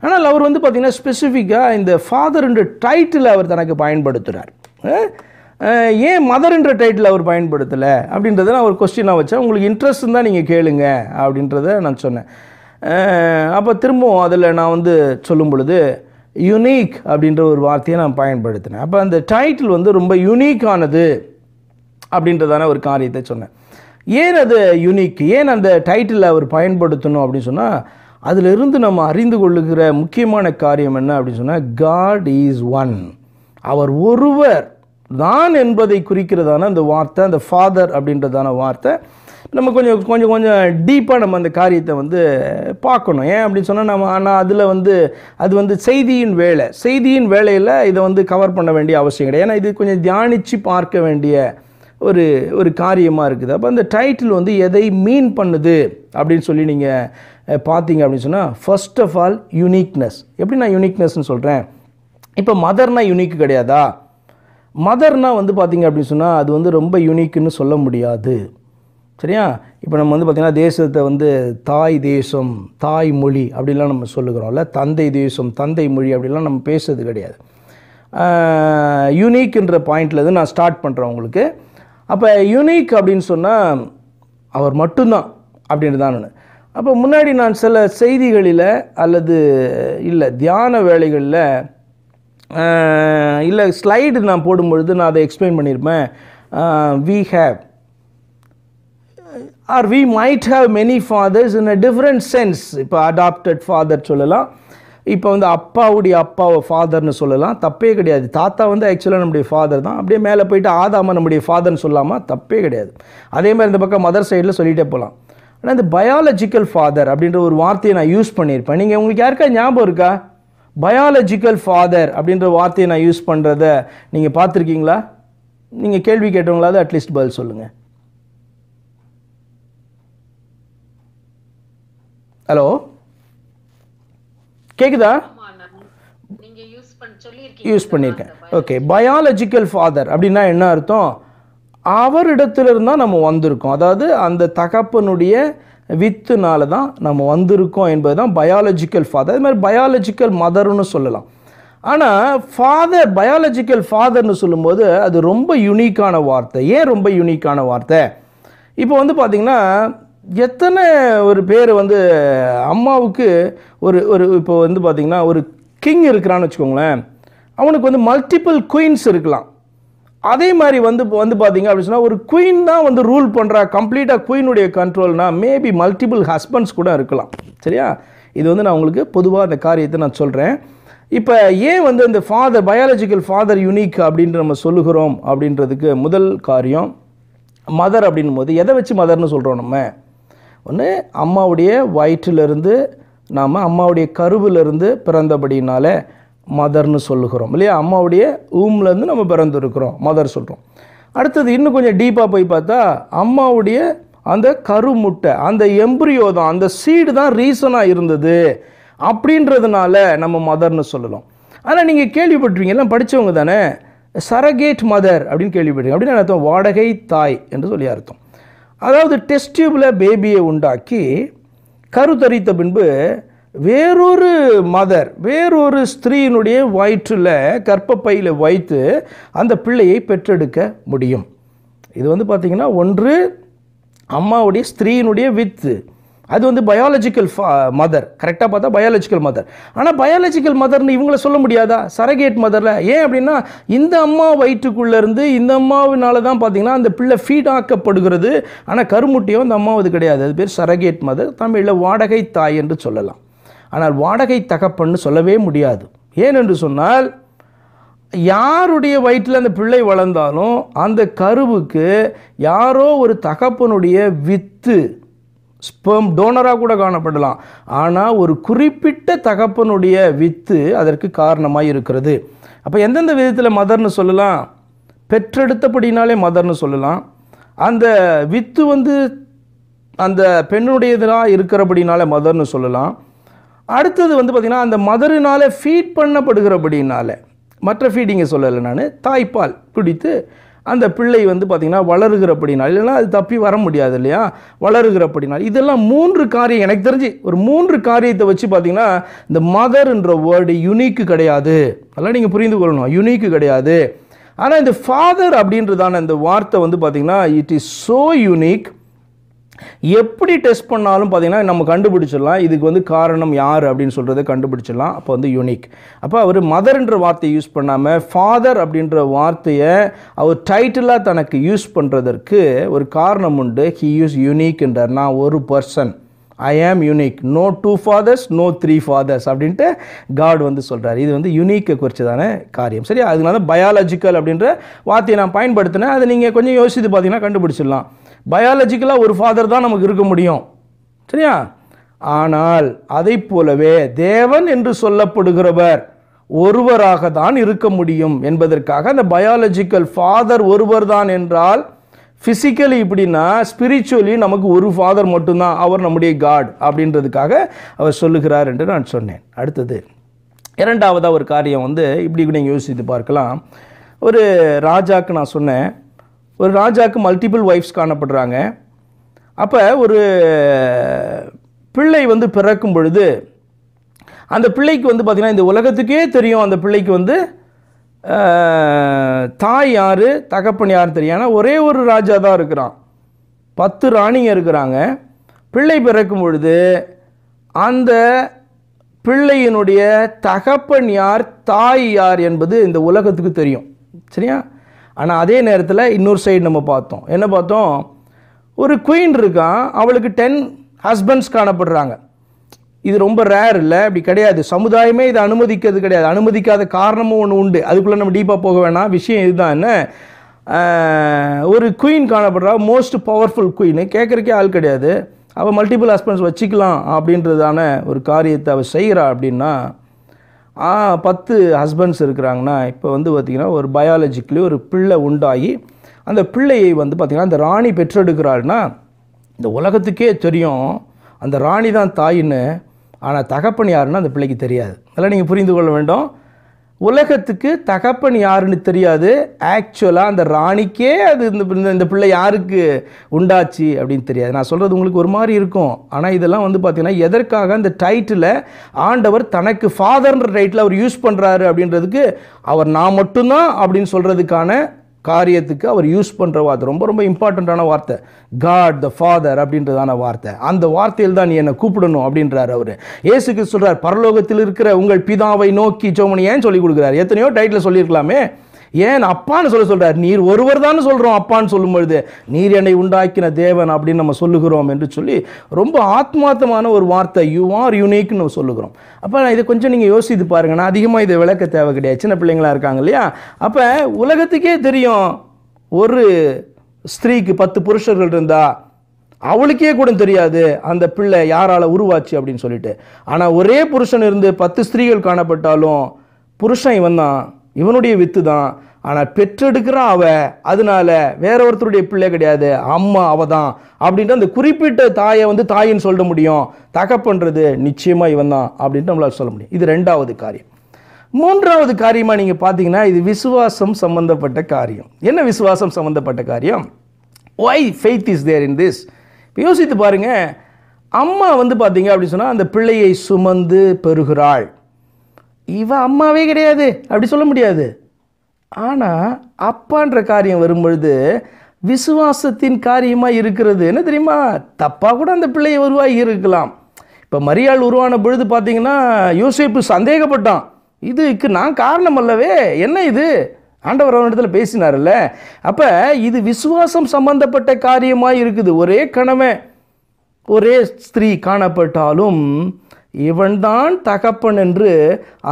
ஆனால் அவர் வந்து பார்த்திங்கன்னா ஸ்பெசிஃபிக்காக இந்த ஃபாதர் என்ற டைட்டில் அவர் தனக்கு பயன்படுத்துகிறார் ஏன் மதர் என்ற டைட்டில் அவர் பயன்படுத்தலை அப்படின்றத நான் ஒரு கொஸ்டினாக வச்சேன் உங்களுக்கு இன்ட்ரெஸ்ட் இருந்தால் நீங்கள் கேளுங்க அப்படின்றத நான் சொன்னேன் அப்போ திரும்பவும் அதில் நான் வந்து சொல்லும் பொழுது யுனீக் அப்படின்ற ஒரு வார்த்தையை நான் பயன்படுத்தினேன் அப்போ அந்த டைட்டில் வந்து ரொம்ப யுனீக்கானது அப்படின்றதான ஒரு காரியத்தை சொன்னேன் ஏன் அது யுனீக் ஏன் அந்த டைட்டில் அவர் பயன்படுத்தணும் அப்படின்னு சொன்னால் அதிலிருந்து நம்ம அறிந்து கொள்ளுகிற முக்கியமான காரியம் என்ன அப்படின்னு சொன்னால் காட் இஸ் ஒன் அவர் ஒருவர் தான் என்பதை குறிக்கிறதான அந்த வார்த்தை அந்த ஃபாதர் அப்படின்றதான வார்த்தை நம்ம கொஞ்சம் கொஞ்சம் கொஞ்சம் டீப்பாக நம்ம அந்த காரியத்தை வந்து பார்க்கணும் ஏன் அப்படின்னு சொன்னால் நம்ம ஆனால் அதில் வந்து அது வந்து செய்தியின் வேலை செய்தியின் வேலையில் இதை வந்து கவர் பண்ண வேண்டிய அவசியம் கிடையாது ஏன்னா இது கொஞ்சம் தியானித்து பார்க்க வேண்டிய ஒரு ஒரு காரியமாக இருக்குது அப்போ அந்த டைட்டில் வந்து எதை மீன் பண்ணுது அப்படின்னு சொல்லி நீங்கள் பார்த்தீங்க அப்படின்னு சொன்னால் ஃபர்ஸ்ட் ஆஃப் ஆல் யுனிக்னஸ் எப்படி நான் யுனிக்னஸ்னு சொல்கிறேன் இப்போ மதர்னா யுனிக் கிடையாதா மதர்னால் வந்து பார்த்திங்க அப்படின்னு சொன்னால் அது வந்து ரொம்ப யுனிக்குன்னு சொல்ல முடியாது சரியா இப்போ நம்ம வந்து பார்த்திங்கன்னா தேசத்தை வந்து தாய் தேசம் தாய் மொழி அப்படிலாம் நம்ம சொல்லுகிறோம்ல தந்தை தேசம் தந்தை மொழி அப்படிலாம் நம்ம பேசுறது கிடையாது யூனிக்ன்ற இருந்து நான் ஸ்டார்ட் பண்ணுறேன் உங்களுக்கு அப்போ யூனிக் அப்படின்னு சொன்னால் அவர் மட்டும்தான் அப்படின்னு தான் நான் அப்போ முன்னாடி நான் சில செய்திகளில் அல்லது இல்லை தியான வேலைகளில் இல்லை ஸ்லைடு நான் போடும்பொழுது நான் அதை எக்ஸ்பிளைன் பண்ணியிருப்பேன் we have or we might have many fathers in a different sense இப்போ அடாப்டட் ஃபாதர் சொல்லலாம் இப்போ வந்து அப்பாவுடைய அப்பாவை ஃபாதர்னு சொல்லலாம் தப்பே கிடையாது தாத்தா வந்து ஆக்சுவலாக நம்முடைய ஃபாதர் தான் அப்படியே மேலே போயிட்டு ஆதாமா நம்முடைய ஃபாதர்னு சொல்லாமல் தப்பே கிடையாது அதே மாதிரி இந்த பக்கம் மதர் சைடில் சொல்லிகிட்டே போகலாம் ஆனால் இந்த பயாலஜிக்கல் ஃபாதர் அப்படின்ற ஒரு வார்த்தையை நான் யூஸ் பண்ணியிருப்பேன் நீங்கள் உங்களுக்கு யாருக்கா ஞாபகம் இருக்கா பயாலஜிக்கல் ஃபாதர் அப்படின்ற வார்த்தையை நான் யூஸ் பண்ணுறத நீங்கள் பார்த்துருக்கீங்களா நீங்கள் கேள்வி கேட்டவங்களாவது அட்லீஸ்ட் பதில் சொல்லுங்கள் ஹலோ கேக்குதா யூஸ் பண்ணியிருக்கேன் ஓகே பயாலஜிக்கல் ஃபாதர் அப்படின்னா என்ன அர்த்தம் அவரிடத்துலேருந்து தான் நம்ம வந்திருக்கோம் அதாவது அந்த தகப்பனுடைய வித்துனால தான் நம்ம வந்திருக்கோம் என்பது தான் பயாலஜிக்கல் ஃபாதர் அது மாதிரி பயாலஜிக்கல் மதர்னு சொல்லலாம் ஆனால் ஃபாதர் பயாலஜிக்கல் ஃபாதர்னு சொல்லும்போது அது ரொம்ப யூனிக்கான வார்த்தை ஏன் ரொம்ப யூனிக்கான வார்த்தை இப்போ வந்து பார்த்திங்கன்னா எத்தனை ஒரு பேர் வந்து அம்மாவுக்கு ஒரு ஒரு இப்போ வந்து பார்த்திங்கன்னா ஒரு கிங் இருக்கிறான்னு வச்சுக்கோங்களேன் அவனுக்கு வந்து மல்டிபிள் குயின்ஸ் இருக்கலாம் அதே மாதிரி வந்து இப்போ வந்து பார்த்திங்க அப்படின்னு சொன்னால் ஒரு குயின் தான் வந்து ரூல் பண்ணுறா கம்ப்ளீட்டாக குயினுடைய கண்ட்ரோல்னால் மேபி மல்டிபிள் ஹஸ்பண்ட்ஸ் கூட இருக்கலாம் சரியா இது வந்து நான் உங்களுக்கு பொதுவாக அந்த காரியத்தை நான் சொல்கிறேன் இப்போ ஏன் வந்து இந்த ஃபாதர் பயாலஜிக்கல் ஃபாதர் யூனிக் அப்படின்ட்டு நம்ம சொல்லுகிறோம் அப்படின்றதுக்கு முதல் காரியம் மதர் அப்படின்னும் போது எதை வச்சு மதர்னு சொல்கிறோம் நம்ம ஒன்று அம்மாவுடைய வயிற்றிலிருந்து நாம் அம்மாவுடைய கருவிலிருந்து பிறந்தபடினால மதர்னு சொல்லுகிறோம் இல்லையா அம்மாவுடைய ஊம்லேருந்து நம்ம பிறந்திருக்கிறோம் மதர் சொல்கிறோம் அடுத்தது இன்னும் கொஞ்சம் டீப்பாக போய் பார்த்தா அம்மாவுடைய அந்த கரு முட்டை அந்த எம்ப்ரியோ தான் அந்த சீடு தான் ரீசனாக இருந்தது அப்படின்றதுனால நம்ம மதர்னு சொல்லலாம் ஆனால் நீங்கள் கேள்விப்பட்டிருக்கீங்க எல்லாம் படித்தவங்க தானே சரகேட் மதர் அப்படின்னு கேள்விப்பட்டிருக்கீங்க அப்படின்னு அர்த்தம் வாடகை தாய் என்று சொல்லி அர்த்தம் அதாவது டெஸ்ட் டியூப்பில் பேபியை உண்டாக்கி கருத்தரித்த பின்பு வேறொரு மதர் வேறொரு ஸ்திரீயினுடைய வயிற்றில் கற்பப்பையில் வைத்து அந்த பிள்ளையை பெற்றெடுக்க முடியும் இது வந்து பார்த்திங்கன்னா ஒன்று அம்மாவுடைய ஸ்திரீயினுடைய வித்து அது வந்து பயாலஜிக்கல் மதர் கரெக்டாக பார்த்தா பயாலஜிக்கல் மதர் ஆனால் பயாலஜிக்கல் மதர்னு இவங்கள சொல்ல முடியாதா சரகேட் மதரில் ஏன் அப்படின்னா இந்த அம்மா வயிற்றுக்குள்ளேருந்து இந்த அம்மாவினால தான் பார்த்தீங்கன்னா அந்த பிள்ளை ஃபீட் ஆக்கப்படுகிறது ஆனால் கருமுட்டியோ அந்த அம்மாவது கிடையாது அது பேர் சரகேட் மதர் தமிழில் வாடகை தாய் என்று சொல்லலாம் ஆனால் வாடகை தகப்பன்னு சொல்லவே முடியாது ஏனென்று சொன்னால் யாருடைய வயிற்றில் அந்த பிள்ளை வளர்ந்தாலும் அந்த கருவுக்கு யாரோ ஒரு தகப்பனுடைய வித்து ஸ்பெர்ம் டோனராக கூட காணப்படலாம் ஆனால் ஒரு குறிப்பிட்ட தகப்பனுடைய வித்து அதற்கு காரணமாக இருக்கிறது அப்போ எந்தெந்த விதத்தில் மதர்னு சொல்லலாம் பெற்றெடுத்தபடினாலே மதர்னு சொல்லலாம் அந்த வித்து வந்து அந்த பெண்ணுடையதெல்லாம் இருக்கிறபடினால மதர்னு சொல்லலாம் அடுத்தது வந்து பார்த்திங்கன்னா அந்த மதரினால் ஃபீட் பண்ணப்படுகிறபடினால மற்ற ஃபீடிங்கை சொல்லலை நான் தாய்ப்பால் பிடித்து அந்த பிள்ளை வந்து பார்த்திங்கன்னா வளருகிறப்படினால் இல்லைன்னா அது தப்பி வர முடியாது இல்லையா வளருகிறப்படினால் இதெல்லாம் மூன்று காரியம் எனக்கு தெரிஞ்சு ஒரு மூன்று காரியத்தை வச்சு பார்த்திங்கன்னா இந்த மதர்ன்ற வேர்டு யுனிக்கு கிடையாது அதெல்லாம் நீங்கள் புரிந்து கொள்ளணும் யுனிக்கு கிடையாது ஆனால் இந்த ஃபாதர் அப்படின்றதான இந்த வார்த்தை வந்து பார்த்திங்கன்னா இட் இஸ் ஸோ யூனிக் எப்படி டெஸ்ட் பண்ணாலும் பார்த்தீங்கன்னா நம்ம கண்டுபிடிச்சிடலாம் இதுக்கு வந்து காரணம் யார் அப்படின்னு சொல்கிறத கண்டுபிடிச்சிடலாம் அப்போ வந்து யூனிக் அப்போ அவர் மதர்ன்ற வார்த்தையை யூஸ் பண்ணாமல் ஃபாதர் அப்படின்ற வார்த்தையை அவர் டைட்டிலாக தனக்கு யூஸ் பண்ணுறதற்கு ஒரு காரணம் உண்டு ஹீ யூஸ் யூனிக் என்றார் நான் ஒரு person I am unique no two fathers no three fathers அப்படின்ட்டு காட் வந்து சொல்கிறார் இது வந்து யூனிக்கை குறிச்சதான காரியம் சரி அதனால பயாலஜிக்கல் அப்படின்ற வார்த்தையை நான் பயன்படுத்தினேன் அதை நீங்கள் கொஞ்சம் யோசித்து பார்த்தீங்கன்னா கண்டுபிடிச்சிடலாம் பயாலஜிக்கலாக ஒரு ஃபாதர் தான் நமக்கு இருக்க முடியும் சரியா ஆனால் அதை போலவே தேவன் என்று சொல்லப்படுகிறவர் ஒருவராக தான் இருக்க முடியும் என்பதற்காக அந்த பயாலஜிக்கல் ஃபாதர் ஒருவர் தான் என்றால் ஃபிசிக்கலி இப்படின்னா ஸ்பிரிச்சுவலி நமக்கு ஒரு ஃபாதர் மட்டும்தான் அவர் நம்முடைய காட் அப்படின்றதுக்காக அவர் சொல்லுகிறார் என்று நான் சொன்னேன் அடுத்தது இரண்டாவதாக ஒரு காரியம் வந்து இப்படி நீங்கள் யோசித்து பார்க்கலாம் ஒரு ராஜாவுக்கு நான் சொன்னேன் ஒரு ராஜாவுக்கு மல்டிபிள் ஒய்ஃப்ஸ் காணப்படுறாங்க அப்போ ஒரு பிள்ளை வந்து பிறக்கும் பொழுது அந்த பிள்ளைக்கு வந்து பார்த்திங்கன்னா இந்த உலகத்துக்கே தெரியும் அந்த பிள்ளைக்கு வந்து தாய் யார் தகப்பன் யார் தெரியும் ஆனால் ஒரே ஒரு ராஜா தான் இருக்கிறான் பத்து ராணிங்க இருக்கிறாங்க பிள்ளை பிறக்கும் பொழுது அந்த பிள்ளையினுடைய தகப்பன் யார் தாய் யார் என்பது இந்த உலகத்துக்கு தெரியும் சரியா ஆனால் அதே நேரத்தில் இன்னொரு சைடு நம்ம பார்த்தோம் என்ன பார்த்தோம் ஒரு குயின் இருக்கான் அவளுக்கு டென் ஹஸ்பண்ட்ஸ் காணப்படுறாங்க இது ரொம்ப ரேர் இல்லை அப்படி கிடையாது சமுதாயமே இதை அனுமதிக்கிறது கிடையாது அனுமதிக்காத காரணமும் ஒன்று உண்டு அதுக்குள்ளே நம்ம டீப்பாக போக வேணாம் விஷயம் இதுதான் ஒரு குயின் காணப்படுறா மோஸ்ட் பவர்ஃபுல் குயின் கேட்குறக்கே ஆள் கிடையாது அவள் மல்டிபிள் ஹஸ்பண்ட்ஸ் வச்சுக்கலாம் அப்படின்றதான ஒரு காரியத்தை அவள் செய்கிறா அப்படின்னா பத்து ஹஸ்பண்ட்ஸ் இருக்கிறாங்கன்னா இப்போ வந்து பார்த்திங்கன்னா ஒரு பயாலஜிக்கலி ஒரு பிள்ளை உண்டாகி அந்த பிள்ளையை வந்து பார்த்திங்கன்னா அந்த ராணி பெற்றெடுக்கிறாள்னா இந்த உலகத்துக்கே தெரியும் அந்த ராணி தான் தாயின்னு ஆனால் தகப்பன் யாருன்னு அந்த பிள்ளைக்கு தெரியாது அதெல்லாம் நீங்கள் புரிந்து கொள்ள வேண்டும் உலகத்துக்கு தகப்பன் யாருன்னு தெரியாது ஆக்சுவலாக அந்த ராணிக்கே அது இந்த இந்த பிள்ளை யாருக்கு உண்டாச்சு அப்படின்னு தெரியாது நான் சொல்கிறது உங்களுக்கு ஒரு மாதிரி இருக்கும் ஆனால் இதெல்லாம் வந்து பார்த்திங்கன்னா எதற்காக அந்த டைட்டில் ஆண்டவர் தனக்கு ஃபாதர்ன்ற டைட்டில் அவர் யூஸ் பண்ணுறாரு அப்படின்றதுக்கு அவர் நான் மட்டும்தான் அப்படின்னு சொல்கிறதுக்கான காரியத்துக்கு அவர் யூஸ் பண்ணுற வார்த்தை ரொம்ப ரொம்ப இம்பார்ட்டண்ட்டான வார்த்தை காட் த ஃபாதர் அப்படின்றதான வார்த்தை அந்த வார்த்தையில் தான் நீ என்னை கூப்பிடணும் அப்படின்றார் அவர் ஏசுக்கு சொல்கிறார் பரலோகத்தில் இருக்கிற உங்கள் பிதாவை நோக்கி ஜோமணி ஏன் சொல்லிக் கொடுக்குறாரு எத்தனையோ டைட்டில் சொல்லியிருக்கலாமே ஏன் அப்பான்னு சொல்ல சொல்கிறார் நீர் ஒருவர் தான் சொல்கிறோம் அப்பான்னு சொல்லும் பொழுது நீர் என்னை உண்டாக்கின தேவன் அப்படின்னு நம்ம சொல்லுகிறோம் என்று சொல்லி ரொம்ப ஆத்மார்த்தமான ஒரு வார்த்தை யூ ஆர் யூனிக்னு நம்ம சொல்லுகிறோம் அப்போ இதை கொஞ்சம் நீங்கள் யோசித்து பாருங்க நான் அதிகமாக இதை விளக்க தேவை கிடையாது சின்ன பிள்ளைங்களா இருக்காங்க இல்லையா அப்போ உலகத்துக்கே தெரியும் ஒரு ஸ்திரீக்கு பத்து புருஷர்கள் இருந்தால் அவளுக்கே கூட தெரியாது அந்த பிள்ளை யாரால் உருவாச்சு அப்படின்னு சொல்லிட்டு ஆனால் ஒரே புருஷன் இருந்து பத்து ஸ்திரீகள் காணப்பட்டாலும் புருஷன் இவன் தான் இவனுடைய வித்து தான் ஆனால் பெற்றெடுக்கிறான் அவ அதனால வேற ஒருத்தருடைய பிள்ளை கிடையாது அம்மா அவ தான் அப்படின்ட்டு அந்த குறிப்பிட்ட தாயை வந்து தாயின்னு சொல்ல முடியும் தகப்பன்றது நிச்சயமாக இவன் தான் அப்படின்ட்டு நம்மளால் சொல்ல முடியும் இது ரெண்டாவது காரியம் மூன்றாவது காரியமாக நீங்கள் பார்த்தீங்கன்னா இது விசுவாசம் சம்பந்தப்பட்ட காரியம் என்ன விசுவாசம் சம்பந்தப்பட்ட காரியம் why faith is there in this இப்போ யோசித்து பாருங்கள் அம்மா வந்து பார்த்தீங்க அப்படின்னு சொன்னால் அந்த பிள்ளையை சுமந்து பெறுகிறாள் இவன் அம்மாவே கிடையாது அப்படி சொல்ல முடியாது ஆனால் அப்பான்ற காரியம் வரும்பொழுது விசுவாசத்தின் காரியமாக இருக்கிறது என்ன தெரியுமா தப்பாக கூட அந்த பிள்ளையை உருவாகி இருக்கலாம் இப்போ மரியாள் உருவான பொழுது பார்த்தீங்கன்னா யோசிப்பு சந்தேகப்பட்டான் இதுக்கு நான் காரணம் அல்லவே என்ன இது ஆண்டவர் அவனிடத்தில் பேசினார்ல அப்போ இது விசுவாசம் சம்பந்தப்பட்ட காரியமாக இருக்குது ஒரே கணவன் ஒரே ஸ்திரீ காணப்பட்டாலும் இவன்தான் தகப்பன் என்று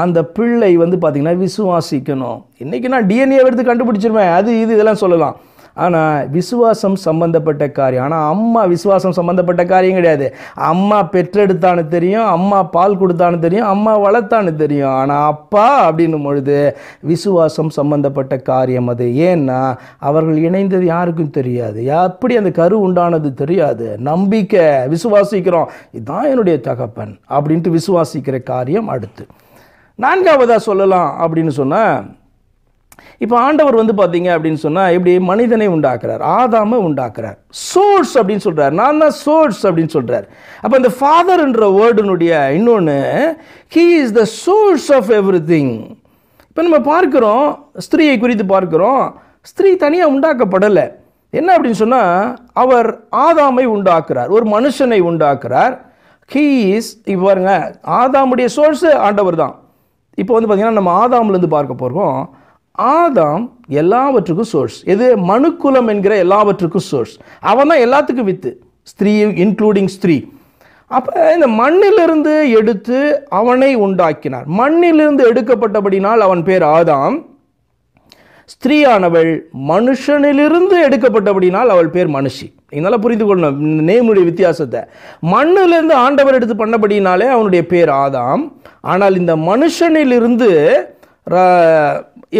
அந்த பிள்ளை வந்து பார்த்திங்கன்னா விசுவாசிக்கணும் இன்றைக்கி நான் டிஎன்ஏ எடுத்து கண்டுபிடிச்சிருவேன் அது இது இதெல்லாம் சொல்லலாம் ஆனால் விசுவாசம் சம்பந்தப்பட்ட காரியம் ஆனால் அம்மா விசுவாசம் சம்பந்தப்பட்ட காரியம் கிடையாது அம்மா பெற்றெடுத்தான்னு தெரியும் அம்மா பால் கொடுத்தான்னு தெரியும் அம்மா வளர்த்தான்னு தெரியும் ஆனால் அப்பா அப்படின்னும் பொழுது விசுவாசம் சம்பந்தப்பட்ட காரியம் அது ஏன்னா அவர்கள் இணைந்தது யாருக்கும் தெரியாது எப்படி அந்த கரு உண்டானது தெரியாது நம்பிக்கை விசுவாசிக்கிறோம் இதுதான் என்னுடைய தகப்பன் அப்படின்ட்டு விசுவாசிக்கிற காரியம் அடுத்து நான்காவதாக சொல்லலாம் அப்படின்னு சொன்னால் இப்போ ஆண்டவர் வந்து பார்த்தீங்க அப்படின்னு சொன்னால் எப்படி மனிதனை உண்டாக்குறார் ஆதாம உண்டாக்குறார் சோர்ஸ் அப்படின்னு சொல்கிறார் நான் தான் சோர்ஸ் அப்படின்னு சொல்கிறார் அப்போ இந்த ஃபாதர்ன்ற வேர்டுனுடைய இன்னொன்று he is the source of everything இப்போ நம்ம பார்க்குறோம் ஸ்திரீயை குறித்து பார்க்குறோம் ஸ்திரீ தனியாக உண்டாக்கப்படலை என்ன அப்படின்னு சொன்னால் அவர் ஆதாமை உண்டாக்குறார் ஒரு மனுஷனை உண்டாக்குறார் ஹீ இஸ் இப்போ பாருங்க ஆதாமுடைய சோர்ஸு ஆண்டவர் தான் இப்போ வந்து பார்த்திங்கன்னா நம்ம ஆதாம்லேருந்து பார்க்க போகிறோம் ஆதாம் எல்லாவற்றுக்கும் சோர்ஸ் எது மனுக்குலம் என்கிற எல்லாவற்றுக்கும் சோர்ஸ் அவன் தான் எல்லாத்துக்கும் வித்து ஸ்திரீ இன்க்ளூடிங் ஸ்திரீ அப்போ இந்த மண்ணிலிருந்து எடுத்து அவனை உண்டாக்கினார் மண்ணிலிருந்து எடுக்கப்பட்டபடினால் அவன் பேர் ஆதாம் ஸ்திரீயானவள் மனுஷனிலிருந்து எடுக்கப்பட்டபடினால் அவள் பேர் மனுஷி இதனால் புரிந்து கொள்ளணும் இந்த நேமுடைய வித்தியாசத்தை மண்ணிலிருந்து ஆண்டவர் எடுத்து பண்ணபடினாலே அவனுடைய பேர் ஆதாம் ஆனால் இந்த மனுஷனிலிருந்து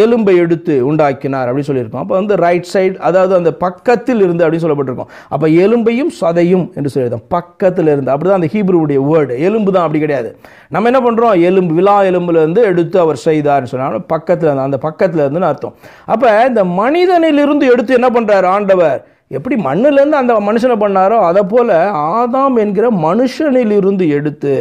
எலும்பை எடுத்து உண்டாக்கினார் அப்படின்னு சொல்லியிருக்கோம் அப்போ வந்து ரைட் சைடு அதாவது அந்த பக்கத்தில் இருந்து அப்படின்னு சொல்லப்பட்டிருக்கோம் அப்போ எலும்பையும் சதையும் என்று சொல்லியிருந்தோம் பக்கத்தில் இருந்து அப்படி தான் அந்த ஹீப்ருவுடைய வேர்டு எலும்பு தான் அப்படி கிடையாது நம்ம என்ன பண்ணுறோம் எலும்பு விழா எலும்புலேருந்து எடுத்து அவர் செய்தார்னு சொன்னாலும் பக்கத்தில் அந்த பக்கத்தில் இருந்துன்னு அர்த்தம் அப்போ இந்த மனிதனிலிருந்து எடுத்து என்ன பண்ணுறார் ஆண்டவர் எப்படி மண்ணிலேருந்து அந்த மனுஷனை பண்ணாரோ அதை போல் ஆதாம் என்கிற மனுஷனிலிருந்து எடுத்து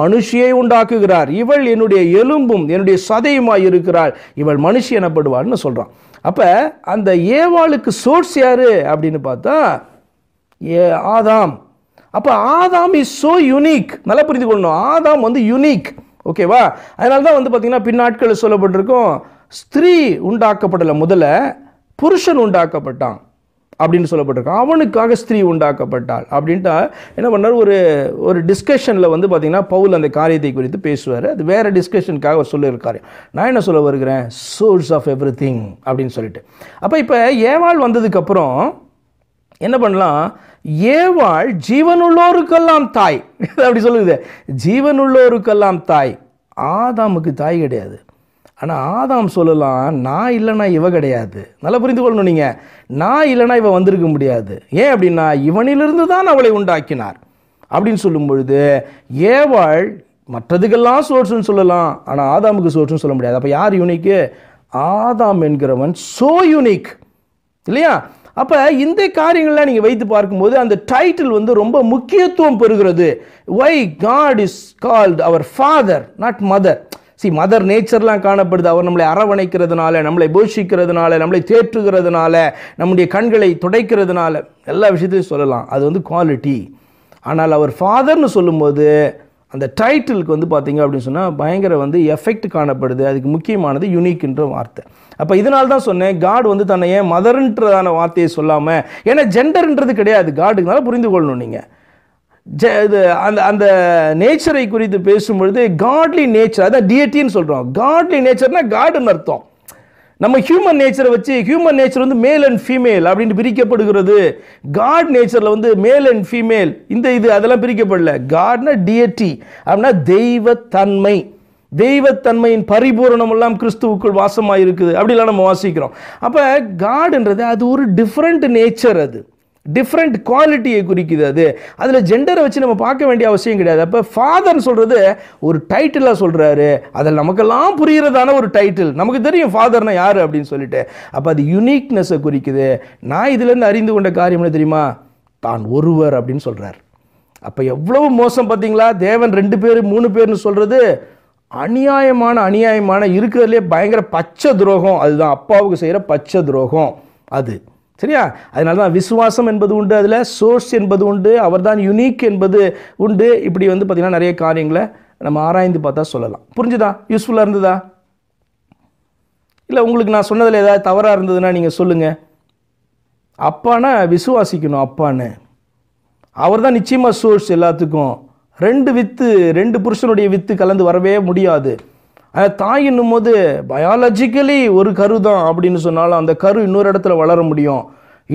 மனுஷியை உண்டாக்குகிறார் இவள் என்னுடைய எலும்பும் என்னுடைய சதையுமாய் இருக்கிறாள் இவள் மனுஷி எனப்படுவாள்னு சொல்கிறான் அப்போ அந்த ஏவாளுக்கு சோர்ஸ் யார் அப்படின்னு பார்த்தா ஏ ஆதாம் அப்போ ஆதாம் இஸ் ஸோ யுனிக் நல்லா புரிந்து கொள்ளணும் ஆதாம் வந்து யுனிக் ஓகேவா அதனால தான் வந்து பார்த்திங்கன்னா பின்னாட்களில் சொல்லப்பட்டிருக்கும் ஸ்திரீ உண்டாக்கப்படலை முதல்ல புருஷன் உண்டாக்கப்பட்டான் அப்படின்னு சொல்லப்பட்டிருக்கான் அவனுக்காக ஸ்திரீ உண்டாக்கப்பட்டாள் அப்படின்ட்டா என்ன பண்ணார் ஒரு ஒரு டிஸ்கஷனில் வந்து பார்த்திங்கன்னா பவுல் அந்த காரியத்தை குறித்து பேசுவார் அது வேறு டிஸ்கஷனுக்காக சொல்லியிருக்காரு நான் என்ன சொல்ல வருகிறேன் சோர்ஸ் ஆஃப் எவ்ரி திங் அப்படின்னு சொல்லிட்டு அப்போ இப்போ ஏவாள் வந்ததுக்கப்புறம் என்ன பண்ணலாம் ஏவாள் ஜீவனுள்ளோருக்கெல்லாம் தாய் அப்படி சொல்லுது ஜீவனுள்ளோருக்கெல்லாம் தாய் ஆதாமுக்கு தாய் கிடையாது ஆனால் ஆதாம் சொல்லலாம் நான் இல்லைனா இவ கிடையாது நல்லா புரிந்து கொள்ளணும் நீங்கள் நான் இல்லைனா இவ வந்திருக்க முடியாது ஏன் அப்படின்னா இவனிலிருந்து தான் அவளை உண்டாக்கினார் அப்படின்னு சொல்லும் பொழுது ஏவாள் மற்றதுக்கெல்லாம் சோர்ஸ்னு சொல்லலாம் ஆனால் ஆதாமுக்கு சோர்ஸ்னு சொல்ல முடியாது அப்போ யார் யூனிக்கு ஆதாம் என்கிறவன் சோ யூனிக் இல்லையா அப்போ இந்த காரியங்கள்லாம் நீங்கள் வைத்து பார்க்கும்போது அந்த டைட்டில் வந்து ரொம்ப முக்கியத்துவம் பெறுகிறது ஒய் காட் இஸ் கால்ட் அவர் father not mother see mother நேச்சர்லாம் காணப்படுது அவர் நம்மளை அரவணைக்கிறதுனால நம்மளை போஷிக்கிறதுனால நம்மளை தேற்றுகிறதுனால நம்முடைய கண்களை துடைக்கிறதுனால எல்லா விஷயத்தையும் சொல்லலாம் அது வந்து குவாலிட்டி ஆனால் அவர் ஃபாதர்னு சொல்லும்போது அந்த டைட்டிலுக்கு வந்து பார்த்திங்க அப்படின்னு சொன்னால் பயங்கர வந்து எஃபெக்ட் காணப்படுது அதுக்கு முக்கியமானது யூனிக்ன்ற வார்த்தை அப்போ இதனால தான் சொன்னேன் காட் வந்து தன்னை ஏன் மதர்ன்றதான வார்த்தையை சொல்லாமல் ஏன்னா ஜெண்டர்ன்றது கிடையாது காடுக்குனால புரிந்து கொள்ளணும் நீங்கள் இது அந்த அந்த நேச்சரை குறித்து பேசும்பொழுது காட்லி நேச்சர் அதான் டிஎட்டின்னு சொல்கிறோம் காட்லி நேச்சர்னா காடுன்னு அர்த்தம் நம்ம ஹியூமன் நேச்சரை வச்சு ஹியூமன் நேச்சர் வந்து மேல் அண்ட் ஃபீமேல் அப்படின்னு பிரிக்கப்படுகிறது காட் நேச்சரில் வந்து மேல் அண்ட் ஃபீமேல் இந்த இது அதெல்லாம் பிரிக்கப்படல காட்னா டிஎட்டி அப்படின்னா தெய்வத்தன்மை தெய்வத்தன்மையின் பரிபூரணம் எல்லாம் கிறிஸ்துவுக்குள் வாசமாக இருக்குது அப்படிலாம் நம்ம வாசிக்கிறோம் அப்போ காடுன்றது அது ஒரு டிஃப்ரெண்ட் நேச்சர் அது டிஃப்ரெண்ட் குவாலிட்டியை குறிக்குது அது அதில் ஜெண்டரை வச்சு நம்ம பார்க்க வேண்டிய அவசியம் கிடையாது அப்போ ஃபாதர்னு சொல்கிறது ஒரு டைட்டிலாக சொல்கிறாரு அதில் நமக்கெல்லாம் புரிகிறதான ஒரு டைட்டில் நமக்கு தெரியும் ஃபாதர்னா யார் அப்படின்னு சொல்லிட்டு அப்போ அது யுனிக்னஸை குறிக்குது நான் இதுலேருந்து அறிந்து கொண்ட காரியம் என்ன தெரியுமா தான் ஒருவர் அப்படின்னு சொல்கிறார் அப்போ எவ்வளவு மோசம் பார்த்தீங்களா தேவன் ரெண்டு பேர் மூணு பேர்னு சொல்கிறது அநியாயமான அநியாயமான இருக்கிறதுலே பயங்கர பச்சை துரோகம் அதுதான் அப்பாவுக்கு செய்கிற பச்சை துரோகம் அது சரியா அதனால தான் விசுவாசம் என்பது உண்டு அதில் சோர்ஸ் என்பது உண்டு அவர் தான் யுனீக் என்பது உண்டு இப்படி வந்து பார்த்திங்கன்னா நிறைய காரியங்களை நம்ம ஆராய்ந்து பார்த்தா சொல்லலாம் புரிஞ்சுதா யூஸ்ஃபுல்லாக இருந்ததா இல்லை உங்களுக்கு நான் சொன்னதில் ஏதாவது தவறாக இருந்ததுன்னா நீங்கள் சொல்லுங்கள் அப்பானா விசுவாசிக்கணும் அப்பான்னு அவர் தான் நிச்சயமாக சோர்ஸ் எல்லாத்துக்கும் ரெண்டு வித்து ரெண்டு புருஷனுடைய வித்து கலந்து வரவே முடியாது தாய் என்னும் போது பயாலஜிக்கலி ஒரு கரு தான் அப்படின்னு சொன்னாலும் அந்த கரு இன்னொரு இடத்துல வளர முடியும்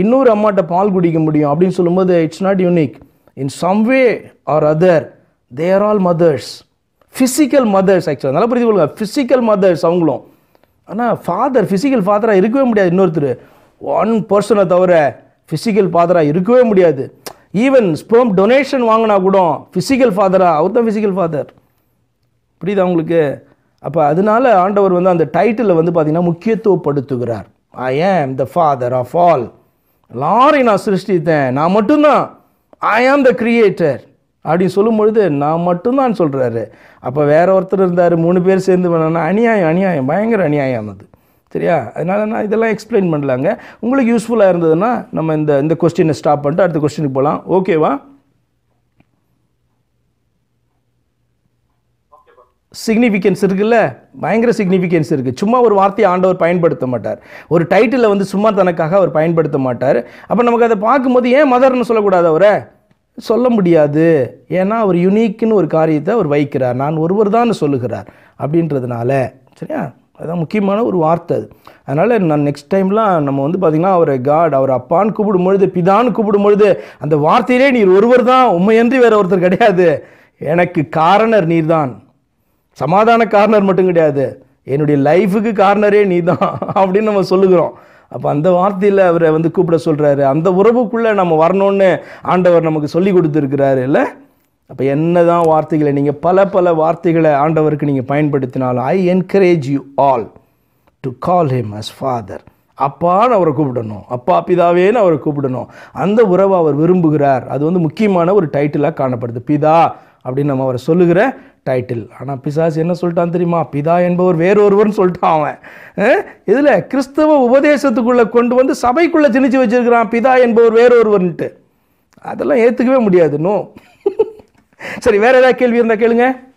இன்னொரு அம்மாட்ட பால் குடிக்க முடியும் அப்படின்னு சொல்லும்போது it's not unique in some way or other there all mothers physical mothers ஆக்சுவலாக நல்லா புரிஞ்சு கொள்ளுங்க ஃபிசிக்கல் மதர்ஸ் அவங்களும் ஆனால் ஃபாதர் ஃபிசிக்கல் ஃபாதராக இருக்கவே முடியாது இன்னொருத்தர் ஒன் பர்சனை தவிர ஃபிசிக்கல் ஃபாதராக இருக்கவே முடியாது ஈவன் ஸ்போம் டொனேஷன் வாங்கினா கூட ஃபிசிக்கல் ஃபாதராக அவர் தான் ஃபிசிக்கல் ஃபாதர் புரியுதா அவங்களுக்கு அப்போ அதனால ஆண்டவர் வந்து அந்த டைட்டிலில் வந்து பார்த்திங்கன்னா முக்கியத்துவப்படுத்துகிறார் ஐ ஆம் த ஃபாதர் ஆஃப் ஆல் எல்லாரையும் நான் சிருஷ்டித்தேன் நான் மட்டும்தான் ஐ ஆம் த கிரியேட்டர் அப்படின்னு சொல்லும் பொழுது நான் மட்டும்தான் சொல்கிறாரு அப்போ வேற ஒருத்தர் இருந்தார் மூணு பேர் சேர்ந்து பண்ணோன்னா அநியாயம் அநியாயம் பயங்கர அநியாயம் அது சரியா அதனால் நான் இதெல்லாம் எக்ஸ்பிளைன் பண்ணலாங்க உங்களுக்கு யூஸ்ஃபுல்லாக இருந்ததுன்னா நம்ம இந்த இந்த கொஸ்டினை ஸ்டாப் பண்ணிட்டு அடுத்த கொஸ்டினுக்கு போகலாம் ஓகேவா சிக்னிஃபிகன்ஸ் இருக்குல்ல பயங்கர சிக்னிஃபிகன்ஸ் இருக்குது சும்மா ஒரு வார்த்தையை ஆண்டவர் பயன்படுத்த மாட்டார் ஒரு டைட்டிலில் வந்து சும்மா தனக்காக அவர் பயன்படுத்த மாட்டார் அப்போ நமக்கு அதை பார்க்கும்போது ஏன் மதர்னு சொல்லக்கூடாது அவரை சொல்ல முடியாது ஏன்னா அவர் யுனீக்குன்னு ஒரு காரியத்தை அவர் வைக்கிறார் நான் ஒருவர் தான் சொல்லுகிறார் அப்படின்றதுனால சரியா அதுதான் முக்கியமான ஒரு வார்த்தை அது அதனால் நான் நெக்ஸ்ட் டைம்லாம் நம்ம வந்து பார்த்திங்கன்னா அவரை காட் அவர் அப்பான்னு கூப்பிடும் பொழுது பிதான்னு கூப்பிடும் பொழுது அந்த வார்த்தையிலே நீர் ஒருவர் தான் உண்மையன்றி வேறு ஒருத்தர் கிடையாது எனக்கு காரணர் நீர்தான் சமாதான கார்னர் மட்டும் கிடையாது என்னுடைய லைஃபுக்கு கார்னரே நீ தான் அப்படின்னு நம்ம சொல்லுகிறோம் அப்போ அந்த வார்த்தையில் அவரை வந்து கூப்பிட சொல்கிறாரு அந்த உறவுக்குள்ளே நம்ம வரணும்னு ஆண்டவர் நமக்கு சொல்லி கொடுத்துருக்கிறாரு இல்லை அப்போ என்ன தான் வார்த்தைகளை நீங்கள் பல பல வார்த்தைகளை ஆண்டவருக்கு நீங்கள் பயன்படுத்தினாலும் I encourage you all to call him as father அப்பான்னு அவரை கூப்பிடணும் அப்பா பிதாவேன்னு அவரை கூப்பிடணும் அந்த உறவை அவர் விரும்புகிறார் அது வந்து முக்கியமான ஒரு டைட்டிலாக காணப்படுது பிதா அப்படின்னு நம்ம அவரை சொல்லுகிற டைட்டில் ஆனால் பிசாசு என்ன சொல்லிட்டான் தெரியுமா பிதா என்பவர் வேறொருவர்னு சொல்லிட்டான் அவன் இதில் கிறிஸ்தவ உபதேசத்துக்குள்ளே கொண்டு வந்து சபைக்குள்ளே திணிச்சு வச்சுருக்கிறான் பிதா என்பவர் வேறொருவர்ன்ட்டு அதெல்லாம் ஏற்றுக்கவே முடியாது நோ சரி வேறு ஏதாவது கேள்வி இருந்தால் கேளுங்கள்